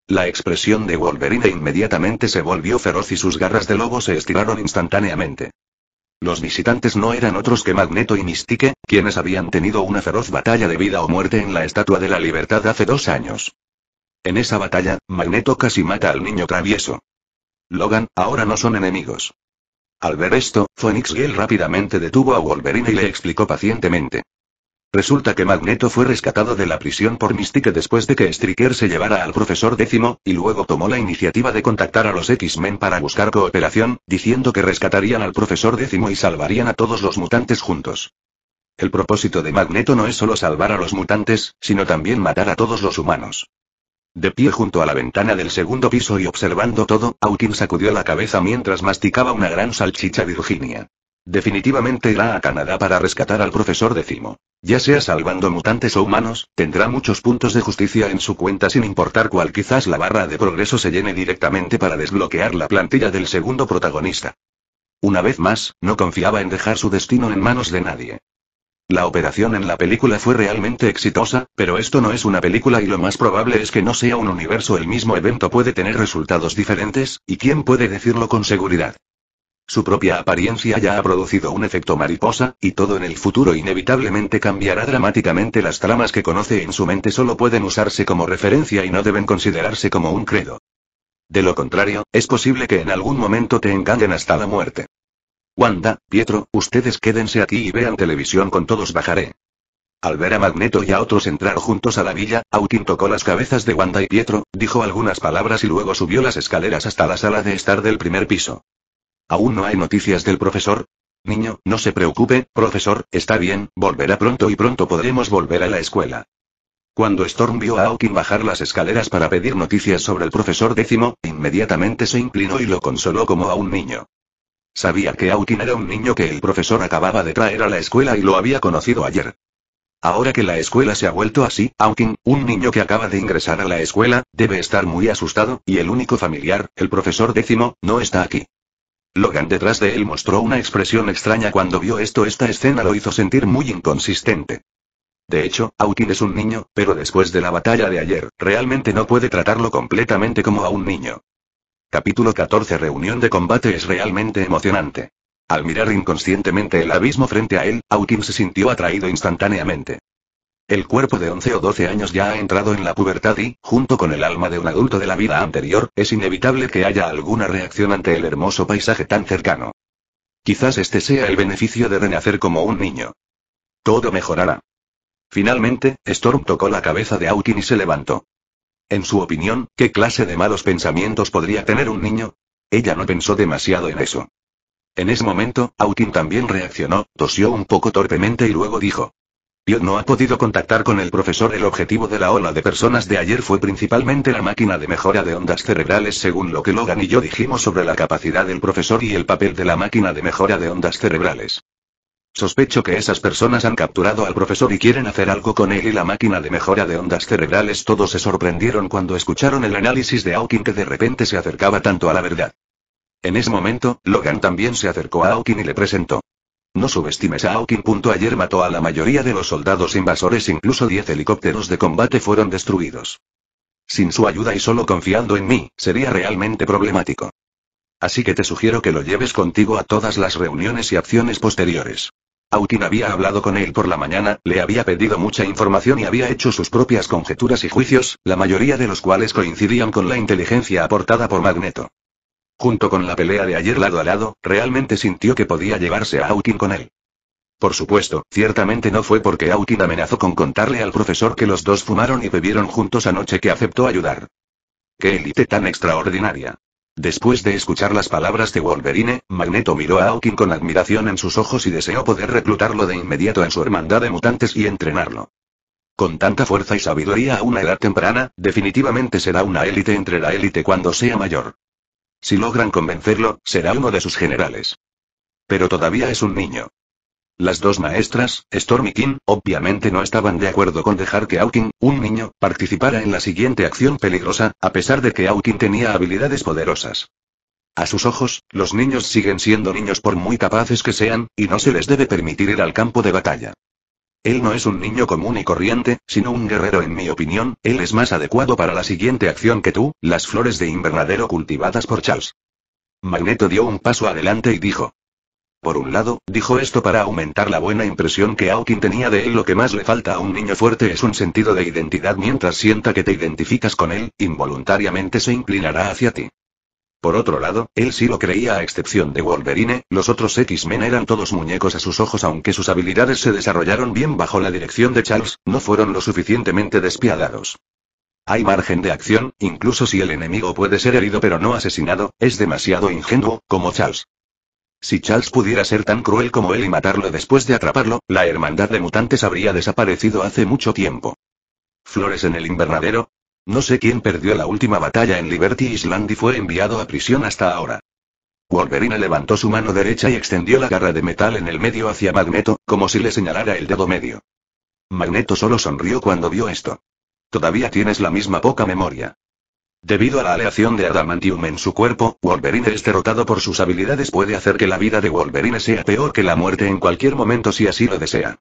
La expresión de Wolverine inmediatamente se volvió feroz y sus garras de lobo se estiraron instantáneamente. Los visitantes no eran otros que Magneto y Mystique, quienes habían tenido una feroz batalla de vida o muerte en la Estatua de la Libertad hace dos años. En esa batalla, Magneto casi mata al niño travieso. Logan, ahora no son enemigos. Al ver esto, Phoenix Gale rápidamente detuvo a Wolverine y le explicó pacientemente. Resulta que Magneto fue rescatado de la prisión por Mystique después de que Stryker se llevara al profesor décimo, y luego tomó la iniciativa de contactar a los X-Men para buscar cooperación, diciendo que rescatarían al profesor décimo y salvarían a todos los mutantes juntos. El propósito de Magneto no es solo salvar a los mutantes, sino también matar a todos los humanos. De pie junto a la ventana del segundo piso y observando todo, Autin sacudió la cabeza mientras masticaba una gran salchicha Virginia. Definitivamente irá a Canadá para rescatar al profesor Decimo. Ya sea salvando mutantes o humanos, tendrá muchos puntos de justicia en su cuenta sin importar cuál quizás la barra de progreso se llene directamente para desbloquear la plantilla del segundo protagonista. Una vez más, no confiaba en dejar su destino en manos de nadie. La operación en la película fue realmente exitosa, pero esto no es una película y lo más probable es que no sea un universo. El mismo evento puede tener resultados diferentes, y quién puede decirlo con seguridad. Su propia apariencia ya ha producido un efecto mariposa, y todo en el futuro inevitablemente cambiará dramáticamente. Las tramas que conoce en su mente solo pueden usarse como referencia y no deben considerarse como un credo. De lo contrario, es posible que en algún momento te engañen hasta la muerte. Wanda, Pietro, ustedes quédense aquí y vean televisión con todos bajaré. Al ver a Magneto y a otros entrar juntos a la villa, Aukin tocó las cabezas de Wanda y Pietro, dijo algunas palabras y luego subió las escaleras hasta la sala de estar del primer piso. ¿Aún no hay noticias del profesor? Niño, no se preocupe, profesor, está bien, volverá pronto y pronto podremos volver a la escuela. Cuando Storm vio a Aukin bajar las escaleras para pedir noticias sobre el profesor décimo, inmediatamente se inclinó y lo consoló como a un niño. Sabía que Aukin era un niño que el profesor acababa de traer a la escuela y lo había conocido ayer. Ahora que la escuela se ha vuelto así, Autin, un niño que acaba de ingresar a la escuela, debe estar muy asustado, y el único familiar, el profesor décimo, no está aquí. Logan detrás de él mostró una expresión extraña cuando vio esto. Esta escena lo hizo sentir muy inconsistente. De hecho, Autin es un niño, pero después de la batalla de ayer, realmente no puede tratarlo completamente como a un niño. Capítulo 14 Reunión de combate es realmente emocionante. Al mirar inconscientemente el abismo frente a él, Aukin se sintió atraído instantáneamente. El cuerpo de 11 o 12 años ya ha entrado en la pubertad y, junto con el alma de un adulto de la vida anterior, es inevitable que haya alguna reacción ante el hermoso paisaje tan cercano. Quizás este sea el beneficio de renacer como un niño. Todo mejorará. Finalmente, Storm tocó la cabeza de Aukin y se levantó. En su opinión, ¿qué clase de malos pensamientos podría tener un niño? Ella no pensó demasiado en eso. En ese momento, Autin también reaccionó, tosió un poco torpemente y luego dijo. "Yo no ha podido contactar con el profesor. El objetivo de la ola de personas de ayer fue principalmente la máquina de mejora de ondas cerebrales, según lo que Logan y yo dijimos sobre la capacidad del profesor y el papel de la máquina de mejora de ondas cerebrales. Sospecho que esas personas han capturado al profesor y quieren hacer algo con él y la máquina de mejora de ondas cerebrales. Todos se sorprendieron cuando escucharon el análisis de Hawking que de repente se acercaba tanto a la verdad. En ese momento, Logan también se acercó a Hawking y le presentó. No subestimes a Hawking. Ayer mató a la mayoría de los soldados invasores, incluso 10 helicópteros de combate fueron destruidos. Sin su ayuda y solo confiando en mí, sería realmente problemático. Así que te sugiero que lo lleves contigo a todas las reuniones y acciones posteriores. Autin había hablado con él por la mañana, le había pedido mucha información y había hecho sus propias conjeturas y juicios, la mayoría de los cuales coincidían con la inteligencia aportada por Magneto. Junto con la pelea de ayer lado a lado, realmente sintió que podía llevarse a Autin con él. Por supuesto, ciertamente no fue porque Autin amenazó con contarle al profesor que los dos fumaron y bebieron juntos anoche que aceptó ayudar. ¡Qué élite tan extraordinaria! Después de escuchar las palabras de Wolverine, Magneto miró a Hawking con admiración en sus ojos y deseó poder reclutarlo de inmediato en su hermandad de mutantes y entrenarlo. Con tanta fuerza y sabiduría a una edad temprana, definitivamente será una élite entre la élite cuando sea mayor. Si logran convencerlo, será uno de sus generales. Pero todavía es un niño. Las dos maestras, Storm y King, obviamente no estaban de acuerdo con dejar que Hawking, un niño, participara en la siguiente acción peligrosa, a pesar de que Hawking tenía habilidades poderosas. A sus ojos, los niños siguen siendo niños por muy capaces que sean, y no se les debe permitir ir al campo de batalla. Él no es un niño común y corriente, sino un guerrero en mi opinión, él es más adecuado para la siguiente acción que tú, las flores de invernadero cultivadas por Charles. Magneto dio un paso adelante y dijo, por un lado, dijo esto para aumentar la buena impresión que Hawking tenía de él. Lo que más le falta a un niño fuerte es un sentido de identidad. Mientras sienta que te identificas con él, involuntariamente se inclinará hacia ti. Por otro lado, él sí lo creía a excepción de Wolverine, los otros X-Men eran todos muñecos a sus ojos aunque sus habilidades se desarrollaron bien bajo la dirección de Charles, no fueron lo suficientemente despiadados. Hay margen de acción, incluso si el enemigo puede ser herido pero no asesinado, es demasiado ingenuo, como Charles. Si Charles pudiera ser tan cruel como él y matarlo después de atraparlo, la hermandad de mutantes habría desaparecido hace mucho tiempo. ¿Flores en el invernadero? No sé quién perdió la última batalla en Liberty Island y fue enviado a prisión hasta ahora. Wolverine levantó su mano derecha y extendió la garra de metal en el medio hacia Magneto, como si le señalara el dedo medio. Magneto solo sonrió cuando vio esto. Todavía tienes la misma poca memoria. Debido a la aleación de adamantium en su cuerpo, Wolverine es derrotado por sus habilidades puede hacer que la vida de Wolverine sea peor que la muerte en cualquier momento si así lo desea.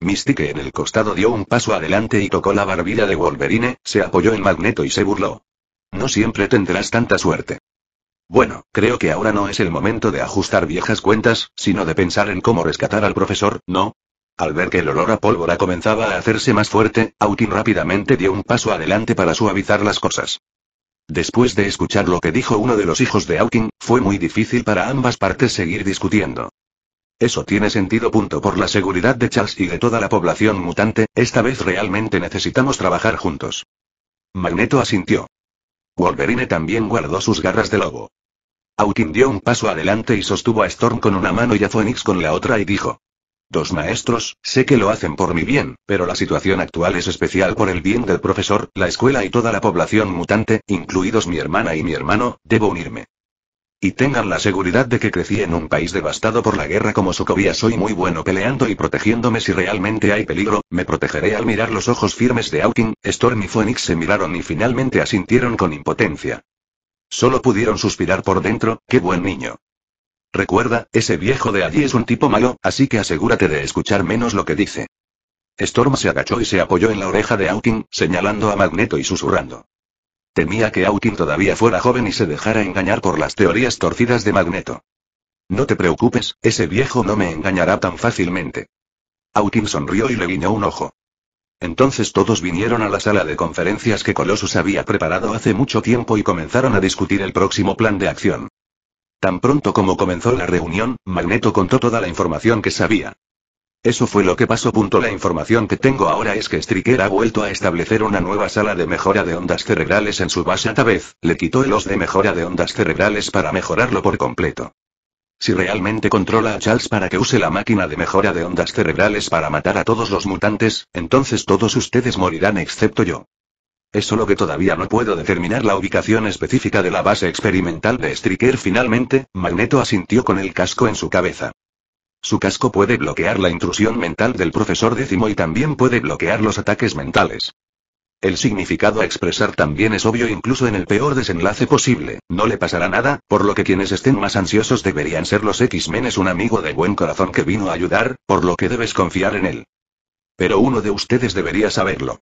Mystique en el costado dio un paso adelante y tocó la barbilla de Wolverine, se apoyó en Magneto y se burló. No siempre tendrás tanta suerte. Bueno, creo que ahora no es el momento de ajustar viejas cuentas, sino de pensar en cómo rescatar al profesor, ¿no? Al ver que el olor a pólvora comenzaba a hacerse más fuerte, Autin rápidamente dio un paso adelante para suavizar las cosas. Después de escuchar lo que dijo uno de los hijos de Hawking, fue muy difícil para ambas partes seguir discutiendo. Eso tiene sentido. Punto. Por la seguridad de Charles y de toda la población mutante, esta vez realmente necesitamos trabajar juntos. Magneto asintió. Wolverine también guardó sus garras de lobo. Hawking dio un paso adelante y sostuvo a Storm con una mano y a Phoenix con la otra y dijo. Dos maestros, sé que lo hacen por mi bien, pero la situación actual es especial por el bien del profesor, la escuela y toda la población mutante, incluidos mi hermana y mi hermano, debo unirme. Y tengan la seguridad de que crecí en un país devastado por la guerra como Sokovia. Soy muy bueno peleando y protegiéndome si realmente hay peligro, me protegeré al mirar los ojos firmes de Hawking, Storm y Phoenix se miraron y finalmente asintieron con impotencia. Solo pudieron suspirar por dentro, qué buen niño. Recuerda, ese viejo de allí es un tipo malo, así que asegúrate de escuchar menos lo que dice. Storm se agachó y se apoyó en la oreja de Hawking, señalando a Magneto y susurrando. Temía que Hawking todavía fuera joven y se dejara engañar por las teorías torcidas de Magneto. No te preocupes, ese viejo no me engañará tan fácilmente. Hawking sonrió y le guiñó un ojo. Entonces todos vinieron a la sala de conferencias que Colossus había preparado hace mucho tiempo y comenzaron a discutir el próximo plan de acción. Tan pronto como comenzó la reunión, Magneto contó toda la información que sabía. Eso fue lo que pasó. La información que tengo ahora es que Striker ha vuelto a establecer una nueva sala de mejora de ondas cerebrales en su base. A vez, le quitó el los de mejora de ondas cerebrales para mejorarlo por completo. Si realmente controla a Charles para que use la máquina de mejora de ondas cerebrales para matar a todos los mutantes, entonces todos ustedes morirán excepto yo. Es solo que todavía no puedo determinar la ubicación específica de la base experimental de Striker. Finalmente, Magneto asintió con el casco en su cabeza. Su casco puede bloquear la intrusión mental del profesor décimo y también puede bloquear los ataques mentales. El significado a expresar también es obvio incluso en el peor desenlace posible, no le pasará nada, por lo que quienes estén más ansiosos deberían ser los X-Men es un amigo de buen corazón que vino a ayudar, por lo que debes confiar en él. Pero uno de ustedes debería saberlo.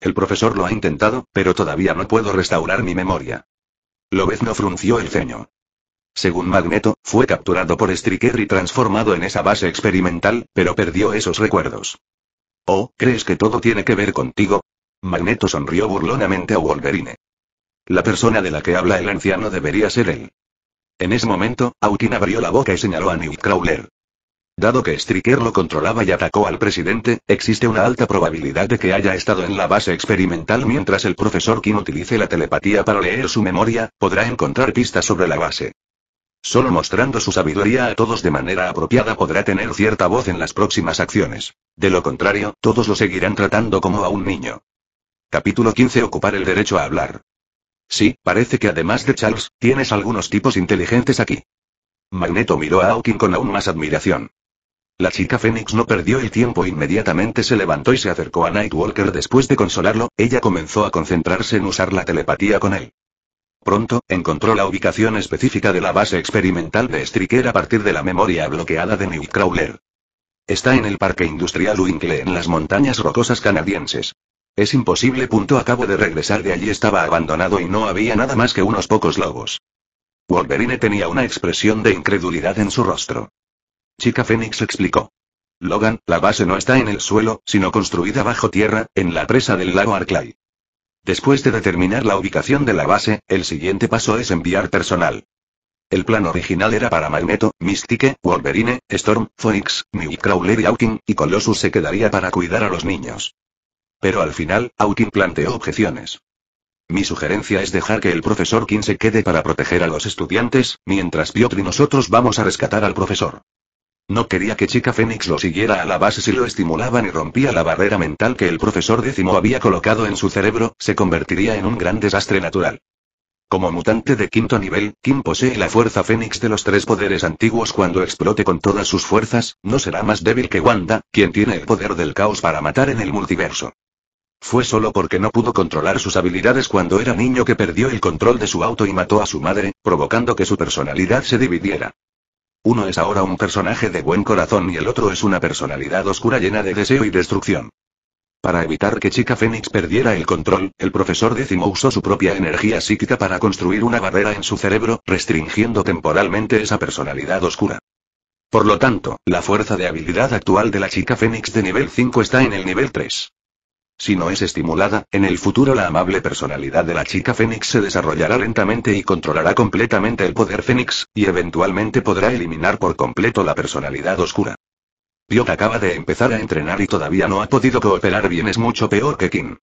El profesor lo ha intentado, pero todavía no puedo restaurar mi memoria. no frunció el ceño. Según Magneto, fue capturado por Striker y transformado en esa base experimental, pero perdió esos recuerdos. Oh, ¿crees que todo tiene que ver contigo? Magneto sonrió burlonamente a Wolverine. La persona de la que habla el anciano debería ser él. En ese momento, Autin abrió la boca y señaló a Newt Crawler. Dado que Striker lo controlaba y atacó al presidente, existe una alta probabilidad de que haya estado en la base experimental mientras el profesor Kim utilice la telepatía para leer su memoria, podrá encontrar pistas sobre la base. Solo mostrando su sabiduría a todos de manera apropiada podrá tener cierta voz en las próximas acciones. De lo contrario, todos lo seguirán tratando como a un niño. Capítulo 15 Ocupar el derecho a hablar. Sí, parece que además de Charles, tienes algunos tipos inteligentes aquí. Magneto miró a Hawking con aún más admiración. La chica Fénix no perdió el tiempo, inmediatamente se levantó y se acercó a Nightwalker después de consolarlo, ella comenzó a concentrarse en usar la telepatía con él. Pronto, encontró la ubicación específica de la base experimental de Striker a partir de la memoria bloqueada de Crowler. Está en el Parque Industrial Winkle en las montañas rocosas canadienses. Es imposible. Punto acabo de regresar de allí estaba abandonado y no había nada más que unos pocos lobos. Wolverine tenía una expresión de incredulidad en su rostro. Chica Fénix explicó. Logan, la base no está en el suelo, sino construida bajo tierra, en la presa del lago Arclay. Después de determinar la ubicación de la base, el siguiente paso es enviar personal. El plan original era para Magneto, Mystique, Wolverine, Storm, Phoenix, Crawler y Hawking, y Colossus se quedaría para cuidar a los niños. Pero al final, Hawking planteó objeciones. Mi sugerencia es dejar que el profesor King se quede para proteger a los estudiantes, mientras Piotr y nosotros vamos a rescatar al profesor. No quería que Chica Fénix lo siguiera a la base si lo estimulaban y rompía la barrera mental que el profesor décimo había colocado en su cerebro, se convertiría en un gran desastre natural. Como mutante de quinto nivel, Kim posee la fuerza fénix de los tres poderes antiguos cuando explote con todas sus fuerzas, no será más débil que Wanda, quien tiene el poder del caos para matar en el multiverso. Fue solo porque no pudo controlar sus habilidades cuando era niño que perdió el control de su auto y mató a su madre, provocando que su personalidad se dividiera. Uno es ahora un personaje de buen corazón y el otro es una personalidad oscura llena de deseo y destrucción. Para evitar que Chica Fénix perdiera el control, el profesor décimo usó su propia energía psíquica para construir una barrera en su cerebro, restringiendo temporalmente esa personalidad oscura. Por lo tanto, la fuerza de habilidad actual de la Chica Fénix de nivel 5 está en el nivel 3. Si no es estimulada, en el futuro la amable personalidad de la chica Fénix se desarrollará lentamente y controlará completamente el poder Fénix, y eventualmente podrá eliminar por completo la personalidad oscura. Piot acaba de empezar a entrenar y todavía no ha podido cooperar bien, es mucho peor que Kim.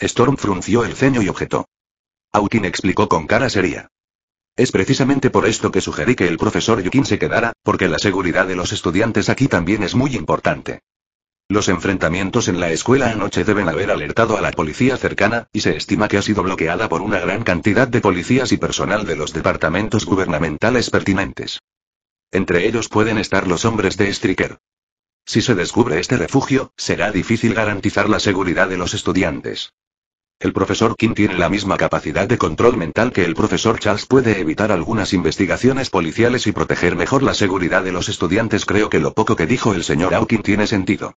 Storm frunció el ceño y objetó. Aukin explicó con cara seria. Es precisamente por esto que sugerí que el profesor Yukin se quedara, porque la seguridad de los estudiantes aquí también es muy importante. Los enfrentamientos en la escuela anoche deben haber alertado a la policía cercana, y se estima que ha sido bloqueada por una gran cantidad de policías y personal de los departamentos gubernamentales pertinentes. Entre ellos pueden estar los hombres de Stricker. Si se descubre este refugio, será difícil garantizar la seguridad de los estudiantes. El profesor Kim tiene la misma capacidad de control mental que el profesor Charles puede evitar algunas investigaciones policiales y proteger mejor la seguridad de los estudiantes. Creo que lo poco que dijo el señor Hawking tiene sentido.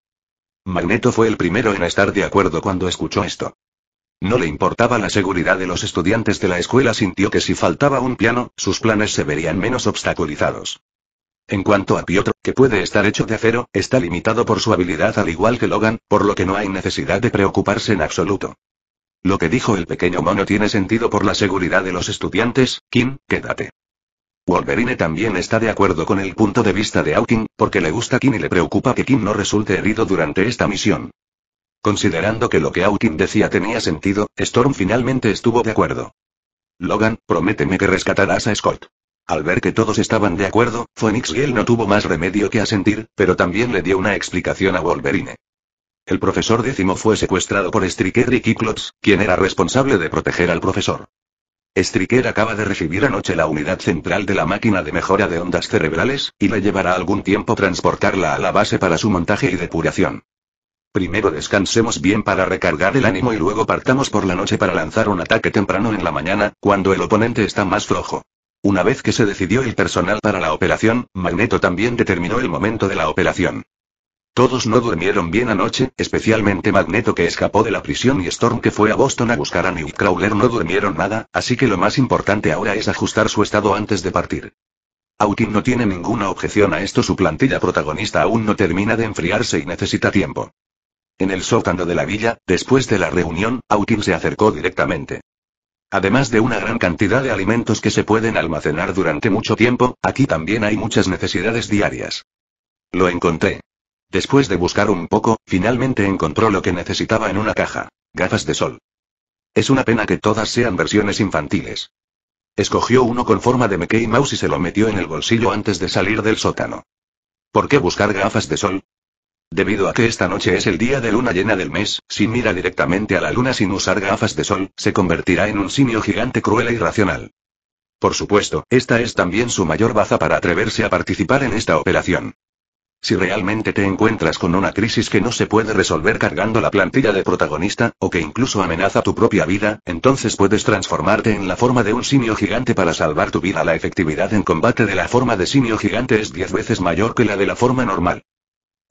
Magneto fue el primero en estar de acuerdo cuando escuchó esto. No le importaba la seguridad de los estudiantes de la escuela, sintió que si faltaba un piano, sus planes se verían menos obstaculizados. En cuanto a Piotr, que puede estar hecho de acero, está limitado por su habilidad al igual que Logan, por lo que no hay necesidad de preocuparse en absoluto. Lo que dijo el pequeño mono tiene sentido por la seguridad de los estudiantes, Kim, quédate. Wolverine también está de acuerdo con el punto de vista de Hawking, porque le gusta Kim y le preocupa que Kim no resulte herido durante esta misión. Considerando que lo que Hawking decía tenía sentido, Storm finalmente estuvo de acuerdo. Logan, prométeme que rescatarás a Scott. Al ver que todos estaban de acuerdo, Phoenix Gale no tuvo más remedio que asentir, pero también le dio una explicación a Wolverine. El profesor décimo fue secuestrado por Striker y Kiklops, quien era responsable de proteger al profesor. Striker acaba de recibir anoche la unidad central de la máquina de mejora de ondas cerebrales, y le llevará algún tiempo transportarla a la base para su montaje y depuración. Primero descansemos bien para recargar el ánimo y luego partamos por la noche para lanzar un ataque temprano en la mañana, cuando el oponente está más flojo. Una vez que se decidió el personal para la operación, Magneto también determinó el momento de la operación. Todos no durmieron bien anoche, especialmente Magneto que escapó de la prisión y Storm que fue a Boston a buscar a Crawler no durmieron nada, así que lo más importante ahora es ajustar su estado antes de partir. Aukin no tiene ninguna objeción a esto, su plantilla protagonista aún no termina de enfriarse y necesita tiempo. En el sótano de la villa, después de la reunión, Aukin se acercó directamente. Además de una gran cantidad de alimentos que se pueden almacenar durante mucho tiempo, aquí también hay muchas necesidades diarias. Lo encontré. Después de buscar un poco, finalmente encontró lo que necesitaba en una caja. Gafas de sol. Es una pena que todas sean versiones infantiles. Escogió uno con forma de Mickey Mouse y se lo metió en el bolsillo antes de salir del sótano. ¿Por qué buscar gafas de sol? Debido a que esta noche es el día de luna llena del mes, si mira directamente a la luna sin usar gafas de sol, se convertirá en un simio gigante cruel e irracional. Por supuesto, esta es también su mayor baza para atreverse a participar en esta operación. Si realmente te encuentras con una crisis que no se puede resolver cargando la plantilla de protagonista, o que incluso amenaza tu propia vida, entonces puedes transformarte en la forma de un simio gigante para salvar tu vida. La efectividad en combate de la forma de simio gigante es 10 veces mayor que la de la forma normal.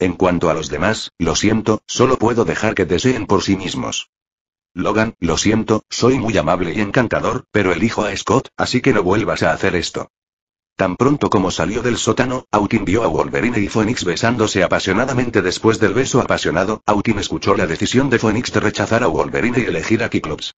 En cuanto a los demás, lo siento, solo puedo dejar que deseen por sí mismos. Logan, lo siento, soy muy amable y encantador, pero elijo a Scott, así que no vuelvas a hacer esto. Tan pronto como salió del sótano, Autin vio a Wolverine y Phoenix besándose apasionadamente después del beso apasionado, Autin escuchó la decisión de Phoenix de rechazar a Wolverine y elegir a Kiklops.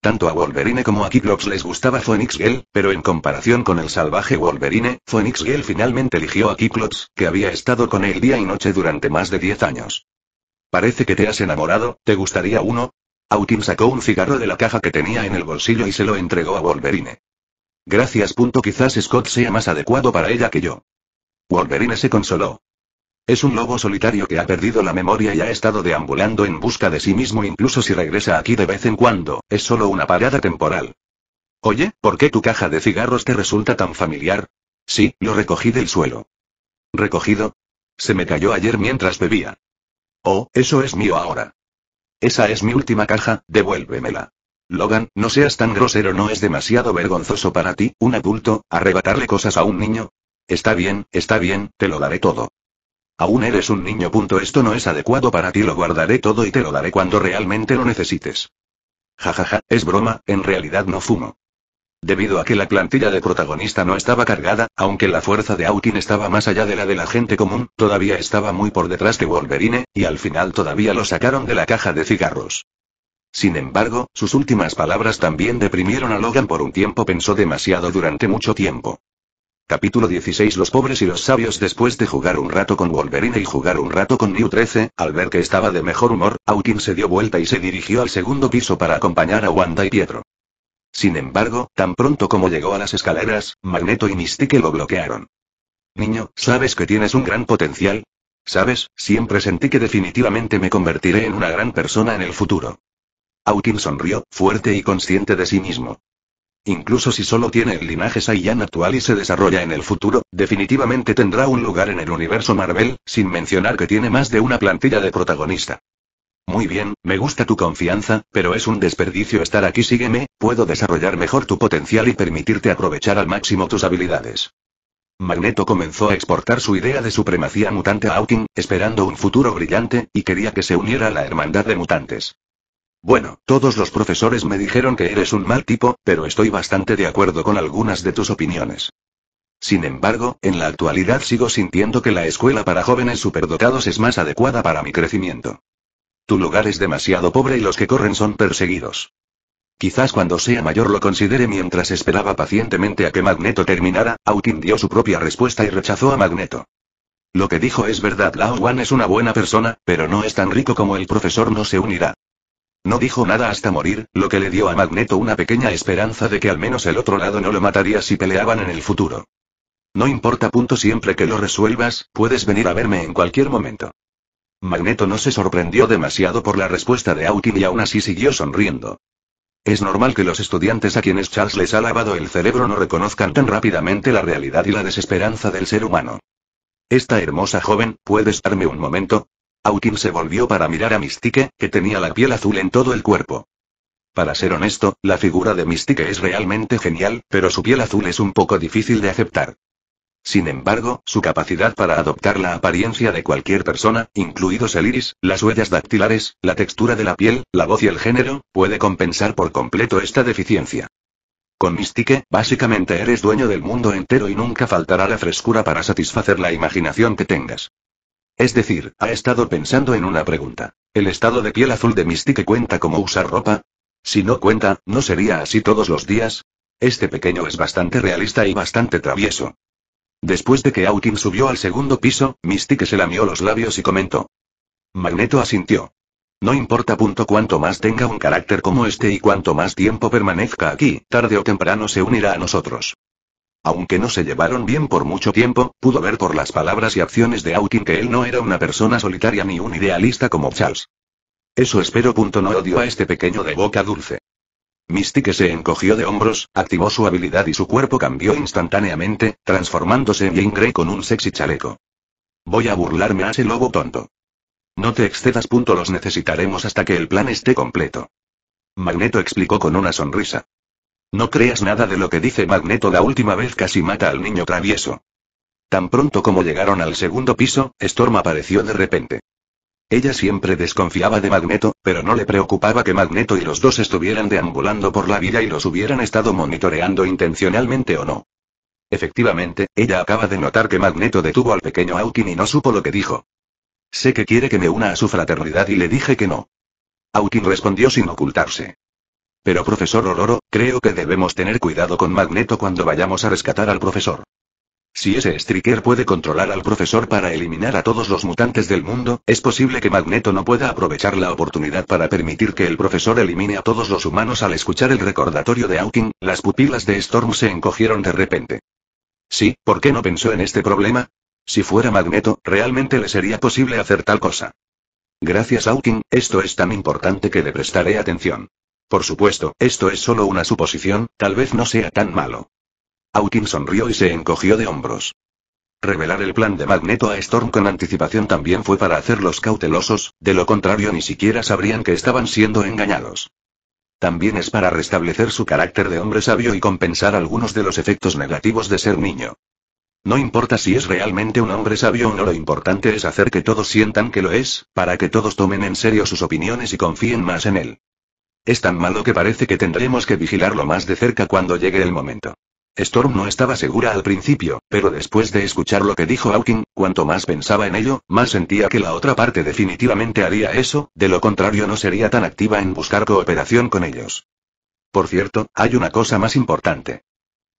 Tanto a Wolverine como a Kiklops les gustaba Phoenix Girl, pero en comparación con el salvaje Wolverine, Phoenix Girl finalmente eligió a Kiklops, que había estado con él día y noche durante más de 10 años. Parece que te has enamorado, ¿te gustaría uno? Autin sacó un cigarro de la caja que tenía en el bolsillo y se lo entregó a Wolverine. Gracias. Quizás Scott sea más adecuado para ella que yo. Wolverine se consoló. Es un lobo solitario que ha perdido la memoria y ha estado deambulando en busca de sí mismo incluso si regresa aquí de vez en cuando, es solo una parada temporal. Oye, ¿por qué tu caja de cigarros te resulta tan familiar? Sí, lo recogí del suelo. ¿Recogido? Se me cayó ayer mientras bebía. Oh, eso es mío ahora. Esa es mi última caja, devuélvemela. Logan, no seas tan grosero, no es demasiado vergonzoso para ti, un adulto, arrebatarle cosas a un niño. Está bien, está bien, te lo daré todo. Aún eres un niño. Punto. Esto no es adecuado para ti, lo guardaré todo y te lo daré cuando realmente lo necesites. Jajaja, es broma, en realidad no fumo. Debido a que la plantilla de protagonista no estaba cargada, aunque la fuerza de Hawking estaba más allá de la de la gente común, todavía estaba muy por detrás de Wolverine, y al final todavía lo sacaron de la caja de cigarros. Sin embargo, sus últimas palabras también deprimieron a Logan por un tiempo, pensó demasiado durante mucho tiempo. Capítulo 16 Los pobres y los sabios Después de jugar un rato con Wolverine y jugar un rato con New 13, al ver que estaba de mejor humor, Hawking se dio vuelta y se dirigió al segundo piso para acompañar a Wanda y Pietro. Sin embargo, tan pronto como llegó a las escaleras, Magneto y Mystique lo bloquearon. Niño, ¿sabes que tienes un gran potencial? ¿Sabes? Siempre sentí que definitivamente me convertiré en una gran persona en el futuro. Aukin sonrió, fuerte y consciente de sí mismo. Incluso si solo tiene el linaje Saiyan actual y se desarrolla en el futuro, definitivamente tendrá un lugar en el universo Marvel, sin mencionar que tiene más de una plantilla de protagonista. Muy bien, me gusta tu confianza, pero es un desperdicio estar aquí. Sígueme, puedo desarrollar mejor tu potencial y permitirte aprovechar al máximo tus habilidades. Magneto comenzó a exportar su idea de supremacía mutante a Hawking, esperando un futuro brillante, y quería que se uniera a la hermandad de mutantes. Bueno, todos los profesores me dijeron que eres un mal tipo, pero estoy bastante de acuerdo con algunas de tus opiniones. Sin embargo, en la actualidad sigo sintiendo que la escuela para jóvenes superdotados es más adecuada para mi crecimiento. Tu lugar es demasiado pobre y los que corren son perseguidos. Quizás cuando sea mayor lo considere mientras esperaba pacientemente a que Magneto terminara, Autin dio su propia respuesta y rechazó a Magneto. Lo que dijo es verdad, Lao Wan es una buena persona, pero no es tan rico como el profesor no se unirá. No dijo nada hasta morir, lo que le dio a Magneto una pequeña esperanza de que al menos el otro lado no lo mataría si peleaban en el futuro. No importa punto siempre que lo resuelvas, puedes venir a verme en cualquier momento. Magneto no se sorprendió demasiado por la respuesta de Autin y aún así siguió sonriendo. Es normal que los estudiantes a quienes Charles les ha lavado el cerebro no reconozcan tan rápidamente la realidad y la desesperanza del ser humano. Esta hermosa joven, ¿puedes darme un momento? Autin se volvió para mirar a Mystique, que tenía la piel azul en todo el cuerpo. Para ser honesto, la figura de Mystique es realmente genial, pero su piel azul es un poco difícil de aceptar. Sin embargo, su capacidad para adoptar la apariencia de cualquier persona, incluidos el iris, las huellas dactilares, la textura de la piel, la voz y el género, puede compensar por completo esta deficiencia. Con Mystique, básicamente eres dueño del mundo entero y nunca faltará la frescura para satisfacer la imaginación que tengas. Es decir, ha estado pensando en una pregunta. ¿El estado de piel azul de Mystique cuenta como usar ropa? Si no cuenta, ¿no sería así todos los días? Este pequeño es bastante realista y bastante travieso. Después de que Autin subió al segundo piso, Mystique se lamió los labios y comentó. Magneto asintió. No importa punto cuánto más tenga un carácter como este y cuanto más tiempo permanezca aquí, tarde o temprano se unirá a nosotros. Aunque no se llevaron bien por mucho tiempo, pudo ver por las palabras y acciones de Hawking que él no era una persona solitaria ni un idealista como Charles. Eso espero. Punto no odio a este pequeño de boca dulce. que se encogió de hombros, activó su habilidad y su cuerpo cambió instantáneamente, transformándose en Jane con un sexy chaleco. Voy a burlarme a ese lobo tonto. No te excedas. Punto los necesitaremos hasta que el plan esté completo. Magneto explicó con una sonrisa. No creas nada de lo que dice Magneto la última vez casi mata al niño travieso. Tan pronto como llegaron al segundo piso, Storm apareció de repente. Ella siempre desconfiaba de Magneto, pero no le preocupaba que Magneto y los dos estuvieran deambulando por la vida y los hubieran estado monitoreando intencionalmente o no. Efectivamente, ella acaba de notar que Magneto detuvo al pequeño Aukin y no supo lo que dijo. Sé que quiere que me una a su fraternidad y le dije que no. Aukin respondió sin ocultarse. Pero profesor Ororo, creo que debemos tener cuidado con Magneto cuando vayamos a rescatar al profesor. Si ese Striker puede controlar al profesor para eliminar a todos los mutantes del mundo, es posible que Magneto no pueda aprovechar la oportunidad para permitir que el profesor elimine a todos los humanos al escuchar el recordatorio de Hawking, las pupilas de Storm se encogieron de repente. Sí, ¿por qué no pensó en este problema? Si fuera Magneto, realmente le sería posible hacer tal cosa. Gracias Hawking, esto es tan importante que le prestaré atención. Por supuesto, esto es solo una suposición, tal vez no sea tan malo. Hawking sonrió y se encogió de hombros. Revelar el plan de Magneto a Storm con anticipación también fue para hacerlos cautelosos, de lo contrario ni siquiera sabrían que estaban siendo engañados. También es para restablecer su carácter de hombre sabio y compensar algunos de los efectos negativos de ser niño. No importa si es realmente un hombre sabio o no, lo importante es hacer que todos sientan que lo es, para que todos tomen en serio sus opiniones y confíen más en él. Es tan malo que parece que tendremos que vigilarlo más de cerca cuando llegue el momento. Storm no estaba segura al principio, pero después de escuchar lo que dijo Hawking, cuanto más pensaba en ello, más sentía que la otra parte definitivamente haría eso, de lo contrario no sería tan activa en buscar cooperación con ellos. Por cierto, hay una cosa más importante.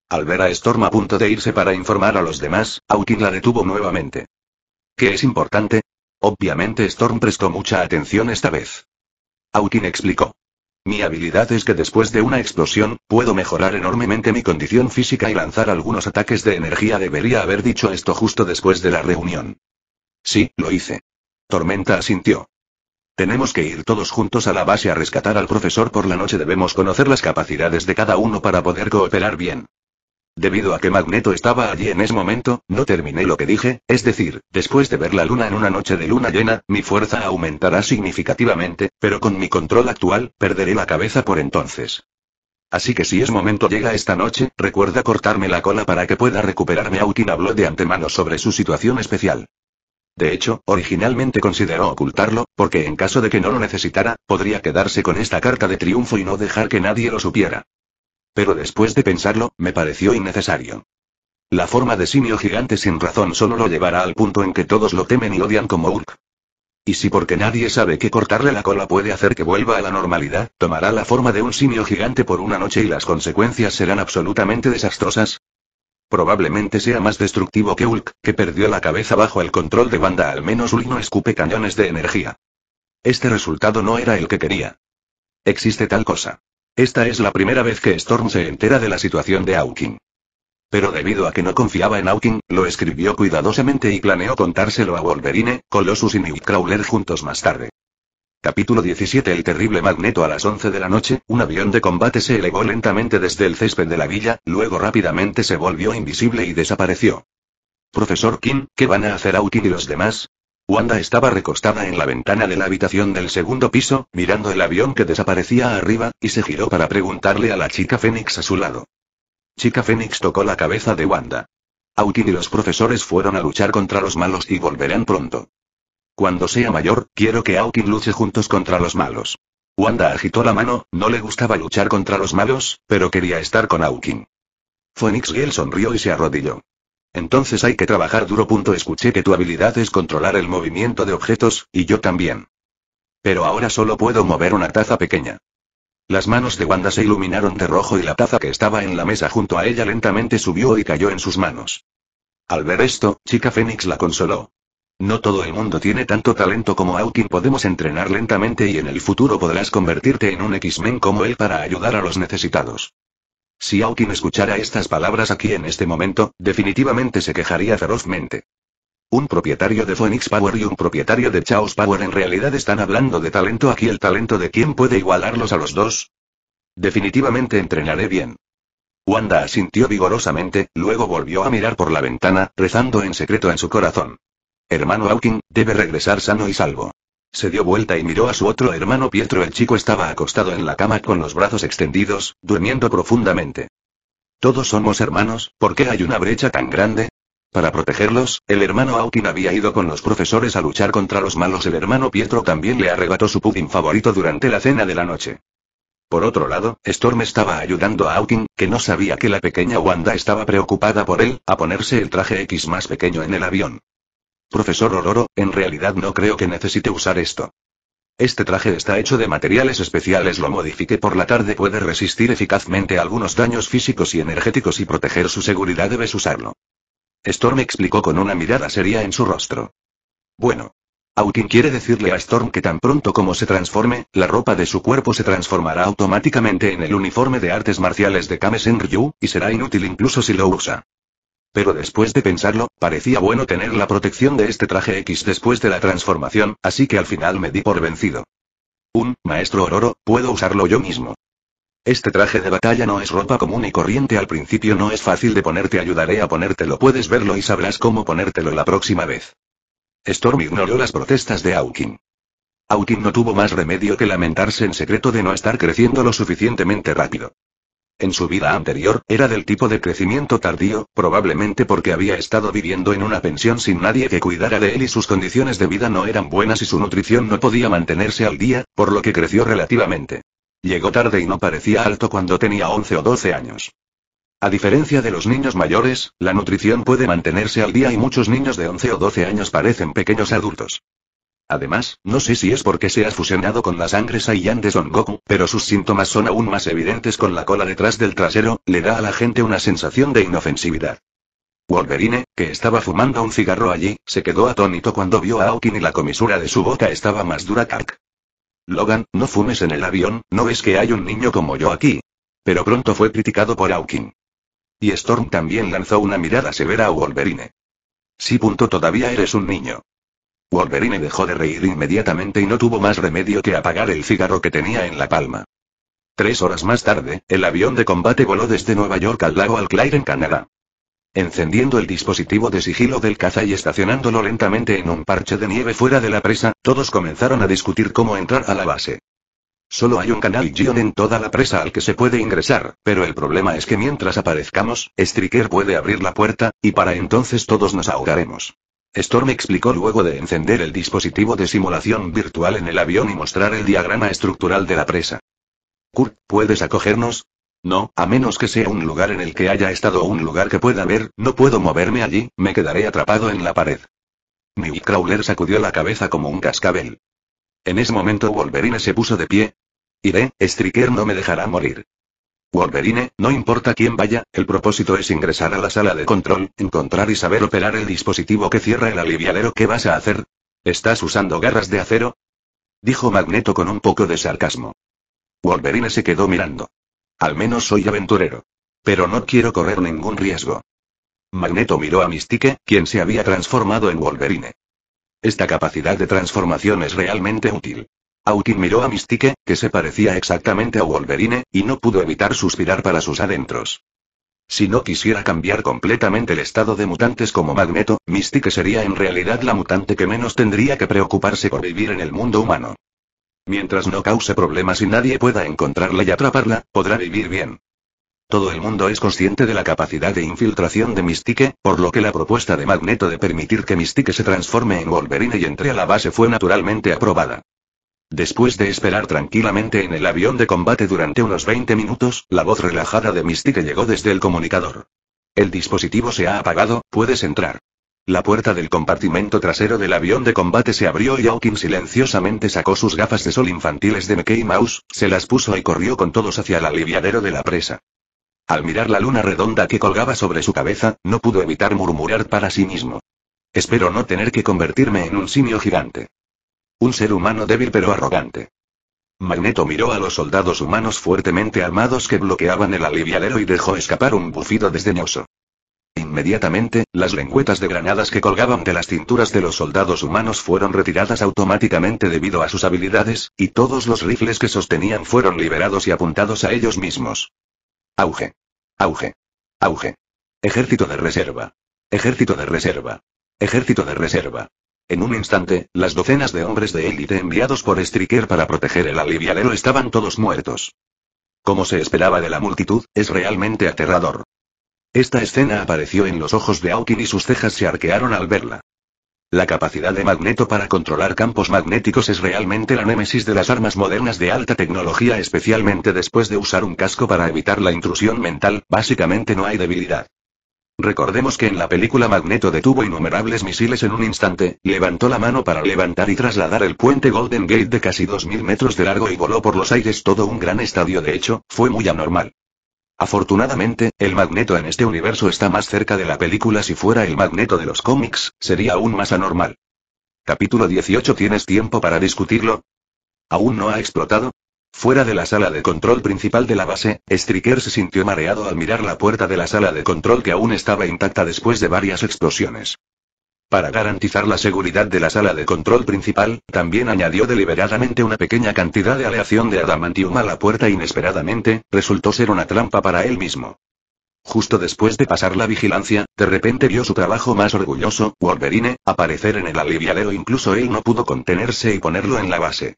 Al ver a Storm a punto de irse para informar a los demás, Hawking la detuvo nuevamente. ¿Qué es importante? Obviamente Storm prestó mucha atención esta vez. Hawking explicó. Mi habilidad es que después de una explosión, puedo mejorar enormemente mi condición física y lanzar algunos ataques de energía. Debería haber dicho esto justo después de la reunión. Sí, lo hice. Tormenta asintió. Tenemos que ir todos juntos a la base a rescatar al profesor por la noche. Debemos conocer las capacidades de cada uno para poder cooperar bien. Debido a que Magneto estaba allí en ese momento, no terminé lo que dije, es decir, después de ver la luna en una noche de luna llena, mi fuerza aumentará significativamente, pero con mi control actual, perderé la cabeza por entonces. Así que si es momento llega esta noche, recuerda cortarme la cola para que pueda recuperarme. Autin habló de antemano sobre su situación especial. De hecho, originalmente consideró ocultarlo, porque en caso de que no lo necesitara, podría quedarse con esta carta de triunfo y no dejar que nadie lo supiera. Pero después de pensarlo, me pareció innecesario. La forma de simio gigante sin razón solo lo llevará al punto en que todos lo temen y odian como Hulk. Y si porque nadie sabe que cortarle la cola puede hacer que vuelva a la normalidad, tomará la forma de un simio gigante por una noche y las consecuencias serán absolutamente desastrosas. Probablemente sea más destructivo que Hulk, que perdió la cabeza bajo el control de banda al menos Hulk no escupe cañones de energía. Este resultado no era el que quería. Existe tal cosa. Esta es la primera vez que Storm se entera de la situación de Hawking. Pero debido a que no confiaba en Hawking, lo escribió cuidadosamente y planeó contárselo a Wolverine, Colossus y Nightcrawler juntos más tarde. Capítulo 17 El terrible magneto a las 11 de la noche, un avión de combate se elevó lentamente desde el césped de la villa, luego rápidamente se volvió invisible y desapareció. Profesor King, ¿qué van a hacer Hawking y los demás? Wanda estaba recostada en la ventana de la habitación del segundo piso, mirando el avión que desaparecía arriba, y se giró para preguntarle a la chica Fénix a su lado. Chica Fénix tocó la cabeza de Wanda. Autin y los profesores fueron a luchar contra los malos y volverán pronto. Cuando sea mayor, quiero que Autin luche juntos contra los malos. Wanda agitó la mano, no le gustaba luchar contra los malos, pero quería estar con Aukin. Fénix Gale sonrió y se arrodilló. Entonces hay que trabajar duro. Escuché que tu habilidad es controlar el movimiento de objetos, y yo también. Pero ahora solo puedo mover una taza pequeña. Las manos de Wanda se iluminaron de rojo y la taza que estaba en la mesa junto a ella lentamente subió y cayó en sus manos. Al ver esto, Chica Fénix la consoló. No todo el mundo tiene tanto talento como Aukin. Podemos entrenar lentamente y en el futuro podrás convertirte en un X-Men como él para ayudar a los necesitados. Si Aukin escuchara estas palabras aquí en este momento, definitivamente se quejaría ferozmente. Un propietario de Phoenix Power y un propietario de Chaos Power en realidad están hablando de talento aquí el talento de quién puede igualarlos a los dos. Definitivamente entrenaré bien. Wanda asintió vigorosamente, luego volvió a mirar por la ventana, rezando en secreto en su corazón. Hermano Hawking, debe regresar sano y salvo. Se dio vuelta y miró a su otro hermano Pietro. El chico estaba acostado en la cama con los brazos extendidos, durmiendo profundamente. Todos somos hermanos, ¿por qué hay una brecha tan grande? Para protegerlos, el hermano Aukin había ido con los profesores a luchar contra los malos. El hermano Pietro también le arrebató su pudding favorito durante la cena de la noche. Por otro lado, Storm estaba ayudando a Aukin, que no sabía que la pequeña Wanda estaba preocupada por él, a ponerse el traje X más pequeño en el avión. Profesor Ororo, en realidad no creo que necesite usar esto. Este traje está hecho de materiales especiales, lo modifique por la tarde, puede resistir eficazmente algunos daños físicos y energéticos y proteger su seguridad debes usarlo. Storm explicó con una mirada seria en su rostro. Bueno. Autin quiere decirle a Storm que tan pronto como se transforme, la ropa de su cuerpo se transformará automáticamente en el uniforme de artes marciales de Kame Senryu, y será inútil incluso si lo usa. Pero después de pensarlo, parecía bueno tener la protección de este traje X después de la transformación, así que al final me di por vencido. Un, maestro Ororo, puedo usarlo yo mismo. Este traje de batalla no es ropa común y corriente al principio no es fácil de ponerte ayudaré a ponértelo puedes verlo y sabrás cómo ponértelo la próxima vez. Storm ignoró las protestas de Aukin. Aukin no tuvo más remedio que lamentarse en secreto de no estar creciendo lo suficientemente rápido. En su vida anterior, era del tipo de crecimiento tardío, probablemente porque había estado viviendo en una pensión sin nadie que cuidara de él y sus condiciones de vida no eran buenas y su nutrición no podía mantenerse al día, por lo que creció relativamente. Llegó tarde y no parecía alto cuando tenía 11 o 12 años. A diferencia de los niños mayores, la nutrición puede mantenerse al día y muchos niños de 11 o 12 años parecen pequeños adultos. Además, no sé si es porque se ha fusionado con la sangre Saiyan de Son Goku, pero sus síntomas son aún más evidentes con la cola detrás del trasero, le da a la gente una sensación de inofensividad. Wolverine, que estaba fumando un cigarro allí, se quedó atónito cuando vio a Hawking y la comisura de su boca estaba más dura que Logan, no fumes en el avión, ¿no ves que hay un niño como yo aquí? Pero pronto fue criticado por Hawking. Y Storm también lanzó una mirada severa a Wolverine. Sí. Punto, todavía eres un niño. Wolverine dejó de reír inmediatamente y no tuvo más remedio que apagar el cigarro que tenía en la palma. Tres horas más tarde, el avión de combate voló desde Nueva York al lago Alclair en Canadá. Encendiendo el dispositivo de sigilo del caza y estacionándolo lentamente en un parche de nieve fuera de la presa, todos comenzaron a discutir cómo entrar a la base. Solo hay un canal Gion en toda la presa al que se puede ingresar, pero el problema es que mientras aparezcamos, Striker puede abrir la puerta, y para entonces todos nos ahogaremos. Storm explicó luego de encender el dispositivo de simulación virtual en el avión y mostrar el diagrama estructural de la presa. Kurt, ¿puedes acogernos? No, a menos que sea un lugar en el que haya estado un lugar que pueda ver, no puedo moverme allí, me quedaré atrapado en la pared. Crawler sacudió la cabeza como un cascabel. En ese momento Wolverine se puso de pie. Iré, Striker no me dejará morir. Wolverine, no importa quién vaya, el propósito es ingresar a la sala de control, encontrar y saber operar el dispositivo que cierra el aliviadero. ¿Qué vas a hacer? ¿Estás usando garras de acero? Dijo Magneto con un poco de sarcasmo. Wolverine se quedó mirando. Al menos soy aventurero. Pero no quiero correr ningún riesgo. Magneto miró a Mystique, quien se había transformado en Wolverine. Esta capacidad de transformación es realmente útil. Autin miró a Mystique, que se parecía exactamente a Wolverine, y no pudo evitar suspirar para sus adentros. Si no quisiera cambiar completamente el estado de mutantes como Magneto, Mystique sería en realidad la mutante que menos tendría que preocuparse por vivir en el mundo humano. Mientras no cause problemas y nadie pueda encontrarla y atraparla, podrá vivir bien. Todo el mundo es consciente de la capacidad de infiltración de Mystique, por lo que la propuesta de Magneto de permitir que Mystique se transforme en Wolverine y entre a la base fue naturalmente aprobada. Después de esperar tranquilamente en el avión de combate durante unos 20 minutos, la voz relajada de Mystique llegó desde el comunicador. El dispositivo se ha apagado, puedes entrar. La puerta del compartimento trasero del avión de combate se abrió y Hawking silenciosamente sacó sus gafas de sol infantiles de Mickey Mouse, se las puso y corrió con todos hacia el aliviadero de la presa. Al mirar la luna redonda que colgaba sobre su cabeza, no pudo evitar murmurar para sí mismo. Espero no tener que convertirme en un simio gigante. Un ser humano débil pero arrogante. Magneto miró a los soldados humanos fuertemente armados que bloqueaban el alivialero y dejó escapar un bufido desdeñoso. Inmediatamente, las lengüetas de granadas que colgaban de las cinturas de los soldados humanos fueron retiradas automáticamente debido a sus habilidades, y todos los rifles que sostenían fueron liberados y apuntados a ellos mismos. Auge. Auge. Auge. Ejército de reserva. Ejército de reserva. Ejército de reserva. En un instante, las docenas de hombres de élite enviados por Striker para proteger el alivialero estaban todos muertos. Como se esperaba de la multitud, es realmente aterrador. Esta escena apareció en los ojos de aukin y sus cejas se arquearon al verla. La capacidad de Magneto para controlar campos magnéticos es realmente la némesis de las armas modernas de alta tecnología, especialmente después de usar un casco para evitar la intrusión mental, básicamente no hay debilidad. Recordemos que en la película Magneto detuvo innumerables misiles en un instante, levantó la mano para levantar y trasladar el puente Golden Gate de casi 2.000 metros de largo y voló por los aires todo un gran estadio de hecho, fue muy anormal. Afortunadamente, el magneto en este universo está más cerca de la película si fuera el magneto de los cómics, sería aún más anormal. Capítulo 18 ¿Tienes tiempo para discutirlo? ¿Aún no ha explotado? Fuera de la sala de control principal de la base, Striker se sintió mareado al mirar la puerta de la sala de control que aún estaba intacta después de varias explosiones. Para garantizar la seguridad de la sala de control principal, también añadió deliberadamente una pequeña cantidad de aleación de adamantium a la puerta inesperadamente, resultó ser una trampa para él mismo. Justo después de pasar la vigilancia, de repente vio su trabajo más orgulloso, Wolverine, aparecer en el aliviadero incluso él no pudo contenerse y ponerlo en la base.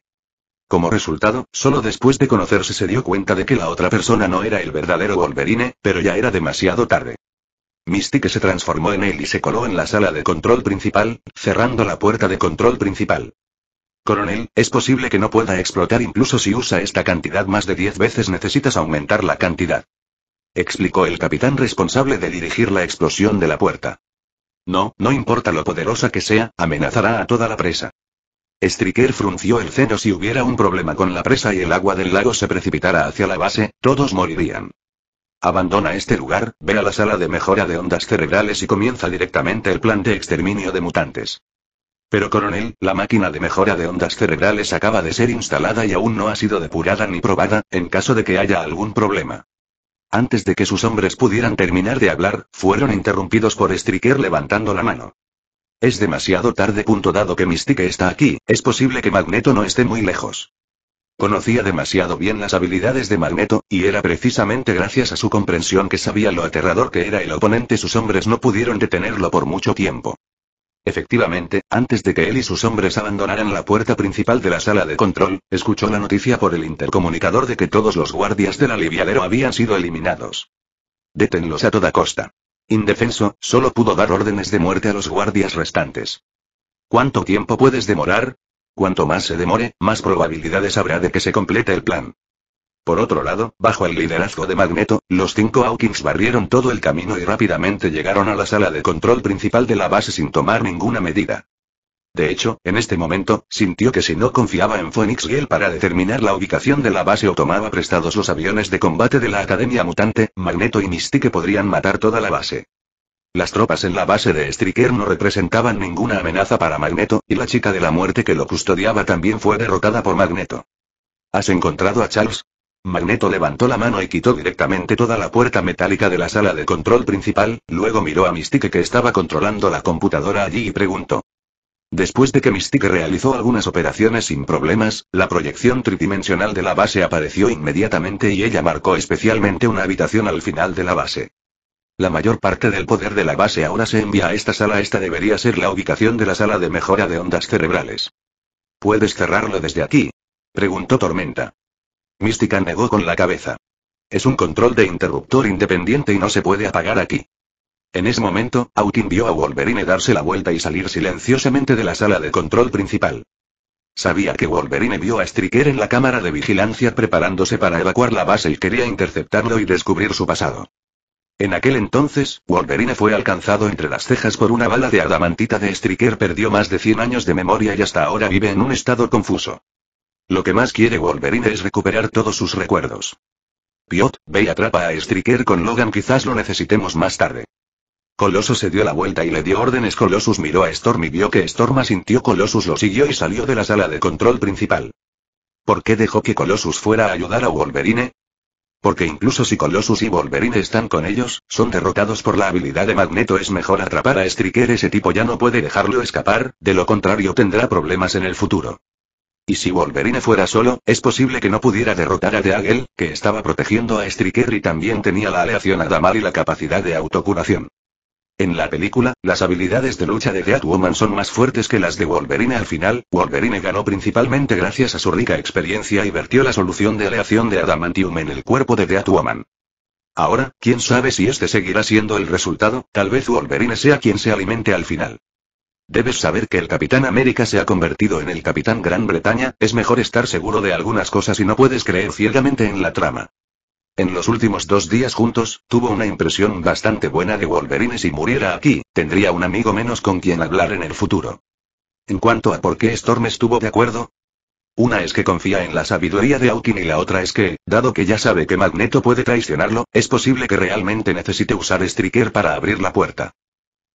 Como resultado, solo después de conocerse se dio cuenta de que la otra persona no era el verdadero Wolverine, pero ya era demasiado tarde. Mystique se transformó en él y se coló en la sala de control principal, cerrando la puerta de control principal. Coronel, es posible que no pueda explotar incluso si usa esta cantidad más de 10 veces necesitas aumentar la cantidad. Explicó el capitán responsable de dirigir la explosión de la puerta. No, no importa lo poderosa que sea, amenazará a toda la presa. Striker frunció el ceño si hubiera un problema con la presa y el agua del lago se precipitara hacia la base, todos morirían. Abandona este lugar, ve a la sala de mejora de ondas cerebrales y comienza directamente el plan de exterminio de mutantes. Pero coronel, la máquina de mejora de ondas cerebrales acaba de ser instalada y aún no ha sido depurada ni probada, en caso de que haya algún problema. Antes de que sus hombres pudieran terminar de hablar, fueron interrumpidos por Striker levantando la mano. Es demasiado tarde. Punto dado que Mystique está aquí, es posible que Magneto no esté muy lejos. Conocía demasiado bien las habilidades de Magneto, y era precisamente gracias a su comprensión que sabía lo aterrador que era el oponente. Sus hombres no pudieron detenerlo por mucho tiempo. Efectivamente, antes de que él y sus hombres abandonaran la puerta principal de la sala de control, escuchó la noticia por el intercomunicador de que todos los guardias del aliviadero habían sido eliminados. Détenlos a toda costa. Indefenso, solo pudo dar órdenes de muerte a los guardias restantes. ¿Cuánto tiempo puedes demorar? Cuanto más se demore, más probabilidades habrá de que se complete el plan. Por otro lado, bajo el liderazgo de Magneto, los cinco Hawkins barrieron todo el camino y rápidamente llegaron a la sala de control principal de la base sin tomar ninguna medida. De hecho, en este momento, sintió que si no confiaba en Phoenix Gale para determinar la ubicación de la base o tomaba prestados los aviones de combate de la Academia Mutante, Magneto y Mystique podrían matar toda la base. Las tropas en la base de Striker no representaban ninguna amenaza para Magneto, y la chica de la muerte que lo custodiaba también fue derrotada por Magneto. ¿Has encontrado a Charles? Magneto levantó la mano y quitó directamente toda la puerta metálica de la sala de control principal, luego miró a Mystique que estaba controlando la computadora allí y preguntó. Después de que Mystique realizó algunas operaciones sin problemas, la proyección tridimensional de la base apareció inmediatamente y ella marcó especialmente una habitación al final de la base. La mayor parte del poder de la base ahora se envía a esta sala. Esta debería ser la ubicación de la sala de mejora de ondas cerebrales. ¿Puedes cerrarlo desde aquí? Preguntó Tormenta. Mística negó con la cabeza. Es un control de interruptor independiente y no se puede apagar aquí. En ese momento, Autin vio a Wolverine darse la vuelta y salir silenciosamente de la sala de control principal. Sabía que Wolverine vio a Striker en la cámara de vigilancia preparándose para evacuar la base y quería interceptarlo y descubrir su pasado. En aquel entonces, Wolverine fue alcanzado entre las cejas por una bala de adamantita de Striker perdió más de 100 años de memoria y hasta ahora vive en un estado confuso. Lo que más quiere Wolverine es recuperar todos sus recuerdos. Piot, ve y atrapa a Striker con Logan quizás lo necesitemos más tarde. Colossus se dio la vuelta y le dio órdenes. Colossus miró a Storm y vio que Storm asintió. Colossus lo siguió y salió de la sala de control principal. ¿Por qué dejó que Colossus fuera a ayudar a Wolverine? Porque incluso si Colossus y Wolverine están con ellos, son derrotados por la habilidad de Magneto. Es mejor atrapar a Striker. Ese tipo ya no puede dejarlo escapar, de lo contrario tendrá problemas en el futuro. Y si Wolverine fuera solo, es posible que no pudiera derrotar a Deagle, que estaba protegiendo a Striker y también tenía la aleación a y la capacidad de autocuración. En la película, las habilidades de lucha de Woman son más fuertes que las de Wolverine al final, Wolverine ganó principalmente gracias a su rica experiencia y vertió la solución de aleación de adamantium en el cuerpo de Woman. Ahora, quién sabe si este seguirá siendo el resultado, tal vez Wolverine sea quien se alimente al final. Debes saber que el Capitán América se ha convertido en el Capitán Gran Bretaña, es mejor estar seguro de algunas cosas y no puedes creer ciegamente en la trama. En los últimos dos días juntos, tuvo una impresión bastante buena de Wolverine. Si muriera aquí, tendría un amigo menos con quien hablar en el futuro. En cuanto a por qué Storm estuvo de acuerdo, una es que confía en la sabiduría de Aukin y la otra es que, dado que ya sabe que Magneto puede traicionarlo, es posible que realmente necesite usar Striker para abrir la puerta.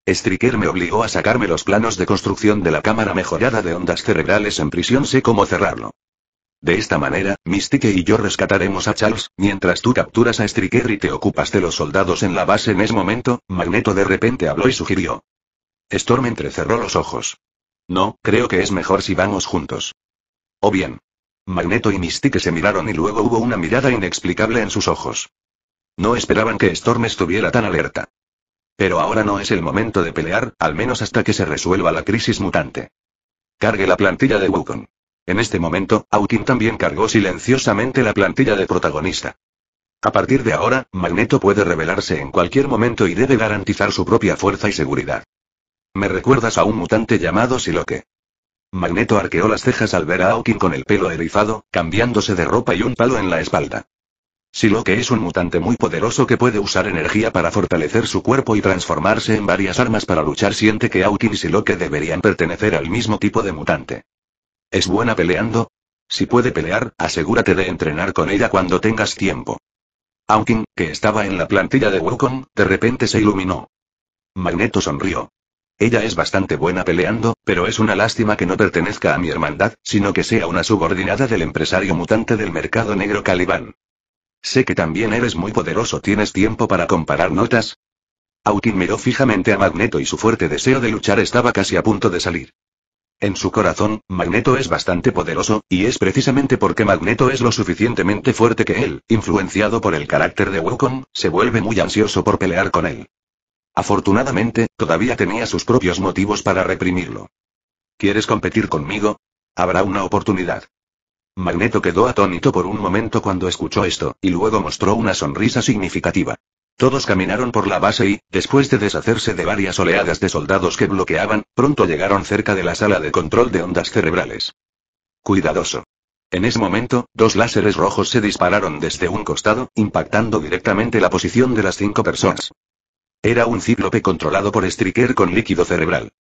Striker me obligó a sacarme los planos de construcción de la cámara mejorada de ondas cerebrales en prisión, sé cómo cerrarlo. De esta manera, Mystique y yo rescataremos a Charles, mientras tú capturas a Striker y te ocupas de los soldados en la base en ese momento, Magneto de repente habló y sugirió. Storm entrecerró los ojos. No, creo que es mejor si vamos juntos. O bien. Magneto y Mystique se miraron y luego hubo una mirada inexplicable en sus ojos. No esperaban que Storm estuviera tan alerta. Pero ahora no es el momento de pelear, al menos hasta que se resuelva la crisis mutante. Cargue la plantilla de Wukong. En este momento, Aukin también cargó silenciosamente la plantilla de protagonista. A partir de ahora, Magneto puede revelarse en cualquier momento y debe garantizar su propia fuerza y seguridad. Me recuerdas a un mutante llamado Siloque. Magneto arqueó las cejas al ver a Aukin con el pelo erizado, cambiándose de ropa y un palo en la espalda. Siloque es un mutante muy poderoso que puede usar energía para fortalecer su cuerpo y transformarse en varias armas para luchar. Siente que Aukin y Siloque deberían pertenecer al mismo tipo de mutante. ¿Es buena peleando? Si puede pelear, asegúrate de entrenar con ella cuando tengas tiempo. Aukin, que estaba en la plantilla de Wukong, de repente se iluminó. Magneto sonrió. Ella es bastante buena peleando, pero es una lástima que no pertenezca a mi hermandad, sino que sea una subordinada del empresario mutante del mercado negro Caliban. Sé que también eres muy poderoso, ¿tienes tiempo para comparar notas? Aukin miró fijamente a Magneto y su fuerte deseo de luchar estaba casi a punto de salir. En su corazón, Magneto es bastante poderoso, y es precisamente porque Magneto es lo suficientemente fuerte que él, influenciado por el carácter de Wukong, se vuelve muy ansioso por pelear con él. Afortunadamente, todavía tenía sus propios motivos para reprimirlo. ¿Quieres competir conmigo? Habrá una oportunidad. Magneto quedó atónito por un momento cuando escuchó esto, y luego mostró una sonrisa significativa. Todos caminaron por la base y, después de deshacerse de varias oleadas de soldados que bloqueaban, pronto llegaron cerca de la sala de control de ondas cerebrales. Cuidadoso. En ese momento, dos láseres rojos se dispararon desde un costado, impactando directamente la posición de las cinco personas. Era un cíclope controlado por Striker con líquido cerebral.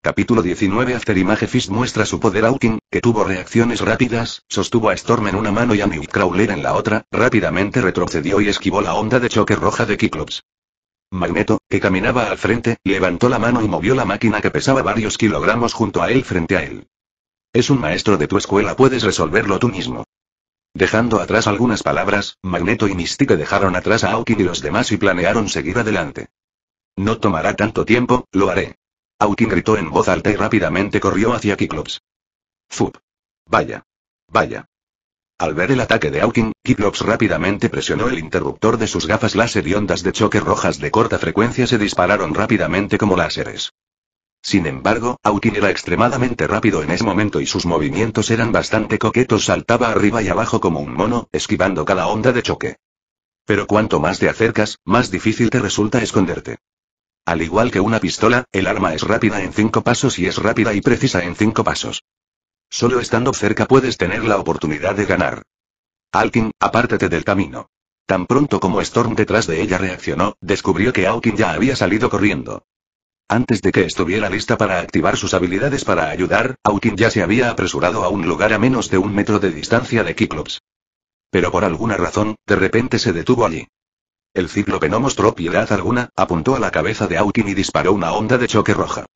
Capítulo 19 Image Fist muestra su poder Hawking, que tuvo reacciones rápidas, sostuvo a Storm en una mano y a Crawler en la otra, rápidamente retrocedió y esquivó la onda de choque roja de Kiklops. Magneto, que caminaba al frente, levantó la mano y movió la máquina que pesaba varios kilogramos junto a él frente a él. Es un maestro de tu escuela, puedes resolverlo tú mismo. Dejando atrás algunas palabras, Magneto y Mystique dejaron atrás a Hawking y los demás y planearon seguir adelante. No tomará tanto tiempo, lo haré. Aukin gritó en voz alta y rápidamente corrió hacia Kiklops. ¡Zup! Vaya. Vaya. Al ver el ataque de Aukin, Kiklops rápidamente presionó el interruptor de sus gafas láser y ondas de choque rojas de corta frecuencia se dispararon rápidamente como láseres. Sin embargo, Aukin era extremadamente rápido en ese momento y sus movimientos eran bastante coquetos, saltaba arriba y abajo como un mono, esquivando cada onda de choque. Pero cuanto más te acercas, más difícil te resulta esconderte. Al igual que una pistola, el arma es rápida en cinco pasos y es rápida y precisa en cinco pasos. Solo estando cerca puedes tener la oportunidad de ganar. Alkin, apártate del camino. Tan pronto como Storm detrás de ella reaccionó, descubrió que Alkin ya había salido corriendo. Antes de que estuviera lista para activar sus habilidades para ayudar, Aukin ya se había apresurado a un lugar a menos de un metro de distancia de Kiklops. Pero por alguna razón, de repente se detuvo allí. El cíclope no mostró piedad alguna, apuntó a la cabeza de Aukin y disparó una onda de choque roja.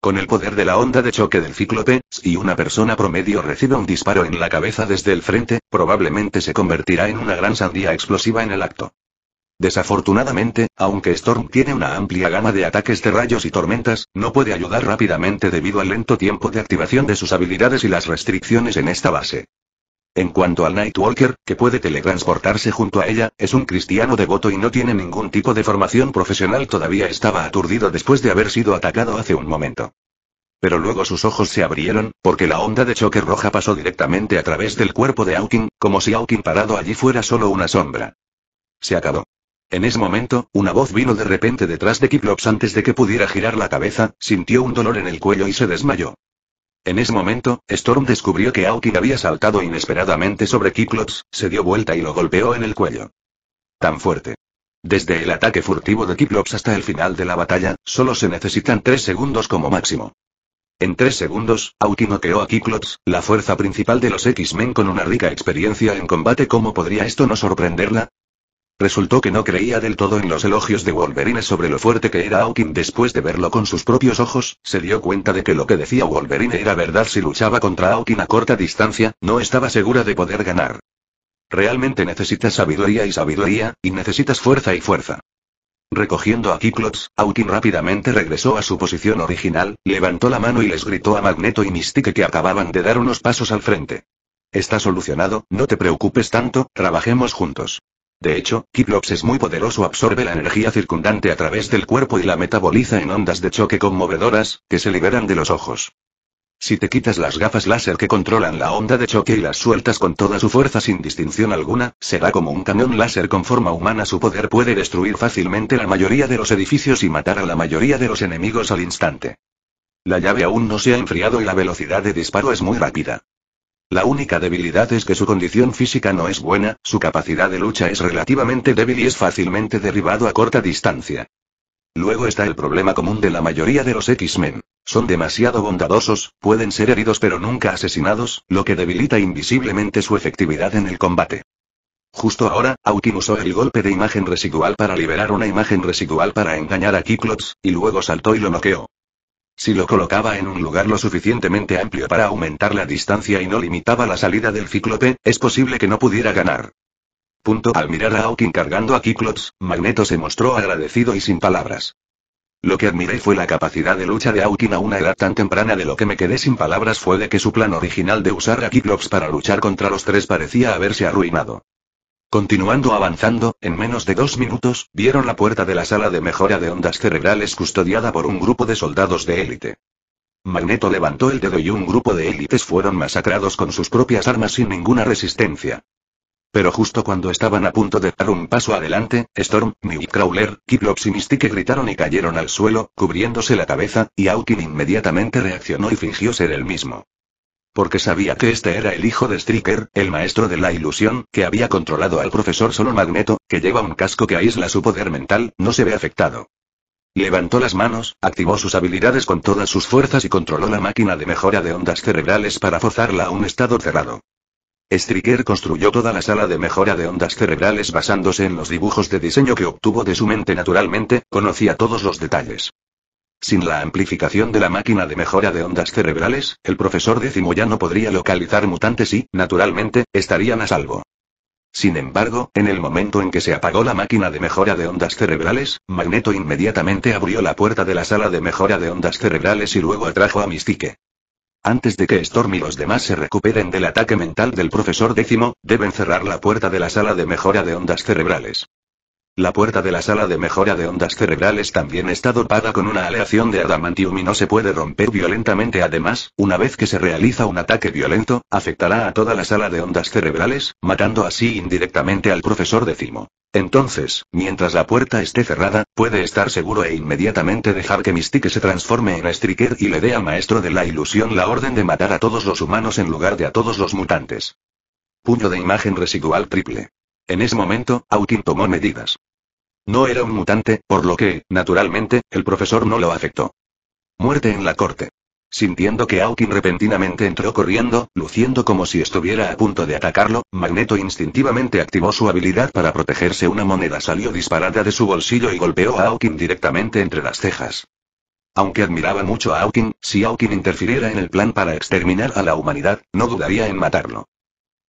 Con el poder de la onda de choque del cíclope, si una persona promedio recibe un disparo en la cabeza desde el frente, probablemente se convertirá en una gran sandía explosiva en el acto. Desafortunadamente, aunque Storm tiene una amplia gama de ataques de rayos y tormentas, no puede ayudar rápidamente debido al lento tiempo de activación de sus habilidades y las restricciones en esta base. En cuanto al Nightwalker, que puede teletransportarse junto a ella, es un cristiano devoto y no tiene ningún tipo de formación profesional todavía estaba aturdido después de haber sido atacado hace un momento. Pero luego sus ojos se abrieron, porque la onda de choque roja pasó directamente a través del cuerpo de Hawking, como si Hawking parado allí fuera solo una sombra. Se acabó. En ese momento, una voz vino de repente detrás de Kiplops antes de que pudiera girar la cabeza, sintió un dolor en el cuello y se desmayó. En ese momento, Storm descubrió que Aukin había saltado inesperadamente sobre Kiklops, se dio vuelta y lo golpeó en el cuello. Tan fuerte. Desde el ataque furtivo de Kiklops hasta el final de la batalla, solo se necesitan tres segundos como máximo. En tres segundos, Aoki noqueó a Kiklops, la fuerza principal de los X-Men con una rica experiencia en combate. ¿Cómo podría esto no sorprenderla? Resultó que no creía del todo en los elogios de Wolverine sobre lo fuerte que era Hawking después de verlo con sus propios ojos, se dio cuenta de que lo que decía Wolverine era verdad si luchaba contra Aukin a corta distancia, no estaba segura de poder ganar. Realmente necesitas sabiduría y sabiduría, y necesitas fuerza y fuerza. Recogiendo a Cyclops, Hawking rápidamente regresó a su posición original, levantó la mano y les gritó a Magneto y Mystique que acababan de dar unos pasos al frente. Está solucionado, no te preocupes tanto, trabajemos juntos. De hecho, Kiplops es muy poderoso, absorbe la energía circundante a través del cuerpo y la metaboliza en ondas de choque conmovedoras, que se liberan de los ojos. Si te quitas las gafas láser que controlan la onda de choque y las sueltas con toda su fuerza sin distinción alguna, será como un cañón láser con forma humana. Su poder puede destruir fácilmente la mayoría de los edificios y matar a la mayoría de los enemigos al instante. La llave aún no se ha enfriado y la velocidad de disparo es muy rápida. La única debilidad es que su condición física no es buena, su capacidad de lucha es relativamente débil y es fácilmente derribado a corta distancia. Luego está el problema común de la mayoría de los X-Men. Son demasiado bondadosos, pueden ser heridos pero nunca asesinados, lo que debilita invisiblemente su efectividad en el combate. Justo ahora, Autin usó el golpe de imagen residual para liberar una imagen residual para engañar a Cyclops, y luego saltó y lo noqueó. Si lo colocaba en un lugar lo suficientemente amplio para aumentar la distancia y no limitaba la salida del cíclope, es posible que no pudiera ganar. Punto. Al mirar a Hawking cargando a Kiklops, Magneto se mostró agradecido y sin palabras. Lo que admiré fue la capacidad de lucha de Hawking a una edad tan temprana de lo que me quedé sin palabras fue de que su plan original de usar a Kiklops para luchar contra los tres parecía haberse arruinado. Continuando avanzando, en menos de dos minutos, vieron la puerta de la sala de mejora de ondas cerebrales custodiada por un grupo de soldados de élite. Magneto levantó el dedo y un grupo de élites fueron masacrados con sus propias armas sin ninguna resistencia. Pero justo cuando estaban a punto de dar un paso adelante, Storm, Crawler, Kiplops y Mystique gritaron y cayeron al suelo, cubriéndose la cabeza, y Autin inmediatamente reaccionó y fingió ser el mismo porque sabía que este era el hijo de Striker, el maestro de la ilusión, que había controlado al profesor solo Magneto, que lleva un casco que aísla su poder mental, no se ve afectado. Levantó las manos, activó sus habilidades con todas sus fuerzas y controló la máquina de mejora de ondas cerebrales para forzarla a un estado cerrado. Stricker construyó toda la sala de mejora de ondas cerebrales basándose en los dibujos de diseño que obtuvo de su mente naturalmente, conocía todos los detalles. Sin la amplificación de la máquina de mejora de ondas cerebrales, el profesor décimo ya no podría localizar mutantes y, naturalmente, estarían a salvo. Sin embargo, en el momento en que se apagó la máquina de mejora de ondas cerebrales, Magneto inmediatamente abrió la puerta de la sala de mejora de ondas cerebrales y luego atrajo a Mystique. Antes de que Storm y los demás se recuperen del ataque mental del profesor décimo, deben cerrar la puerta de la sala de mejora de ondas cerebrales. La puerta de la sala de mejora de ondas cerebrales también está dopada con una aleación de adamantium y no se puede romper violentamente. Además, una vez que se realiza un ataque violento, afectará a toda la sala de ondas cerebrales, matando así indirectamente al profesor Decimo. Entonces, mientras la puerta esté cerrada, puede estar seguro e inmediatamente dejar que Mystique se transforme en Striker y le dé al maestro de la ilusión la orden de matar a todos los humanos en lugar de a todos los mutantes. Puño de imagen residual triple. En ese momento, Autil tomó medidas. No era un mutante, por lo que, naturalmente, el profesor no lo afectó. Muerte en la corte. Sintiendo que Aukin repentinamente entró corriendo, luciendo como si estuviera a punto de atacarlo, Magneto instintivamente activó su habilidad para protegerse. Una moneda salió disparada de su bolsillo y golpeó a Aukin directamente entre las cejas. Aunque admiraba mucho a Aukin, si Aukin interfiriera en el plan para exterminar a la humanidad, no dudaría en matarlo.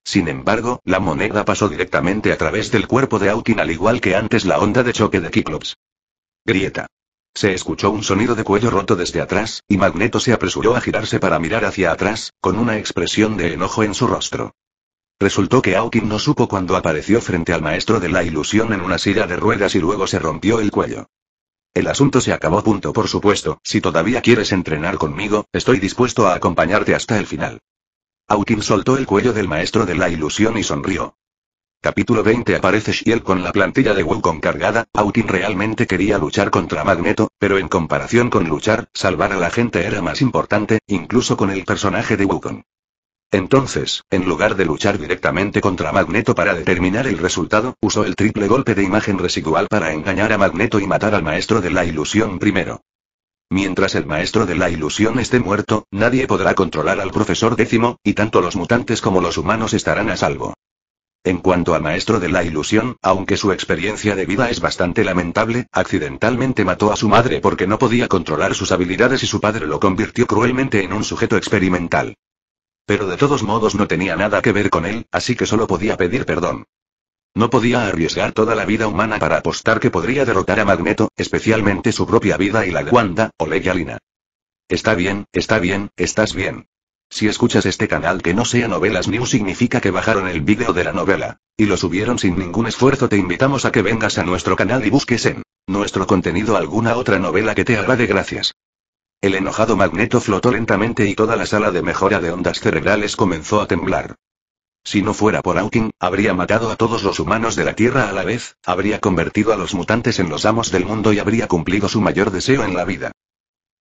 Sin embargo, la moneda pasó directamente a través del cuerpo de Autin al igual que antes la onda de choque de Kiklops. Grieta. Se escuchó un sonido de cuello roto desde atrás, y Magneto se apresuró a girarse para mirar hacia atrás, con una expresión de enojo en su rostro. Resultó que Autin no supo cuando apareció frente al maestro de la ilusión en una silla de ruedas y luego se rompió el cuello. El asunto se acabó punto por supuesto, si todavía quieres entrenar conmigo, estoy dispuesto a acompañarte hasta el final. Autin soltó el cuello del maestro de la ilusión y sonrió. Capítulo 20 Aparece Shiel con la plantilla de Wukong cargada, Autin realmente quería luchar contra Magneto, pero en comparación con luchar, salvar a la gente era más importante, incluso con el personaje de Wukong. Entonces, en lugar de luchar directamente contra Magneto para determinar el resultado, usó el triple golpe de imagen residual para engañar a Magneto y matar al maestro de la ilusión primero. Mientras el maestro de la ilusión esté muerto, nadie podrá controlar al profesor décimo, y tanto los mutantes como los humanos estarán a salvo. En cuanto a maestro de la ilusión, aunque su experiencia de vida es bastante lamentable, accidentalmente mató a su madre porque no podía controlar sus habilidades y su padre lo convirtió cruelmente en un sujeto experimental. Pero de todos modos no tenía nada que ver con él, así que solo podía pedir perdón. No podía arriesgar toda la vida humana para apostar que podría derrotar a Magneto, especialmente su propia vida y la de Wanda, o Leyalina. Está bien, está bien, estás bien. Si escuchas este canal que no sea Novelas New significa que bajaron el vídeo de la novela. Y lo subieron sin ningún esfuerzo te invitamos a que vengas a nuestro canal y busques en nuestro contenido alguna otra novela que te de gracias. El enojado magneto flotó lentamente y toda la sala de mejora de ondas cerebrales comenzó a temblar. Si no fuera por Hawking, habría matado a todos los humanos de la Tierra a la vez, habría convertido a los mutantes en los amos del mundo y habría cumplido su mayor deseo en la vida.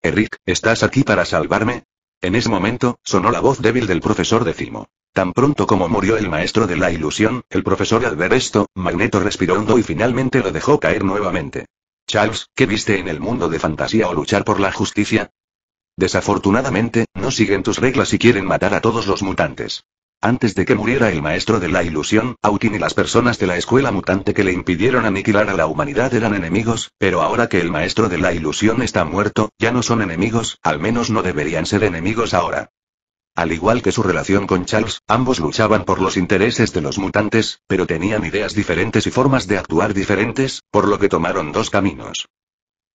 Eric, ¿estás aquí para salvarme? En ese momento, sonó la voz débil del profesor Decimo. Tan pronto como murió el maestro de la ilusión, el profesor al ver esto, Magneto respiró hondo y finalmente lo dejó caer nuevamente. Charles, ¿qué viste en el mundo de fantasía o luchar por la justicia? Desafortunadamente, no siguen tus reglas y quieren matar a todos los mutantes. Antes de que muriera el maestro de la ilusión, Autin y las personas de la escuela mutante que le impidieron aniquilar a la humanidad eran enemigos, pero ahora que el maestro de la ilusión está muerto, ya no son enemigos, al menos no deberían ser enemigos ahora. Al igual que su relación con Charles, ambos luchaban por los intereses de los mutantes, pero tenían ideas diferentes y formas de actuar diferentes, por lo que tomaron dos caminos.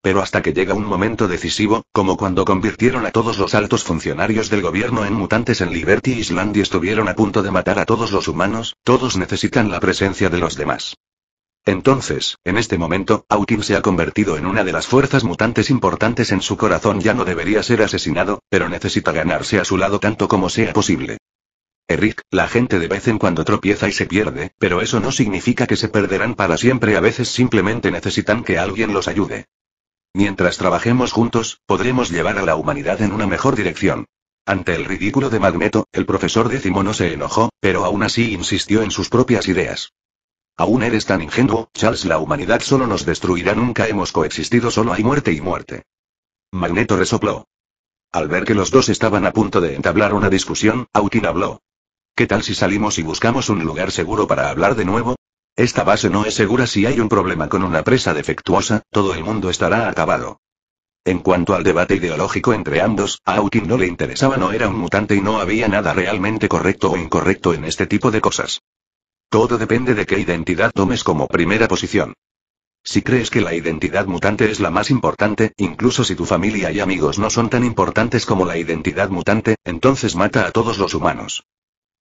Pero hasta que llega un momento decisivo, como cuando convirtieron a todos los altos funcionarios del gobierno en mutantes en Liberty Island y estuvieron a punto de matar a todos los humanos, todos necesitan la presencia de los demás. Entonces, en este momento, Hawking se ha convertido en una de las fuerzas mutantes importantes en su corazón. Ya no debería ser asesinado, pero necesita ganarse a su lado tanto como sea posible. Eric, la gente de vez en cuando tropieza y se pierde, pero eso no significa que se perderán para siempre. A veces simplemente necesitan que alguien los ayude. Mientras trabajemos juntos, podremos llevar a la humanidad en una mejor dirección. Ante el ridículo de Magneto, el profesor décimo no se enojó, pero aún así insistió en sus propias ideas. Aún eres tan ingenuo, Charles, la humanidad solo nos destruirá, nunca hemos coexistido, solo hay muerte y muerte. Magneto resopló. Al ver que los dos estaban a punto de entablar una discusión, Autin habló. ¿Qué tal si salimos y buscamos un lugar seguro para hablar de nuevo? Esta base no es segura si hay un problema con una presa defectuosa, todo el mundo estará acabado. En cuanto al debate ideológico entre ambos, a Aukin no le interesaba, no era un mutante y no había nada realmente correcto o incorrecto en este tipo de cosas. Todo depende de qué identidad tomes como primera posición. Si crees que la identidad mutante es la más importante, incluso si tu familia y amigos no son tan importantes como la identidad mutante, entonces mata a todos los humanos.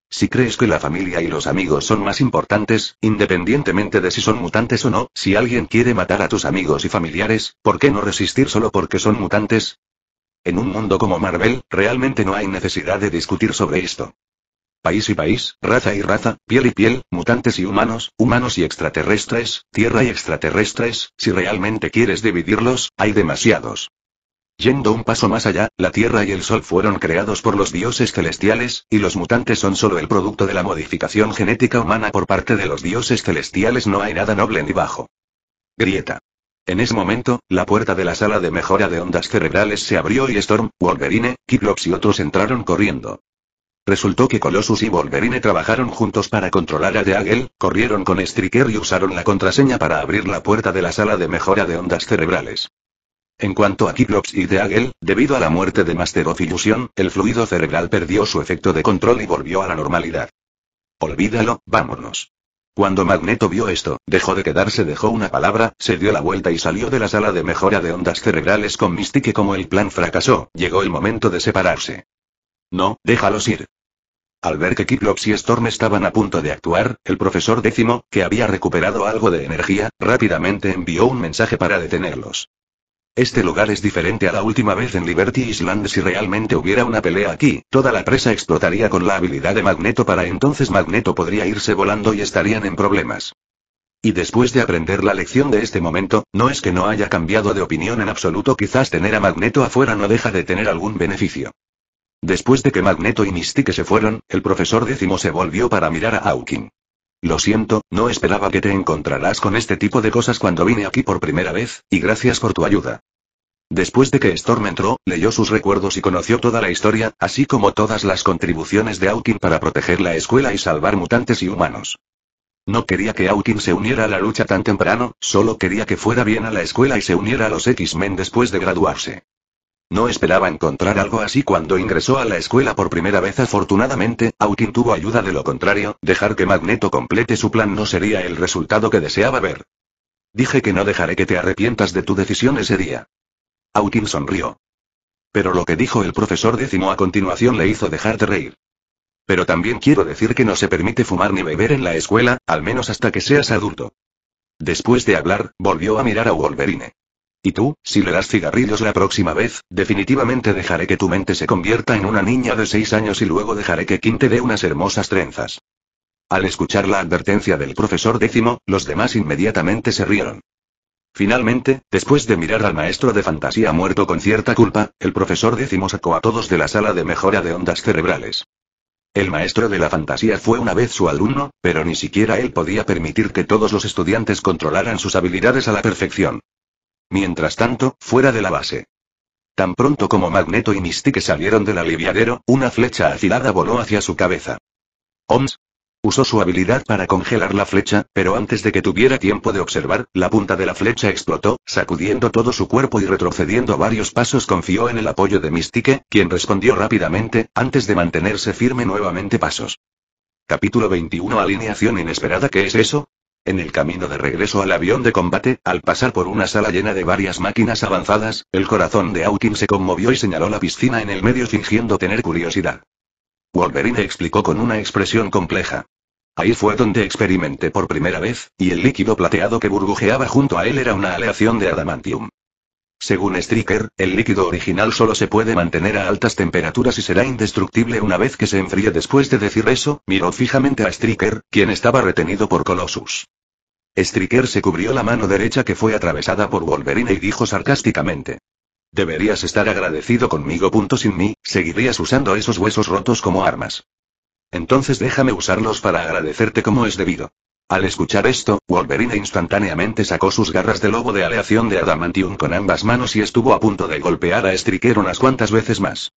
Si crees que la familia y los amigos son más importantes, independientemente de si son mutantes o no, si alguien quiere matar a tus amigos y familiares, ¿por qué no resistir solo porque son mutantes? En un mundo como Marvel, realmente no hay necesidad de discutir sobre esto. País y país, raza y raza, piel y piel, mutantes y humanos, humanos y extraterrestres, tierra y extraterrestres, si realmente quieres dividirlos, hay demasiados. Yendo un paso más allá, la Tierra y el Sol fueron creados por los dioses celestiales, y los mutantes son solo el producto de la modificación genética humana por parte de los dioses celestiales. No hay nada noble ni bajo. Grieta. En ese momento, la puerta de la sala de mejora de ondas cerebrales se abrió y Storm, Wolverine, Cyclops y otros entraron corriendo. Resultó que Colossus y Wolverine trabajaron juntos para controlar a Deagle, corrieron con Striker y usaron la contraseña para abrir la puerta de la sala de mejora de ondas cerebrales. En cuanto a Kiklops y Deagle, debido a la muerte de Master of Illusion, el fluido cerebral perdió su efecto de control y volvió a la normalidad. Olvídalo, vámonos. Cuando Magneto vio esto, dejó de quedarse, dejó una palabra, se dio la vuelta y salió de la sala de mejora de ondas cerebrales con Mystique como el plan fracasó, llegó el momento de separarse. No, déjalos ir. Al ver que Kiklops y Storm estaban a punto de actuar, el profesor décimo, que había recuperado algo de energía, rápidamente envió un mensaje para detenerlos. Este lugar es diferente a la última vez en Liberty Island. Si realmente hubiera una pelea aquí, toda la presa explotaría con la habilidad de Magneto. Para entonces Magneto podría irse volando y estarían en problemas. Y después de aprender la lección de este momento, no es que no haya cambiado de opinión en absoluto. Quizás tener a Magneto afuera no deja de tener algún beneficio. Después de que Magneto y Mystique se fueron, el profesor décimo se volvió para mirar a Hawking. Lo siento, no esperaba que te encontrarás con este tipo de cosas cuando vine aquí por primera vez, y gracias por tu ayuda. Después de que Storm entró, leyó sus recuerdos y conoció toda la historia, así como todas las contribuciones de Aukin para proteger la escuela y salvar mutantes y humanos. No quería que Aukin se uniera a la lucha tan temprano, solo quería que fuera bien a la escuela y se uniera a los X-Men después de graduarse. No esperaba encontrar algo así cuando ingresó a la escuela por primera vez. Afortunadamente, Autin tuvo ayuda de lo contrario, dejar que Magneto complete su plan no sería el resultado que deseaba ver. Dije que no dejaré que te arrepientas de tu decisión ese día. Autin sonrió. Pero lo que dijo el profesor décimo a continuación le hizo dejar de reír. Pero también quiero decir que no se permite fumar ni beber en la escuela, al menos hasta que seas adulto. Después de hablar, volvió a mirar a Wolverine. Y tú, si le das cigarrillos la próxima vez, definitivamente dejaré que tu mente se convierta en una niña de seis años y luego dejaré que Kim te dé unas hermosas trenzas. Al escuchar la advertencia del profesor décimo, los demás inmediatamente se rieron. Finalmente, después de mirar al maestro de fantasía muerto con cierta culpa, el profesor décimo sacó a todos de la sala de mejora de ondas cerebrales. El maestro de la fantasía fue una vez su alumno, pero ni siquiera él podía permitir que todos los estudiantes controlaran sus habilidades a la perfección. Mientras tanto, fuera de la base. Tan pronto como Magneto y Mystique salieron del aliviadero, una flecha afilada voló hacia su cabeza. Oms. Usó su habilidad para congelar la flecha, pero antes de que tuviera tiempo de observar, la punta de la flecha explotó, sacudiendo todo su cuerpo y retrocediendo varios pasos confió en el apoyo de Mystique, quien respondió rápidamente, antes de mantenerse firme nuevamente pasos. Capítulo 21 Alineación inesperada ¿Qué es eso? En el camino de regreso al avión de combate, al pasar por una sala llena de varias máquinas avanzadas, el corazón de Aukin se conmovió y señaló la piscina en el medio fingiendo tener curiosidad. Wolverine explicó con una expresión compleja. Ahí fue donde experimenté por primera vez, y el líquido plateado que burbujeaba junto a él era una aleación de adamantium. Según Stricker, el líquido original solo se puede mantener a altas temperaturas y será indestructible una vez que se enfríe. Después de decir eso, miró fijamente a Stricker, quien estaba retenido por Colossus. Stricker se cubrió la mano derecha que fue atravesada por Wolverine y dijo sarcásticamente. Deberías estar agradecido conmigo. sin mí, seguirías usando esos huesos rotos como armas. Entonces déjame usarlos para agradecerte como es debido. Al escuchar esto, Wolverine instantáneamente sacó sus garras de lobo de aleación de adamantium con ambas manos y estuvo a punto de golpear a Striker unas cuantas veces más.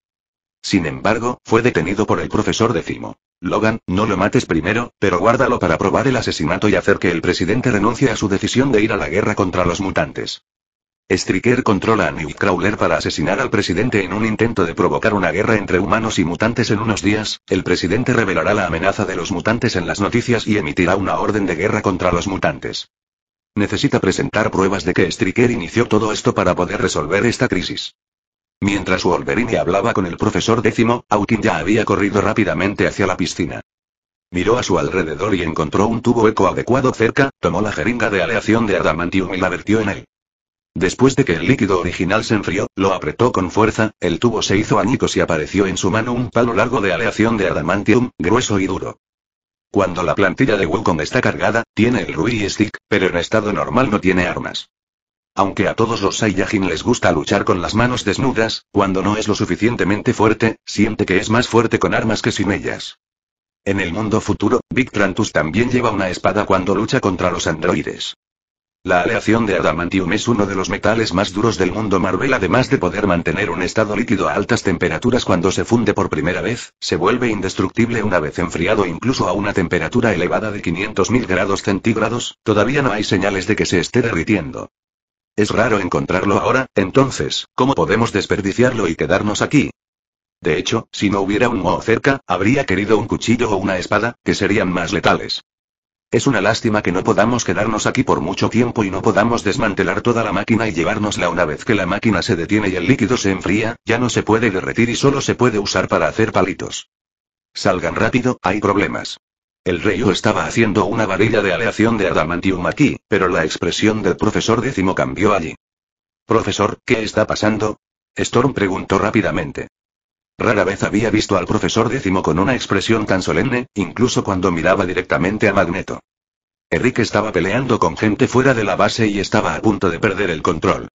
Sin embargo, fue detenido por el profesor Decimo. Logan, no lo mates primero, pero guárdalo para probar el asesinato y hacer que el presidente renuncie a su decisión de ir a la guerra contra los mutantes. Striker controla a Crawler para asesinar al presidente en un intento de provocar una guerra entre humanos y mutantes en unos días, el presidente revelará la amenaza de los mutantes en las noticias y emitirá una orden de guerra contra los mutantes. Necesita presentar pruebas de que Striker inició todo esto para poder resolver esta crisis. Mientras Wolverine hablaba con el profesor décimo, Hawking ya había corrido rápidamente hacia la piscina. Miró a su alrededor y encontró un tubo eco adecuado cerca, tomó la jeringa de aleación de adamantium y la vertió en él. Después de que el líquido original se enfrió, lo apretó con fuerza, el tubo se hizo añicos y apareció en su mano un palo largo de aleación de adamantium, grueso y duro. Cuando la plantilla de Wukong está cargada, tiene el Rui Stick, pero en estado normal no tiene armas. Aunque a todos los Saiyajin les gusta luchar con las manos desnudas, cuando no es lo suficientemente fuerte, siente que es más fuerte con armas que sin ellas. En el mundo futuro, Big Trantus también lleva una espada cuando lucha contra los androides. La aleación de adamantium es uno de los metales más duros del mundo Marvel además de poder mantener un estado líquido a altas temperaturas cuando se funde por primera vez, se vuelve indestructible una vez enfriado incluso a una temperatura elevada de 500.000 grados centígrados, todavía no hay señales de que se esté derritiendo. Es raro encontrarlo ahora, entonces, ¿cómo podemos desperdiciarlo y quedarnos aquí? De hecho, si no hubiera un moho cerca, habría querido un cuchillo o una espada, que serían más letales. Es una lástima que no podamos quedarnos aquí por mucho tiempo y no podamos desmantelar toda la máquina y llevárnosla una vez que la máquina se detiene y el líquido se enfría, ya no se puede derretir y solo se puede usar para hacer palitos. Salgan rápido, hay problemas. El reyo estaba haciendo una varilla de aleación de adamantium aquí, pero la expresión del profesor décimo cambió allí. Profesor, ¿qué está pasando? Storm preguntó rápidamente. Rara vez había visto al profesor décimo con una expresión tan solemne, incluso cuando miraba directamente a Magneto. Enrique estaba peleando con gente fuera de la base y estaba a punto de perder el control.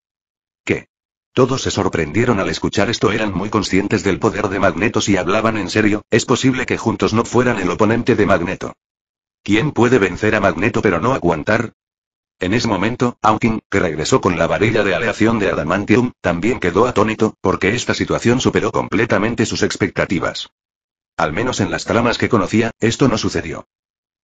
¿Qué? Todos se sorprendieron al escuchar esto, eran muy conscientes del poder de Magneto si hablaban en serio, es posible que juntos no fueran el oponente de Magneto. ¿Quién puede vencer a Magneto pero no aguantar? En ese momento, Hawking, que regresó con la varilla de aleación de Adamantium, también quedó atónito, porque esta situación superó completamente sus expectativas. Al menos en las tramas que conocía, esto no sucedió.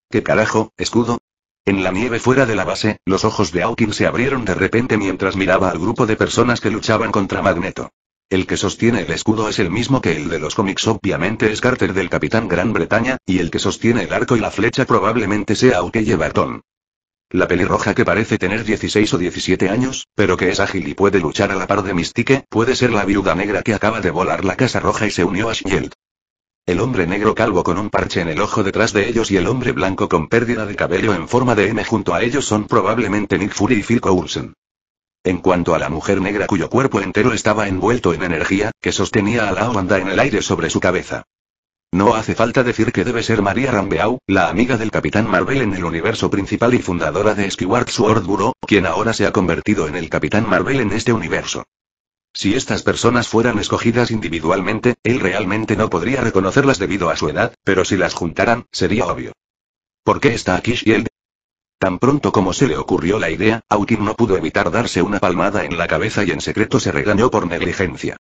¿Qué carajo, escudo? En la nieve fuera de la base, los ojos de Hawking se abrieron de repente mientras miraba al grupo de personas que luchaban contra Magneto. El que sostiene el escudo es el mismo que el de los cómics, obviamente es Carter del Capitán Gran Bretaña, y el que sostiene el arco y la flecha probablemente sea y Barton. La pelirroja que parece tener 16 o 17 años, pero que es ágil y puede luchar a la par de Mystique, puede ser la viuda negra que acaba de volar la Casa Roja y se unió a Shield. El hombre negro calvo con un parche en el ojo detrás de ellos y el hombre blanco con pérdida de cabello en forma de M junto a ellos son probablemente Nick Fury y Phil Coulson. En cuanto a la mujer negra cuyo cuerpo entero estaba envuelto en energía, que sostenía a la onda en el aire sobre su cabeza. No hace falta decir que debe ser María Rambeau, la amiga del Capitán Marvel en el universo principal y fundadora de Skyward Sword Bureau, quien ahora se ha convertido en el Capitán Marvel en este universo. Si estas personas fueran escogidas individualmente, él realmente no podría reconocerlas debido a su edad, pero si las juntaran, sería obvio. ¿Por qué está aquí Shield? Tan pronto como se le ocurrió la idea, Autin no pudo evitar darse una palmada en la cabeza y en secreto se regañó por negligencia.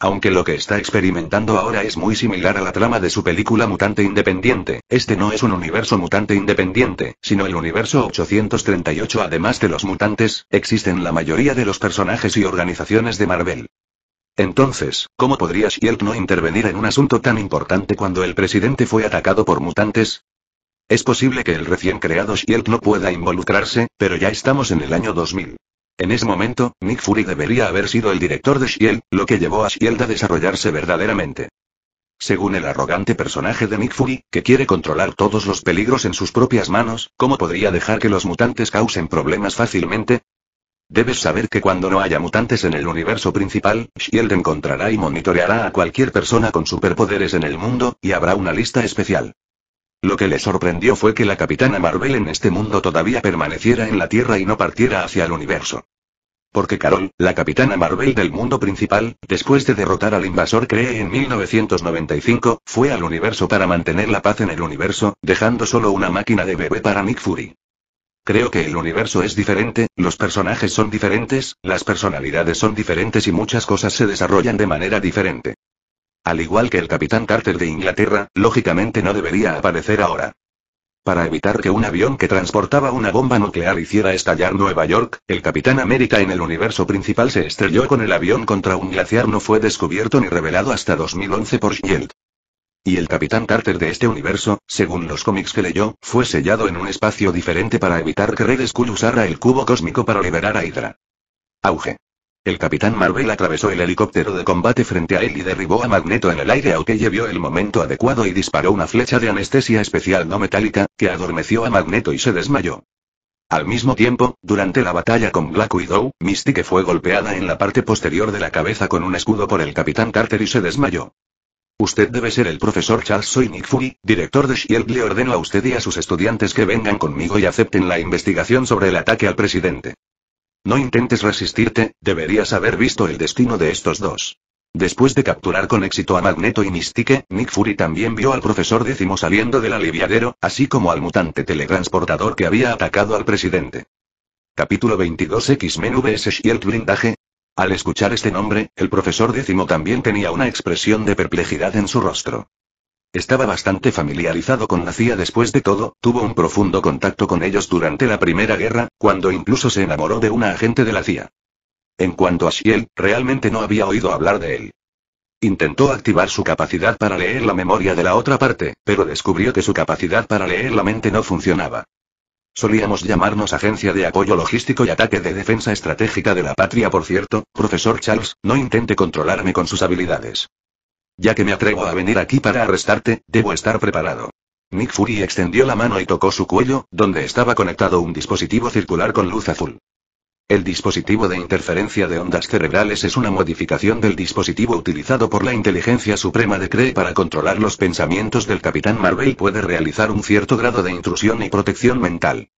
Aunque lo que está experimentando ahora es muy similar a la trama de su película Mutante Independiente, este no es un universo mutante independiente, sino el universo 838. Además de los mutantes, existen la mayoría de los personajes y organizaciones de Marvel. Entonces, ¿cómo podría Shield no intervenir en un asunto tan importante cuando el presidente fue atacado por mutantes? Es posible que el recién creado Shield no pueda involucrarse, pero ya estamos en el año 2000. En ese momento, Nick Fury debería haber sido el director de Shield, lo que llevó a Shield a desarrollarse verdaderamente. Según el arrogante personaje de Nick Fury, que quiere controlar todos los peligros en sus propias manos, ¿cómo podría dejar que los mutantes causen problemas fácilmente? Debes saber que cuando no haya mutantes en el universo principal, Shield encontrará y monitoreará a cualquier persona con superpoderes en el mundo, y habrá una lista especial. Lo que le sorprendió fue que la capitana Marvel en este mundo todavía permaneciera en la Tierra y no partiera hacia el universo. Porque Carol, la capitana Marvel del mundo principal, después de derrotar al invasor Cree en 1995, fue al universo para mantener la paz en el universo, dejando solo una máquina de bebé para Nick Fury. Creo que el universo es diferente, los personajes son diferentes, las personalidades son diferentes y muchas cosas se desarrollan de manera diferente. Al igual que el capitán Carter de Inglaterra, lógicamente no debería aparecer ahora. Para evitar que un avión que transportaba una bomba nuclear hiciera estallar Nueva York, el Capitán América en el universo principal se estrelló con el avión contra un glaciar no fue descubierto ni revelado hasta 2011 por Shield. Y el Capitán Carter de este universo, según los cómics que leyó, fue sellado en un espacio diferente para evitar que Red Skull usara el cubo cósmico para liberar a Hydra. Auge. El capitán Marvel atravesó el helicóptero de combate frente a él y derribó a Magneto en el aire. aunque llevó el momento adecuado y disparó una flecha de anestesia especial no metálica, que adormeció a Magneto y se desmayó. Al mismo tiempo, durante la batalla con Black Widow, Mystique fue golpeada en la parte posterior de la cabeza con un escudo por el capitán Carter y se desmayó. Usted debe ser el profesor Charles Soy Nick Fury, director de Shield. Le ordeno a usted y a sus estudiantes que vengan conmigo y acepten la investigación sobre el ataque al presidente. No intentes resistirte, deberías haber visto el destino de estos dos. Después de capturar con éxito a Magneto y Mystique, Nick Fury también vio al profesor décimo saliendo del aliviadero, así como al mutante teletransportador que había atacado al presidente. Capítulo 22 X-Men VS Shield Blindaje. Al escuchar este nombre, el profesor décimo también tenía una expresión de perplejidad en su rostro. Estaba bastante familiarizado con la CIA después de todo, tuvo un profundo contacto con ellos durante la Primera Guerra, cuando incluso se enamoró de una agente de la CIA. En cuanto a Shiel, realmente no había oído hablar de él. Intentó activar su capacidad para leer la memoria de la otra parte, pero descubrió que su capacidad para leer la mente no funcionaba. Solíamos llamarnos Agencia de Apoyo Logístico y Ataque de Defensa Estratégica de la Patria. Por cierto, profesor Charles, no intente controlarme con sus habilidades. Ya que me atrevo a venir aquí para arrestarte, debo estar preparado. Nick Fury extendió la mano y tocó su cuello, donde estaba conectado un dispositivo circular con luz azul. El dispositivo de interferencia de ondas cerebrales es una modificación del dispositivo utilizado por la inteligencia suprema de Cree para controlar los pensamientos del Capitán Marvel puede realizar un cierto grado de intrusión y protección mental.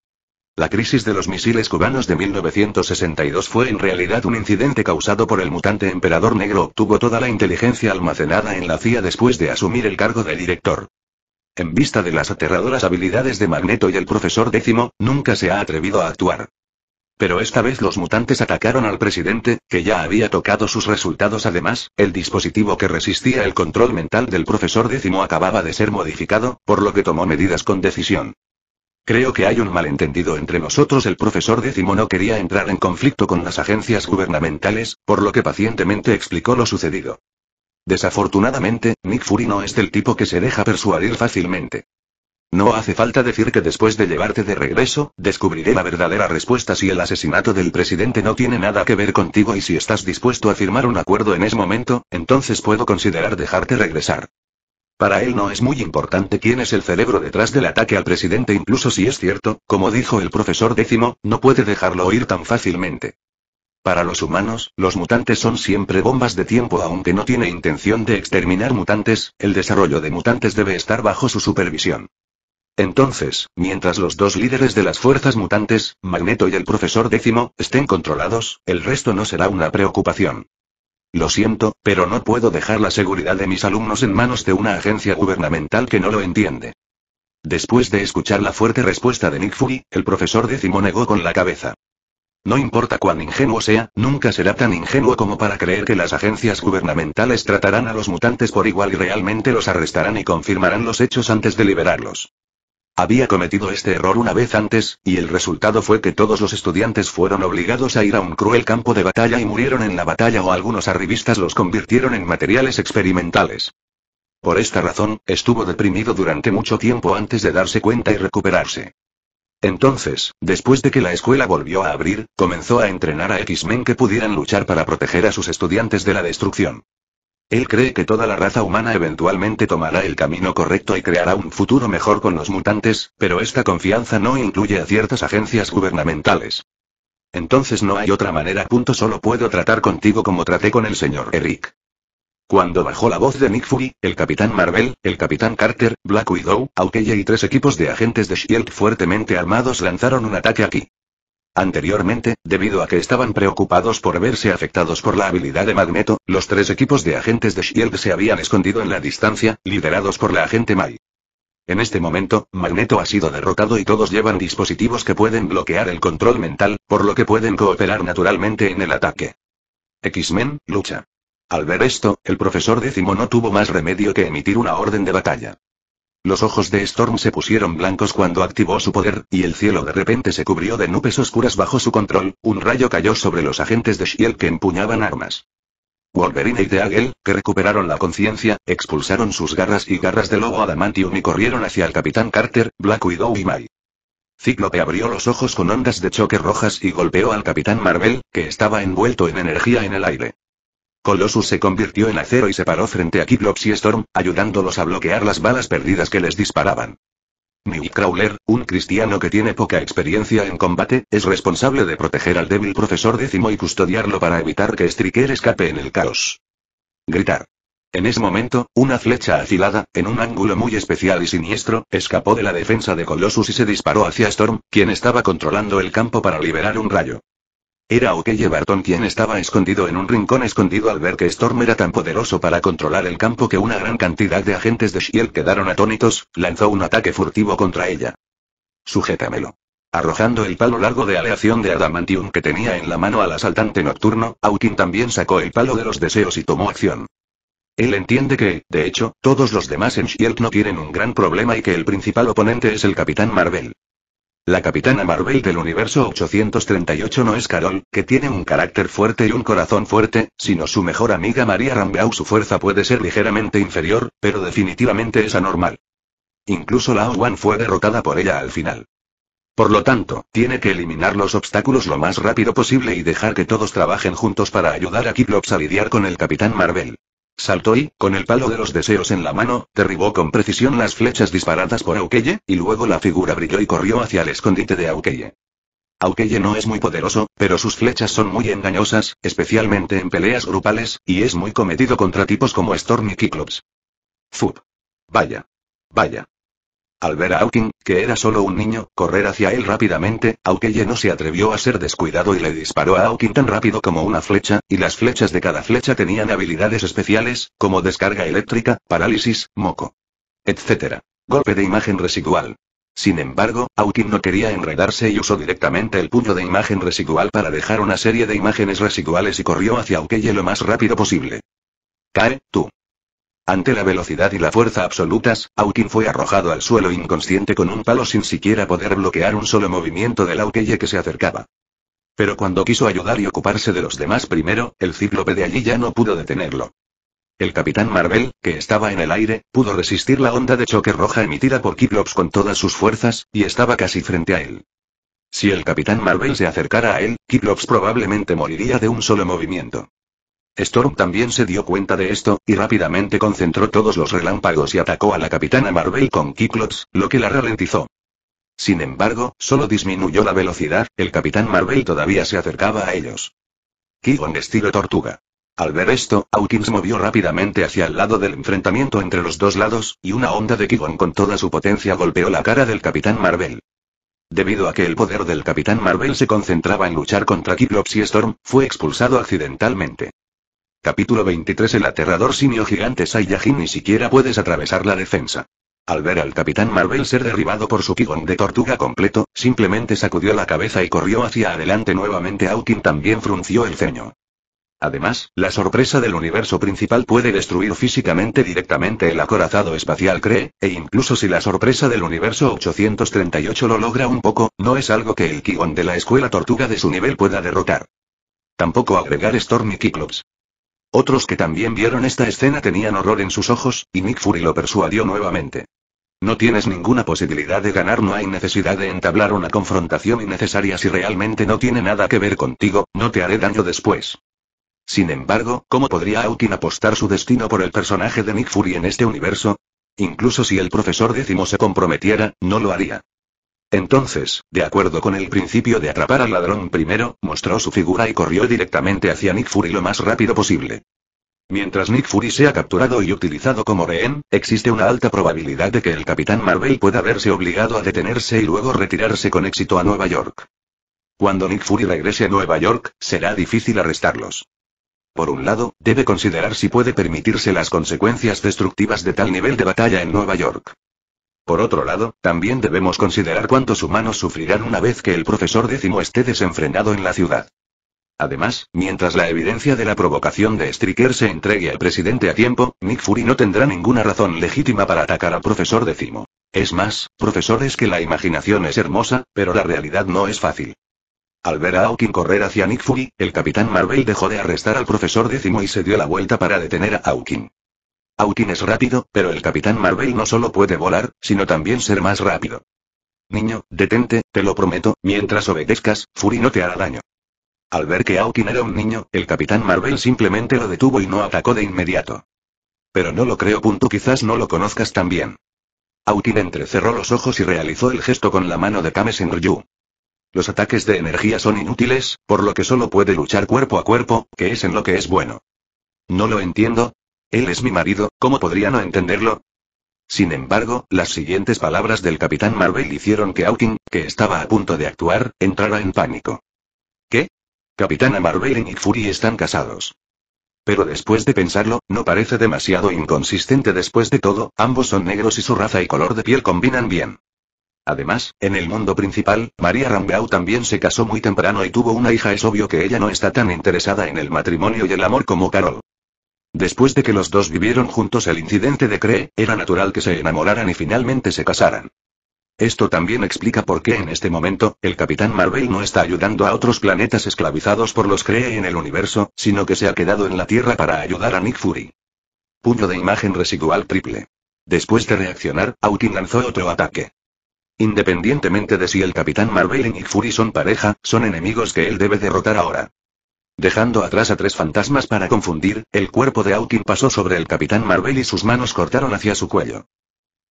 La crisis de los misiles cubanos de 1962 fue en realidad un incidente causado por el mutante emperador negro. Obtuvo toda la inteligencia almacenada en la CIA después de asumir el cargo de director. En vista de las aterradoras habilidades de Magneto y el profesor décimo, nunca se ha atrevido a actuar. Pero esta vez los mutantes atacaron al presidente, que ya había tocado sus resultados. Además, el dispositivo que resistía el control mental del profesor décimo acababa de ser modificado, por lo que tomó medidas con decisión. Creo que hay un malentendido entre nosotros. El profesor décimo no quería entrar en conflicto con las agencias gubernamentales, por lo que pacientemente explicó lo sucedido. Desafortunadamente, Nick Fury no es del tipo que se deja persuadir fácilmente. No hace falta decir que después de llevarte de regreso, descubriré la verdadera respuesta si el asesinato del presidente no tiene nada que ver contigo y si estás dispuesto a firmar un acuerdo en ese momento, entonces puedo considerar dejarte regresar. Para él no es muy importante quién es el cerebro detrás del ataque al presidente incluso si es cierto, como dijo el profesor décimo, no puede dejarlo oír tan fácilmente. Para los humanos, los mutantes son siempre bombas de tiempo aunque no tiene intención de exterminar mutantes, el desarrollo de mutantes debe estar bajo su supervisión. Entonces, mientras los dos líderes de las fuerzas mutantes, Magneto y el profesor décimo, estén controlados, el resto no será una preocupación. Lo siento, pero no puedo dejar la seguridad de mis alumnos en manos de una agencia gubernamental que no lo entiende. Después de escuchar la fuerte respuesta de Nick Fury, el profesor Decimo negó con la cabeza. No importa cuán ingenuo sea, nunca será tan ingenuo como para creer que las agencias gubernamentales tratarán a los mutantes por igual y realmente los arrestarán y confirmarán los hechos antes de liberarlos. Había cometido este error una vez antes, y el resultado fue que todos los estudiantes fueron obligados a ir a un cruel campo de batalla y murieron en la batalla o algunos arribistas los convirtieron en materiales experimentales. Por esta razón, estuvo deprimido durante mucho tiempo antes de darse cuenta y recuperarse. Entonces, después de que la escuela volvió a abrir, comenzó a entrenar a X-Men que pudieran luchar para proteger a sus estudiantes de la destrucción. Él cree que toda la raza humana eventualmente tomará el camino correcto y creará un futuro mejor con los mutantes, pero esta confianza no incluye a ciertas agencias gubernamentales. Entonces no hay otra manera. Punto solo puedo tratar contigo como traté con el señor Eric. Cuando bajó la voz de Nick Fury, el Capitán Marvel, el Capitán Carter, Black Widow, Aukeye y tres equipos de agentes de SHIELD fuertemente armados lanzaron un ataque aquí. Anteriormente, debido a que estaban preocupados por verse afectados por la habilidad de Magneto, los tres equipos de agentes de Shield se habían escondido en la distancia, liderados por la agente Mai. En este momento, Magneto ha sido derrotado y todos llevan dispositivos que pueden bloquear el control mental, por lo que pueden cooperar naturalmente en el ataque. X-Men, lucha. Al ver esto, el profesor décimo no tuvo más remedio que emitir una orden de batalla. Los ojos de Storm se pusieron blancos cuando activó su poder, y el cielo de repente se cubrió de nubes oscuras bajo su control, un rayo cayó sobre los agentes de Shield que empuñaban armas. Wolverine y Deagle, que recuperaron la conciencia, expulsaron sus garras y garras de lobo adamantium y corrieron hacia el Capitán Carter, Black Widow y Mai. Cíclope abrió los ojos con ondas de choque rojas y golpeó al Capitán Marvel, que estaba envuelto en energía en el aire. Colossus se convirtió en acero y se paró frente a Cyclops y Storm, ayudándolos a bloquear las balas perdidas que les disparaban. Crowler, un cristiano que tiene poca experiencia en combate, es responsable de proteger al débil profesor décimo y custodiarlo para evitar que Striker escape en el caos. Gritar. En ese momento, una flecha afilada, en un ángulo muy especial y siniestro, escapó de la defensa de Colossus y se disparó hacia Storm, quien estaba controlando el campo para liberar un rayo. Era O'Kelly Barton quien estaba escondido en un rincón escondido al ver que Storm era tan poderoso para controlar el campo que una gran cantidad de agentes de Shield quedaron atónitos, lanzó un ataque furtivo contra ella. Sujétamelo. Arrojando el palo largo de aleación de adamantium que tenía en la mano al asaltante nocturno, Aukin también sacó el palo de los deseos y tomó acción. Él entiende que, de hecho, todos los demás en Shield no tienen un gran problema y que el principal oponente es el Capitán Marvel. La capitana Marvel del universo 838 no es Carol, que tiene un carácter fuerte y un corazón fuerte, sino su mejor amiga María Rambeau. Su fuerza puede ser ligeramente inferior, pero definitivamente es anormal. Incluso la Wan fue derrotada por ella al final. Por lo tanto, tiene que eliminar los obstáculos lo más rápido posible y dejar que todos trabajen juntos para ayudar a Kiplops a lidiar con el Capitán Marvel. Saltó y, con el palo de los deseos en la mano, derribó con precisión las flechas disparadas por Aukeye, y luego la figura brilló y corrió hacia el escondite de Aukeye. Aukeye no es muy poderoso, pero sus flechas son muy engañosas, especialmente en peleas grupales, y es muy cometido contra tipos como Stormy y Cyclops. Vaya. Vaya. Al ver a Hawking, que era solo un niño, correr hacia él rápidamente, Aukeye no se atrevió a ser descuidado y le disparó a Hawking tan rápido como una flecha, y las flechas de cada flecha tenían habilidades especiales, como descarga eléctrica, parálisis, moco, etc. Golpe de imagen residual. Sin embargo, Hawking no quería enredarse y usó directamente el puño de imagen residual para dejar una serie de imágenes residuales y corrió hacia Aukeye lo más rápido posible. Cae, tú. Ante la velocidad y la fuerza absolutas, Aukin fue arrojado al suelo inconsciente con un palo sin siquiera poder bloquear un solo movimiento del Aukeye que se acercaba. Pero cuando quiso ayudar y ocuparse de los demás primero, el cíclope de allí ya no pudo detenerlo. El capitán Marvel, que estaba en el aire, pudo resistir la onda de choque roja emitida por Kiklops con todas sus fuerzas, y estaba casi frente a él. Si el capitán Marvel se acercara a él, Kiklops probablemente moriría de un solo movimiento. Storm también se dio cuenta de esto, y rápidamente concentró todos los relámpagos y atacó a la Capitana Marvel con Kiklops, lo que la ralentizó. Sin embargo, solo disminuyó la velocidad, el Capitán Marvel todavía se acercaba a ellos. Kigon estilo tortuga. Al ver esto, Hawkins movió rápidamente hacia el lado del enfrentamiento entre los dos lados, y una onda de Kigon con toda su potencia golpeó la cara del Capitán Marvel. Debido a que el poder del Capitán Marvel se concentraba en luchar contra Kiklops y Storm, fue expulsado accidentalmente. Capítulo 23 El aterrador simio gigante Saiyajin ni siquiera puedes atravesar la defensa. Al ver al Capitán Marvel ser derribado por su Kigon de tortuga completo, simplemente sacudió la cabeza y corrió hacia adelante nuevamente Hawking también frunció el ceño. Además, la sorpresa del universo principal puede destruir físicamente directamente el acorazado espacial Cree, e incluso si la sorpresa del universo 838 lo logra un poco, no es algo que el Kigon de la escuela tortuga de su nivel pueda derrotar. Tampoco agregar Stormy y otros que también vieron esta escena tenían horror en sus ojos, y Nick Fury lo persuadió nuevamente. No tienes ninguna posibilidad de ganar, no hay necesidad de entablar una confrontación innecesaria si realmente no tiene nada que ver contigo, no te haré daño después. Sin embargo, ¿cómo podría Autin apostar su destino por el personaje de Nick Fury en este universo? Incluso si el profesor décimo se comprometiera, no lo haría. Entonces, de acuerdo con el principio de atrapar al ladrón primero, mostró su figura y corrió directamente hacia Nick Fury lo más rápido posible. Mientras Nick Fury sea capturado y utilizado como rehén, existe una alta probabilidad de que el Capitán Marvel pueda verse obligado a detenerse y luego retirarse con éxito a Nueva York. Cuando Nick Fury regrese a Nueva York, será difícil arrestarlos. Por un lado, debe considerar si puede permitirse las consecuencias destructivas de tal nivel de batalla en Nueva York. Por otro lado, también debemos considerar cuántos humanos sufrirán una vez que el profesor décimo esté desenfrenado en la ciudad. Además, mientras la evidencia de la provocación de Stricker se entregue al presidente a tiempo, Nick Fury no tendrá ninguna razón legítima para atacar al profesor décimo. Es más, profesores que la imaginación es hermosa, pero la realidad no es fácil. Al ver a Hawking correr hacia Nick Fury, el capitán Marvel dejó de arrestar al profesor décimo y se dio la vuelta para detener a Hawking. Autin es rápido, pero el Capitán Marvel no solo puede volar, sino también ser más rápido. Niño, detente, te lo prometo, mientras obedezcas, Fury no te hará daño. Al ver que Autin era un niño, el Capitán Marvel simplemente lo detuvo y no atacó de inmediato. Pero no lo creo. Punto quizás no lo conozcas tan bien. Autin entrecerró los ojos y realizó el gesto con la mano de Kame Los ataques de energía son inútiles, por lo que solo puede luchar cuerpo a cuerpo, que es en lo que es bueno. No lo entiendo, él es mi marido, ¿cómo podría no entenderlo? Sin embargo, las siguientes palabras del Capitán Marvel hicieron que Hawking, que estaba a punto de actuar, entrara en pánico. ¿Qué? Capitana Marvel y Nick Fury están casados. Pero después de pensarlo, no parece demasiado inconsistente después de todo, ambos son negros y su raza y color de piel combinan bien. Además, en el mundo principal, María Rambeau también se casó muy temprano y tuvo una hija. Es obvio que ella no está tan interesada en el matrimonio y el amor como Carol. Después de que los dos vivieron juntos el incidente de Cree, era natural que se enamoraran y finalmente se casaran. Esto también explica por qué en este momento, el Capitán Marvel no está ayudando a otros planetas esclavizados por los Cree en el universo, sino que se ha quedado en la Tierra para ayudar a Nick Fury. Punto de imagen residual triple. Después de reaccionar, Autin lanzó otro ataque. Independientemente de si el Capitán Marvel y Nick Fury son pareja, son enemigos que él debe derrotar ahora. Dejando atrás a tres fantasmas para confundir, el cuerpo de Hawking pasó sobre el Capitán Marvel y sus manos cortaron hacia su cuello.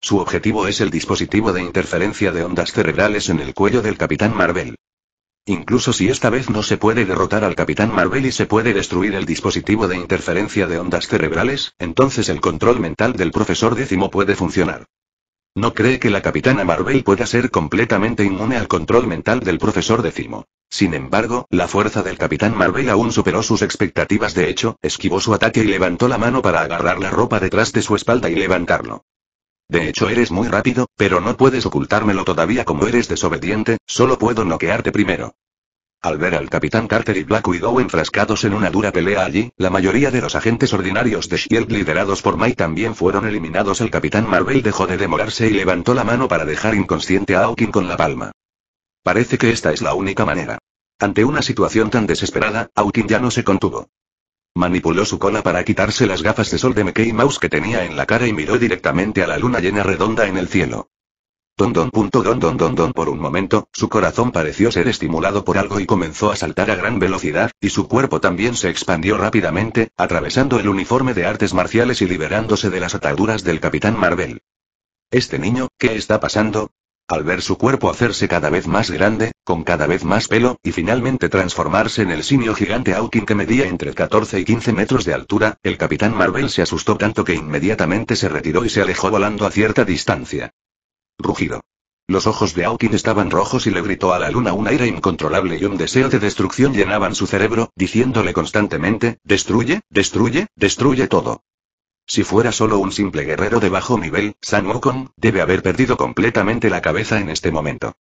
Su objetivo es el dispositivo de interferencia de ondas cerebrales en el cuello del Capitán Marvel. Incluso si esta vez no se puede derrotar al Capitán Marvel y se puede destruir el dispositivo de interferencia de ondas cerebrales, entonces el control mental del profesor décimo puede funcionar. No cree que la capitana Marvel pueda ser completamente inmune al control mental del profesor Decimo. Sin embargo, la fuerza del capitán Marvel aún superó sus expectativas. De hecho, esquivó su ataque y levantó la mano para agarrar la ropa detrás de su espalda y levantarlo. De hecho, eres muy rápido, pero no puedes ocultármelo todavía como eres desobediente, solo puedo noquearte primero. Al ver al capitán Carter y Black Widow enfrascados en una dura pelea allí, la mayoría de los agentes ordinarios de Shield liderados por May también fueron eliminados. El capitán Marvel dejó de demorarse y levantó la mano para dejar inconsciente a Hawking con la palma. Parece que esta es la única manera. Ante una situación tan desesperada, Hawking ya no se contuvo. Manipuló su cola para quitarse las gafas de sol de Mickey Mouse que tenía en la cara y miró directamente a la luna llena redonda en el cielo. Don don punto don don don don por un momento, su corazón pareció ser estimulado por algo y comenzó a saltar a gran velocidad, y su cuerpo también se expandió rápidamente, atravesando el uniforme de artes marciales y liberándose de las ataduras del Capitán Marvel. Este niño, ¿qué está pasando? Al ver su cuerpo hacerse cada vez más grande, con cada vez más pelo, y finalmente transformarse en el simio gigante Hawking que medía entre 14 y 15 metros de altura, el Capitán Marvel se asustó tanto que inmediatamente se retiró y se alejó volando a cierta distancia. Rugido. Los ojos de Aukin estaban rojos y le gritó a la luna un aire incontrolable y un deseo de destrucción llenaban su cerebro, diciéndole constantemente, destruye, destruye, destruye todo. Si fuera solo un simple guerrero de bajo nivel, San Wukong, debe haber perdido completamente la cabeza en este momento.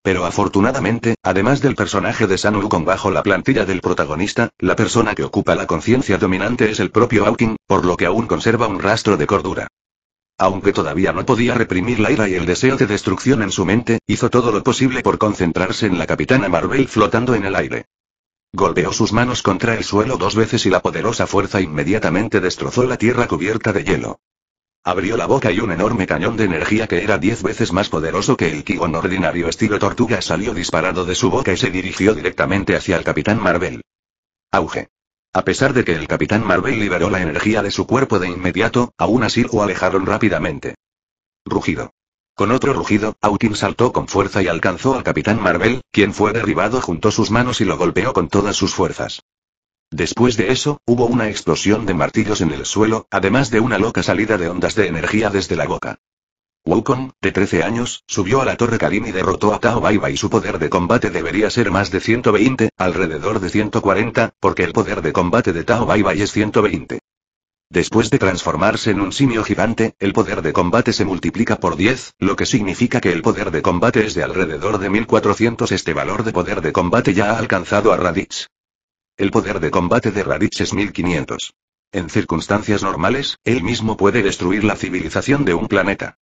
Pero afortunadamente, además del personaje de San Wukong bajo la plantilla del protagonista, la persona que ocupa la conciencia dominante es el propio Aukin, por lo que aún conserva un rastro de cordura. Aunque todavía no podía reprimir la ira y el deseo de destrucción en su mente, hizo todo lo posible por concentrarse en la capitana Marvel flotando en el aire. Golpeó sus manos contra el suelo dos veces y la poderosa fuerza inmediatamente destrozó la tierra cubierta de hielo. Abrió la boca y un enorme cañón de energía que era diez veces más poderoso que el Kigon ordinario estilo tortuga salió disparado de su boca y se dirigió directamente hacia el Capitán Marvel. Auge. A pesar de que el Capitán Marvel liberó la energía de su cuerpo de inmediato, aún así lo alejaron rápidamente. Rugido. Con otro rugido, Autin saltó con fuerza y alcanzó al Capitán Marvel, quien fue derribado junto a sus manos y lo golpeó con todas sus fuerzas. Después de eso, hubo una explosión de martillos en el suelo, además de una loca salida de ondas de energía desde la boca. Wukong, de 13 años, subió a la Torre Karim y derrotó a Tao Bai y Su poder de combate debería ser más de 120, alrededor de 140, porque el poder de combate de Tao Baiba es 120. Después de transformarse en un simio gigante, el poder de combate se multiplica por 10, lo que significa que el poder de combate es de alrededor de 1400. Este valor de poder de combate ya ha alcanzado a Raditz. El poder de combate de Raditz es 1500. En circunstancias normales, él mismo puede destruir la civilización de un planeta.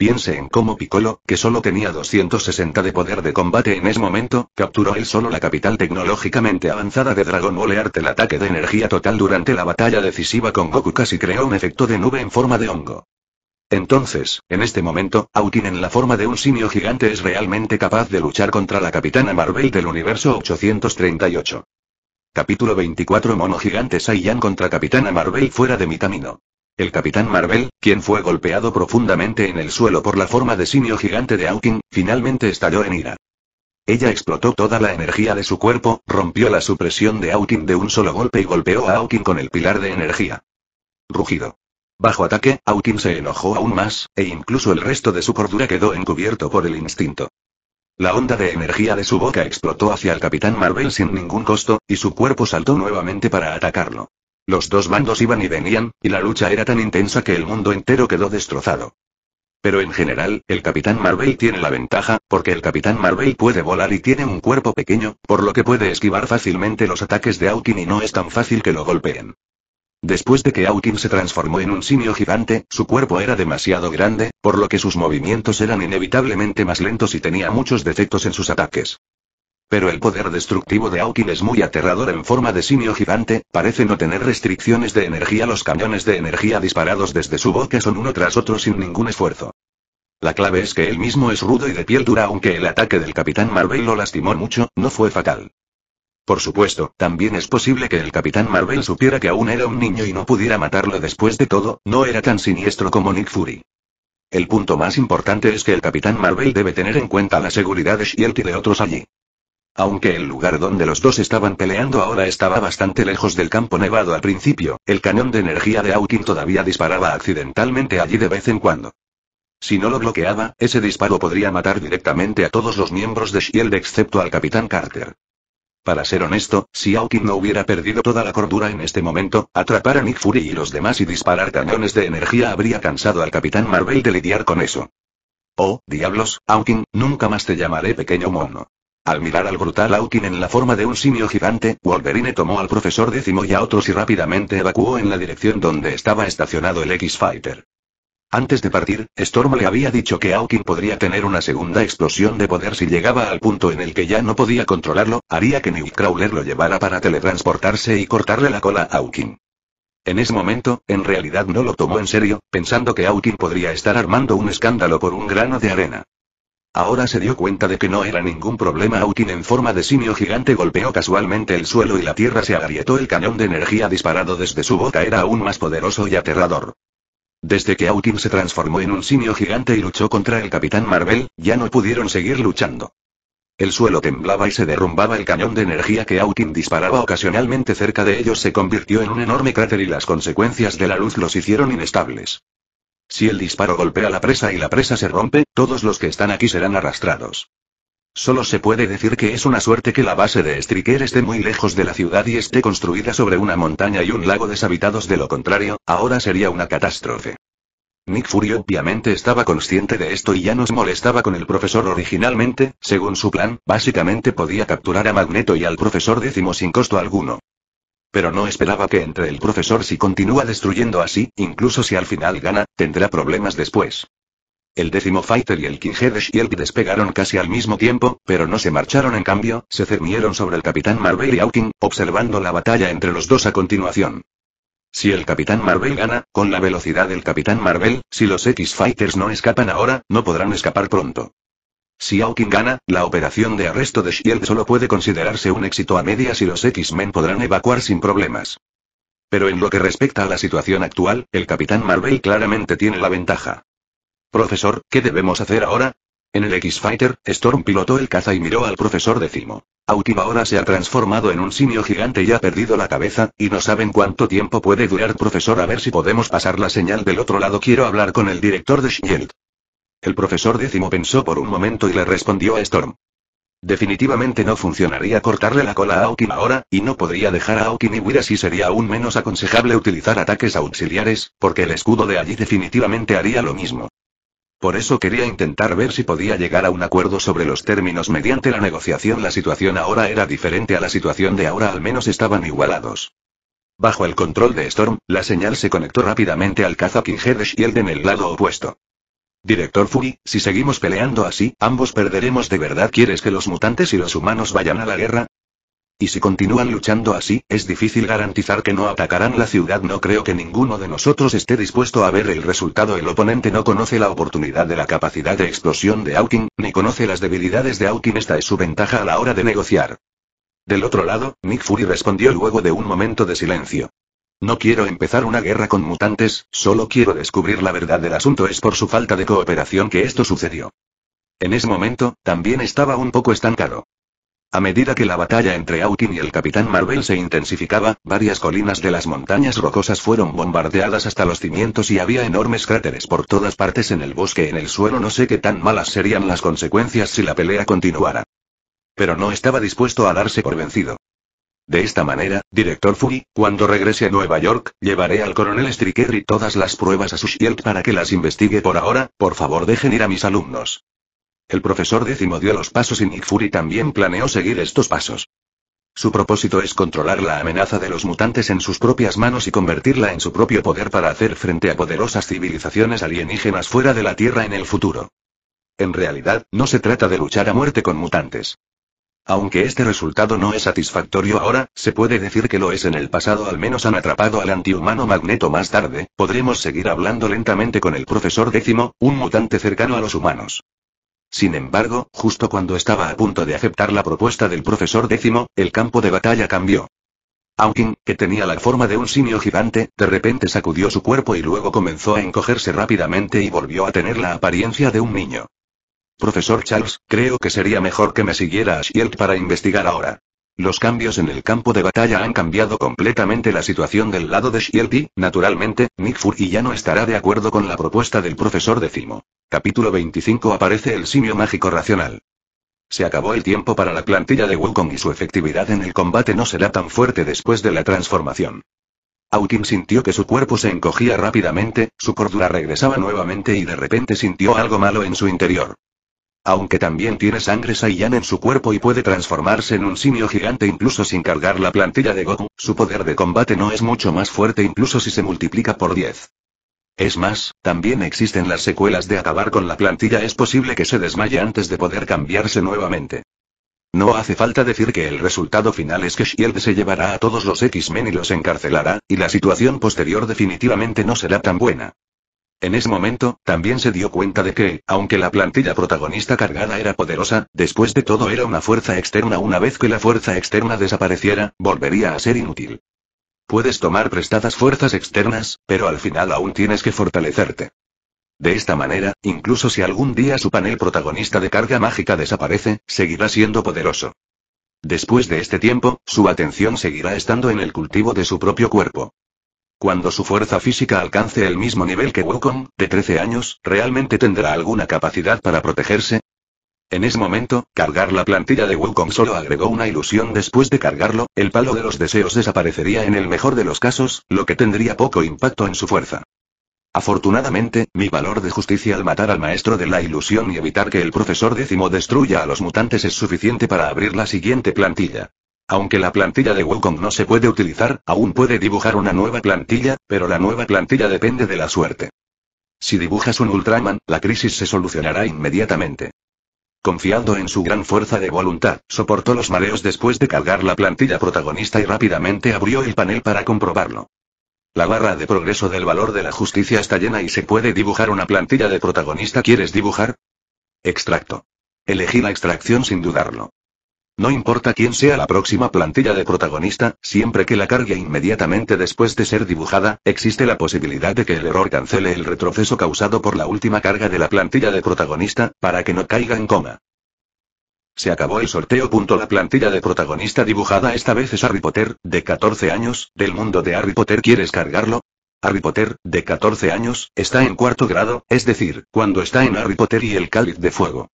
Piense en cómo Piccolo, que solo tenía 260 de poder de combate en ese momento, capturó él solo la capital tecnológicamente avanzada de Dragon Ball arte El ataque de energía total durante la batalla decisiva con Goku casi creó un efecto de nube en forma de hongo. Entonces, en este momento, Autin en la forma de un simio gigante es realmente capaz de luchar contra la Capitana Marvel del universo 838. Capítulo 24 Mono Gigante Saiyan contra Capitana Marvel fuera de mi camino. El Capitán Marvel, quien fue golpeado profundamente en el suelo por la forma de simio gigante de Hawking, finalmente estalló en ira. Ella explotó toda la energía de su cuerpo, rompió la supresión de Hawking de un solo golpe y golpeó a Hawking con el pilar de energía. Rugido. Bajo ataque, Hawking se enojó aún más, e incluso el resto de su cordura quedó encubierto por el instinto. La onda de energía de su boca explotó hacia el Capitán Marvel sin ningún costo, y su cuerpo saltó nuevamente para atacarlo. Los dos bandos iban y venían, y la lucha era tan intensa que el mundo entero quedó destrozado. Pero en general, el Capitán Marvel tiene la ventaja, porque el Capitán Marvel puede volar y tiene un cuerpo pequeño, por lo que puede esquivar fácilmente los ataques de Hawking y no es tan fácil que lo golpeen. Después de que Hawking se transformó en un simio gigante, su cuerpo era demasiado grande, por lo que sus movimientos eran inevitablemente más lentos y tenía muchos defectos en sus ataques. Pero el poder destructivo de Aukin es muy aterrador en forma de simio gigante, parece no tener restricciones de energía. Los cañones de energía disparados desde su boca son uno tras otro sin ningún esfuerzo. La clave es que él mismo es rudo y de piel dura aunque el ataque del Capitán Marvel lo lastimó mucho, no fue fatal. Por supuesto, también es posible que el Capitán Marvel supiera que aún era un niño y no pudiera matarlo después de todo, no era tan siniestro como Nick Fury. El punto más importante es que el Capitán Marvel debe tener en cuenta la seguridad de Shield y de otros allí. Aunque el lugar donde los dos estaban peleando ahora estaba bastante lejos del campo nevado al principio, el cañón de energía de Hawking todavía disparaba accidentalmente allí de vez en cuando. Si no lo bloqueaba, ese disparo podría matar directamente a todos los miembros de Shield excepto al capitán Carter. Para ser honesto, si Hawking no hubiera perdido toda la cordura en este momento, atrapar a Nick Fury y los demás y disparar cañones de energía habría cansado al capitán Marvel de lidiar con eso. Oh, diablos, Aukin, nunca más te llamaré pequeño mono. Al mirar al brutal Aukin en la forma de un simio gigante, Wolverine tomó al profesor décimo y a otros y rápidamente evacuó en la dirección donde estaba estacionado el X-Fighter. Antes de partir, Storm le había dicho que Hawking podría tener una segunda explosión de poder si llegaba al punto en el que ya no podía controlarlo, haría que Crawler lo llevara para teletransportarse y cortarle la cola a Hawking. En ese momento, en realidad no lo tomó en serio, pensando que Aukin podría estar armando un escándalo por un grano de arena. Ahora se dio cuenta de que no era ningún problema. Autin en forma de simio gigante golpeó casualmente el suelo y la tierra se agrietó. El cañón de energía disparado desde su boca era aún más poderoso y aterrador. Desde que Outin se transformó en un simio gigante y luchó contra el Capitán Marvel, ya no pudieron seguir luchando. El suelo temblaba y se derrumbaba el cañón de energía que Autin disparaba ocasionalmente cerca de ellos se convirtió en un enorme cráter y las consecuencias de la luz los hicieron inestables. Si el disparo golpea la presa y la presa se rompe, todos los que están aquí serán arrastrados. Solo se puede decir que es una suerte que la base de Striker esté muy lejos de la ciudad y esté construida sobre una montaña y un lago deshabitados de lo contrario, ahora sería una catástrofe. Nick Fury obviamente estaba consciente de esto y ya nos molestaba con el profesor originalmente, según su plan, básicamente podía capturar a Magneto y al profesor décimo sin costo alguno. Pero no esperaba que entre el profesor si continúa destruyendo así, incluso si al final gana, tendrá problemas después. El décimo Fighter y el King el que despegaron casi al mismo tiempo, pero no se marcharon en cambio, se cernieron sobre el Capitán Marvel y Hawking, observando la batalla entre los dos a continuación. Si el Capitán Marvel gana, con la velocidad del Capitán Marvel, si los X-Fighters no escapan ahora, no podrán escapar pronto. Si Hawking gana, la operación de arresto de Shield solo puede considerarse un éxito a medias y los X-Men podrán evacuar sin problemas. Pero en lo que respecta a la situación actual, el Capitán Marvel claramente tiene la ventaja. Profesor, ¿qué debemos hacer ahora? En el X-Fighter, Storm pilotó el caza y miró al profesor Décimo. última ahora se ha transformado en un simio gigante y ha perdido la cabeza, y no saben cuánto tiempo puede durar profesor a ver si podemos pasar la señal del otro lado quiero hablar con el director de SHIELD. El profesor décimo pensó por un momento y le respondió a Storm. Definitivamente no funcionaría cortarle la cola a Aokin ahora, y no podría dejar a Aokin y huir así sería aún menos aconsejable utilizar ataques auxiliares, porque el escudo de allí definitivamente haría lo mismo. Por eso quería intentar ver si podía llegar a un acuerdo sobre los términos mediante la negociación. La situación ahora era diferente a la situación de ahora, al menos estaban igualados. Bajo el control de Storm, la señal se conectó rápidamente al caza King y el en el lado opuesto. Director Fury, si seguimos peleando así, ambos perderemos de verdad. ¿Quieres que los mutantes y los humanos vayan a la guerra? Y si continúan luchando así, es difícil garantizar que no atacarán la ciudad. No creo que ninguno de nosotros esté dispuesto a ver el resultado. El oponente no conoce la oportunidad de la capacidad de explosión de Hawking, ni conoce las debilidades de Hawking. Esta es su ventaja a la hora de negociar. Del otro lado, Nick Fury respondió luego de un momento de silencio. No quiero empezar una guerra con mutantes, solo quiero descubrir la verdad del asunto. Es por su falta de cooperación que esto sucedió. En ese momento, también estaba un poco estancado. A medida que la batalla entre Autin y el Capitán Marvel se intensificaba, varias colinas de las montañas rocosas fueron bombardeadas hasta los cimientos y había enormes cráteres por todas partes en el bosque en el suelo. No sé qué tan malas serían las consecuencias si la pelea continuara. Pero no estaba dispuesto a darse por vencido. De esta manera, director Fury, cuando regrese a Nueva York, llevaré al coronel y todas las pruebas a su shield para que las investigue por ahora, por favor dejen ir a mis alumnos. El profesor décimo dio los pasos y Nick Fury también planeó seguir estos pasos. Su propósito es controlar la amenaza de los mutantes en sus propias manos y convertirla en su propio poder para hacer frente a poderosas civilizaciones alienígenas fuera de la Tierra en el futuro. En realidad, no se trata de luchar a muerte con mutantes. Aunque este resultado no es satisfactorio ahora, se puede decir que lo es en el pasado al menos han atrapado al antihumano Magneto más tarde, podremos seguir hablando lentamente con el profesor décimo, un mutante cercano a los humanos. Sin embargo, justo cuando estaba a punto de aceptar la propuesta del profesor décimo, el campo de batalla cambió. Hawking, que tenía la forma de un simio gigante, de repente sacudió su cuerpo y luego comenzó a encogerse rápidamente y volvió a tener la apariencia de un niño. Profesor Charles, creo que sería mejor que me siguiera a Shield para investigar ahora. Los cambios en el campo de batalla han cambiado completamente la situación del lado de Shield y, naturalmente, Nick Fury ya no estará de acuerdo con la propuesta del profesor Decimo. Capítulo 25 Aparece el simio mágico racional. Se acabó el tiempo para la plantilla de Wukong y su efectividad en el combate no será tan fuerte después de la transformación. Autim sintió que su cuerpo se encogía rápidamente, su cordura regresaba nuevamente y de repente sintió algo malo en su interior aunque también tiene sangre Saiyan en su cuerpo y puede transformarse en un simio gigante incluso sin cargar la plantilla de Goku, su poder de combate no es mucho más fuerte incluso si se multiplica por 10. Es más, también existen las secuelas de acabar con la plantilla es posible que se desmaye antes de poder cambiarse nuevamente. No hace falta decir que el resultado final es que Shield se llevará a todos los X-Men y los encarcelará, y la situación posterior definitivamente no será tan buena. En ese momento, también se dio cuenta de que, aunque la plantilla protagonista cargada era poderosa, después de todo era una fuerza externa. Una vez que la fuerza externa desapareciera, volvería a ser inútil. Puedes tomar prestadas fuerzas externas, pero al final aún tienes que fortalecerte. De esta manera, incluso si algún día su panel protagonista de carga mágica desaparece, seguirá siendo poderoso. Después de este tiempo, su atención seguirá estando en el cultivo de su propio cuerpo. Cuando su fuerza física alcance el mismo nivel que Wukong, de 13 años, ¿realmente tendrá alguna capacidad para protegerse? En ese momento, cargar la plantilla de Wukong solo agregó una ilusión después de cargarlo, el palo de los deseos desaparecería en el mejor de los casos, lo que tendría poco impacto en su fuerza. Afortunadamente, mi valor de justicia al matar al maestro de la ilusión y evitar que el profesor décimo destruya a los mutantes es suficiente para abrir la siguiente plantilla. Aunque la plantilla de Wukong no se puede utilizar, aún puede dibujar una nueva plantilla, pero la nueva plantilla depende de la suerte. Si dibujas un Ultraman, la crisis se solucionará inmediatamente. Confiando en su gran fuerza de voluntad, soportó los mareos después de cargar la plantilla protagonista y rápidamente abrió el panel para comprobarlo. La barra de progreso del valor de la justicia está llena y se puede dibujar una plantilla de protagonista. ¿Quieres dibujar? Extracto. Elegí la extracción sin dudarlo. No importa quién sea la próxima plantilla de protagonista, siempre que la cargue inmediatamente después de ser dibujada, existe la posibilidad de que el error cancele el retroceso causado por la última carga de la plantilla de protagonista, para que no caiga en coma. Se acabó el sorteo. La plantilla de protagonista dibujada esta vez es Harry Potter, de 14 años, del mundo de Harry Potter. ¿Quieres cargarlo? Harry Potter, de 14 años, está en cuarto grado, es decir, cuando está en Harry Potter y el cáliz de fuego.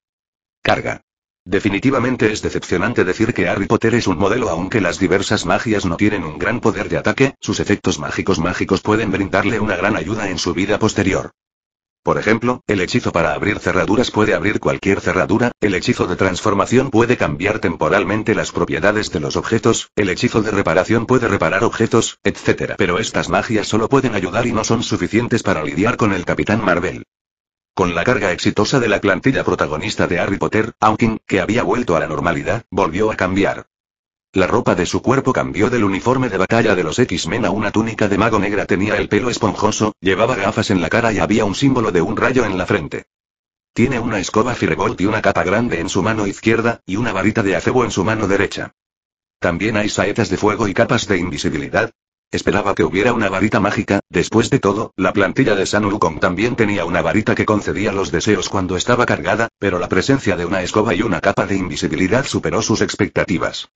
Carga. Definitivamente es decepcionante decir que Harry Potter es un modelo aunque las diversas magias no tienen un gran poder de ataque, sus efectos mágicos mágicos pueden brindarle una gran ayuda en su vida posterior. Por ejemplo, el hechizo para abrir cerraduras puede abrir cualquier cerradura, el hechizo de transformación puede cambiar temporalmente las propiedades de los objetos, el hechizo de reparación puede reparar objetos, etc. Pero estas magias solo pueden ayudar y no son suficientes para lidiar con el Capitán Marvel. Con la carga exitosa de la plantilla protagonista de Harry Potter, Hawking, que había vuelto a la normalidad, volvió a cambiar. La ropa de su cuerpo cambió del uniforme de batalla de los X-Men a una túnica de mago negra. Tenía el pelo esponjoso, llevaba gafas en la cara y había un símbolo de un rayo en la frente. Tiene una escoba Firebolt y una capa grande en su mano izquierda, y una varita de acebo en su mano derecha. También hay saetas de fuego y capas de invisibilidad, Esperaba que hubiera una varita mágica, después de todo, la plantilla de San Urukong también tenía una varita que concedía los deseos cuando estaba cargada, pero la presencia de una escoba y una capa de invisibilidad superó sus expectativas.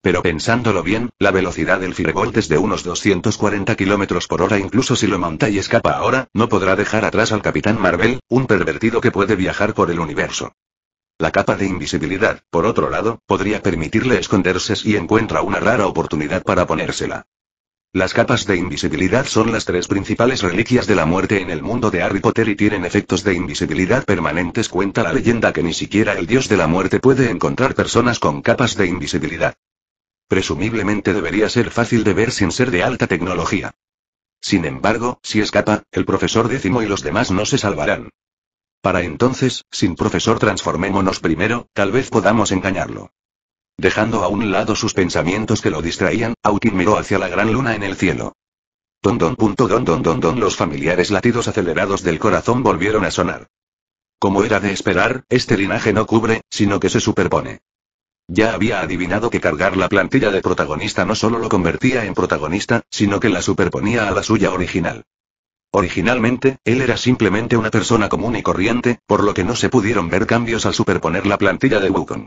Pero pensándolo bien, la velocidad del Firebolt es de unos 240 km por hora incluso si lo monta y escapa ahora, no podrá dejar atrás al Capitán Marvel, un pervertido que puede viajar por el universo. La capa de invisibilidad, por otro lado, podría permitirle esconderse si encuentra una rara oportunidad para ponérsela. Las capas de invisibilidad son las tres principales reliquias de la muerte en el mundo de Harry Potter y tienen efectos de invisibilidad permanentes. Cuenta la leyenda que ni siquiera el dios de la muerte puede encontrar personas con capas de invisibilidad. Presumiblemente debería ser fácil de ver sin ser de alta tecnología. Sin embargo, si escapa, el profesor décimo y los demás no se salvarán. Para entonces, sin profesor transformémonos primero, tal vez podamos engañarlo. Dejando a un lado sus pensamientos que lo distraían, Autin miró hacia la gran luna en el cielo. Don don punto don don don don los familiares latidos acelerados del corazón volvieron a sonar. Como era de esperar, este linaje no cubre, sino que se superpone. Ya había adivinado que cargar la plantilla de protagonista no solo lo convertía en protagonista, sino que la superponía a la suya original. Originalmente, él era simplemente una persona común y corriente, por lo que no se pudieron ver cambios al superponer la plantilla de Wukong.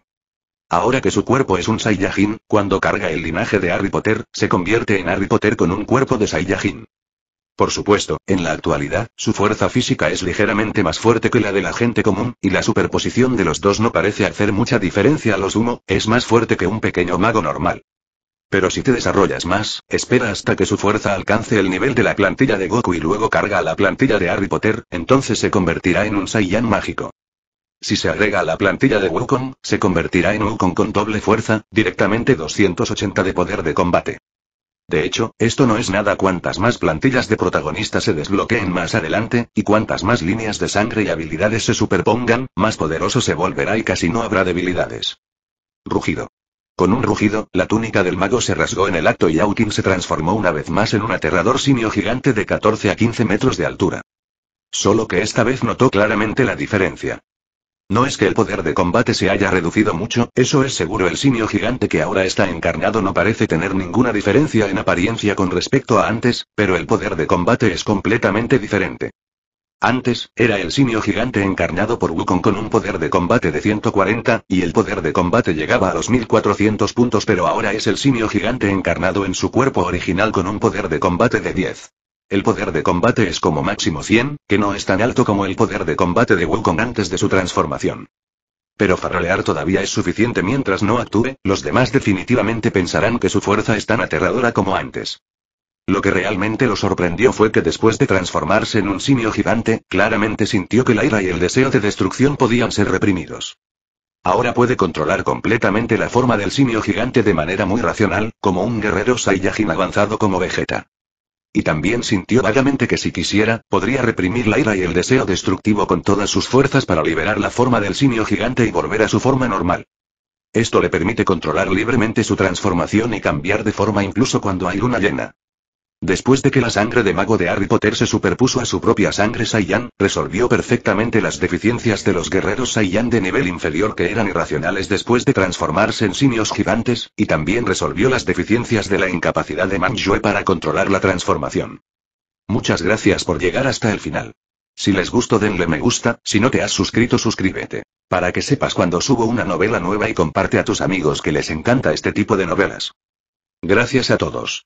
Ahora que su cuerpo es un Saiyajin, cuando carga el linaje de Harry Potter, se convierte en Harry Potter con un cuerpo de Saiyajin. Por supuesto, en la actualidad, su fuerza física es ligeramente más fuerte que la de la gente común, y la superposición de los dos no parece hacer mucha diferencia a los humo, es más fuerte que un pequeño mago normal. Pero si te desarrollas más, espera hasta que su fuerza alcance el nivel de la plantilla de Goku y luego carga a la plantilla de Harry Potter, entonces se convertirá en un Saiyan mágico. Si se agrega a la plantilla de Wukong, se convertirá en Wukong con doble fuerza, directamente 280 de poder de combate. De hecho, esto no es nada cuantas más plantillas de protagonistas se desbloqueen más adelante, y cuantas más líneas de sangre y habilidades se superpongan, más poderoso se volverá y casi no habrá debilidades. Rugido. Con un rugido, la túnica del mago se rasgó en el acto y Aukin se transformó una vez más en un aterrador simio gigante de 14 a 15 metros de altura. Solo que esta vez notó claramente la diferencia. No es que el poder de combate se haya reducido mucho, eso es seguro. El simio gigante que ahora está encarnado no parece tener ninguna diferencia en apariencia con respecto a antes, pero el poder de combate es completamente diferente. Antes, era el simio gigante encarnado por Wukong con un poder de combate de 140, y el poder de combate llegaba a los 1400 puntos pero ahora es el simio gigante encarnado en su cuerpo original con un poder de combate de 10. El poder de combate es como máximo 100, que no es tan alto como el poder de combate de Wukong antes de su transformación. Pero farolear todavía es suficiente mientras no actúe, los demás definitivamente pensarán que su fuerza es tan aterradora como antes. Lo que realmente lo sorprendió fue que después de transformarse en un simio gigante, claramente sintió que la ira y el deseo de destrucción podían ser reprimidos. Ahora puede controlar completamente la forma del simio gigante de manera muy racional, como un guerrero Saiyajin avanzado como Vegeta. Y también sintió vagamente que si quisiera, podría reprimir la ira y el deseo destructivo con todas sus fuerzas para liberar la forma del simio gigante y volver a su forma normal. Esto le permite controlar libremente su transformación y cambiar de forma incluso cuando hay luna llena. Después de que la sangre de mago de Harry Potter se superpuso a su propia sangre Saiyan, resolvió perfectamente las deficiencias de los guerreros Saiyan de nivel inferior que eran irracionales después de transformarse en simios gigantes, y también resolvió las deficiencias de la incapacidad de Manjue para controlar la transformación. Muchas gracias por llegar hasta el final. Si les gustó denle me gusta, si no te has suscrito suscríbete. Para que sepas cuando subo una novela nueva y comparte a tus amigos que les encanta este tipo de novelas. Gracias a todos.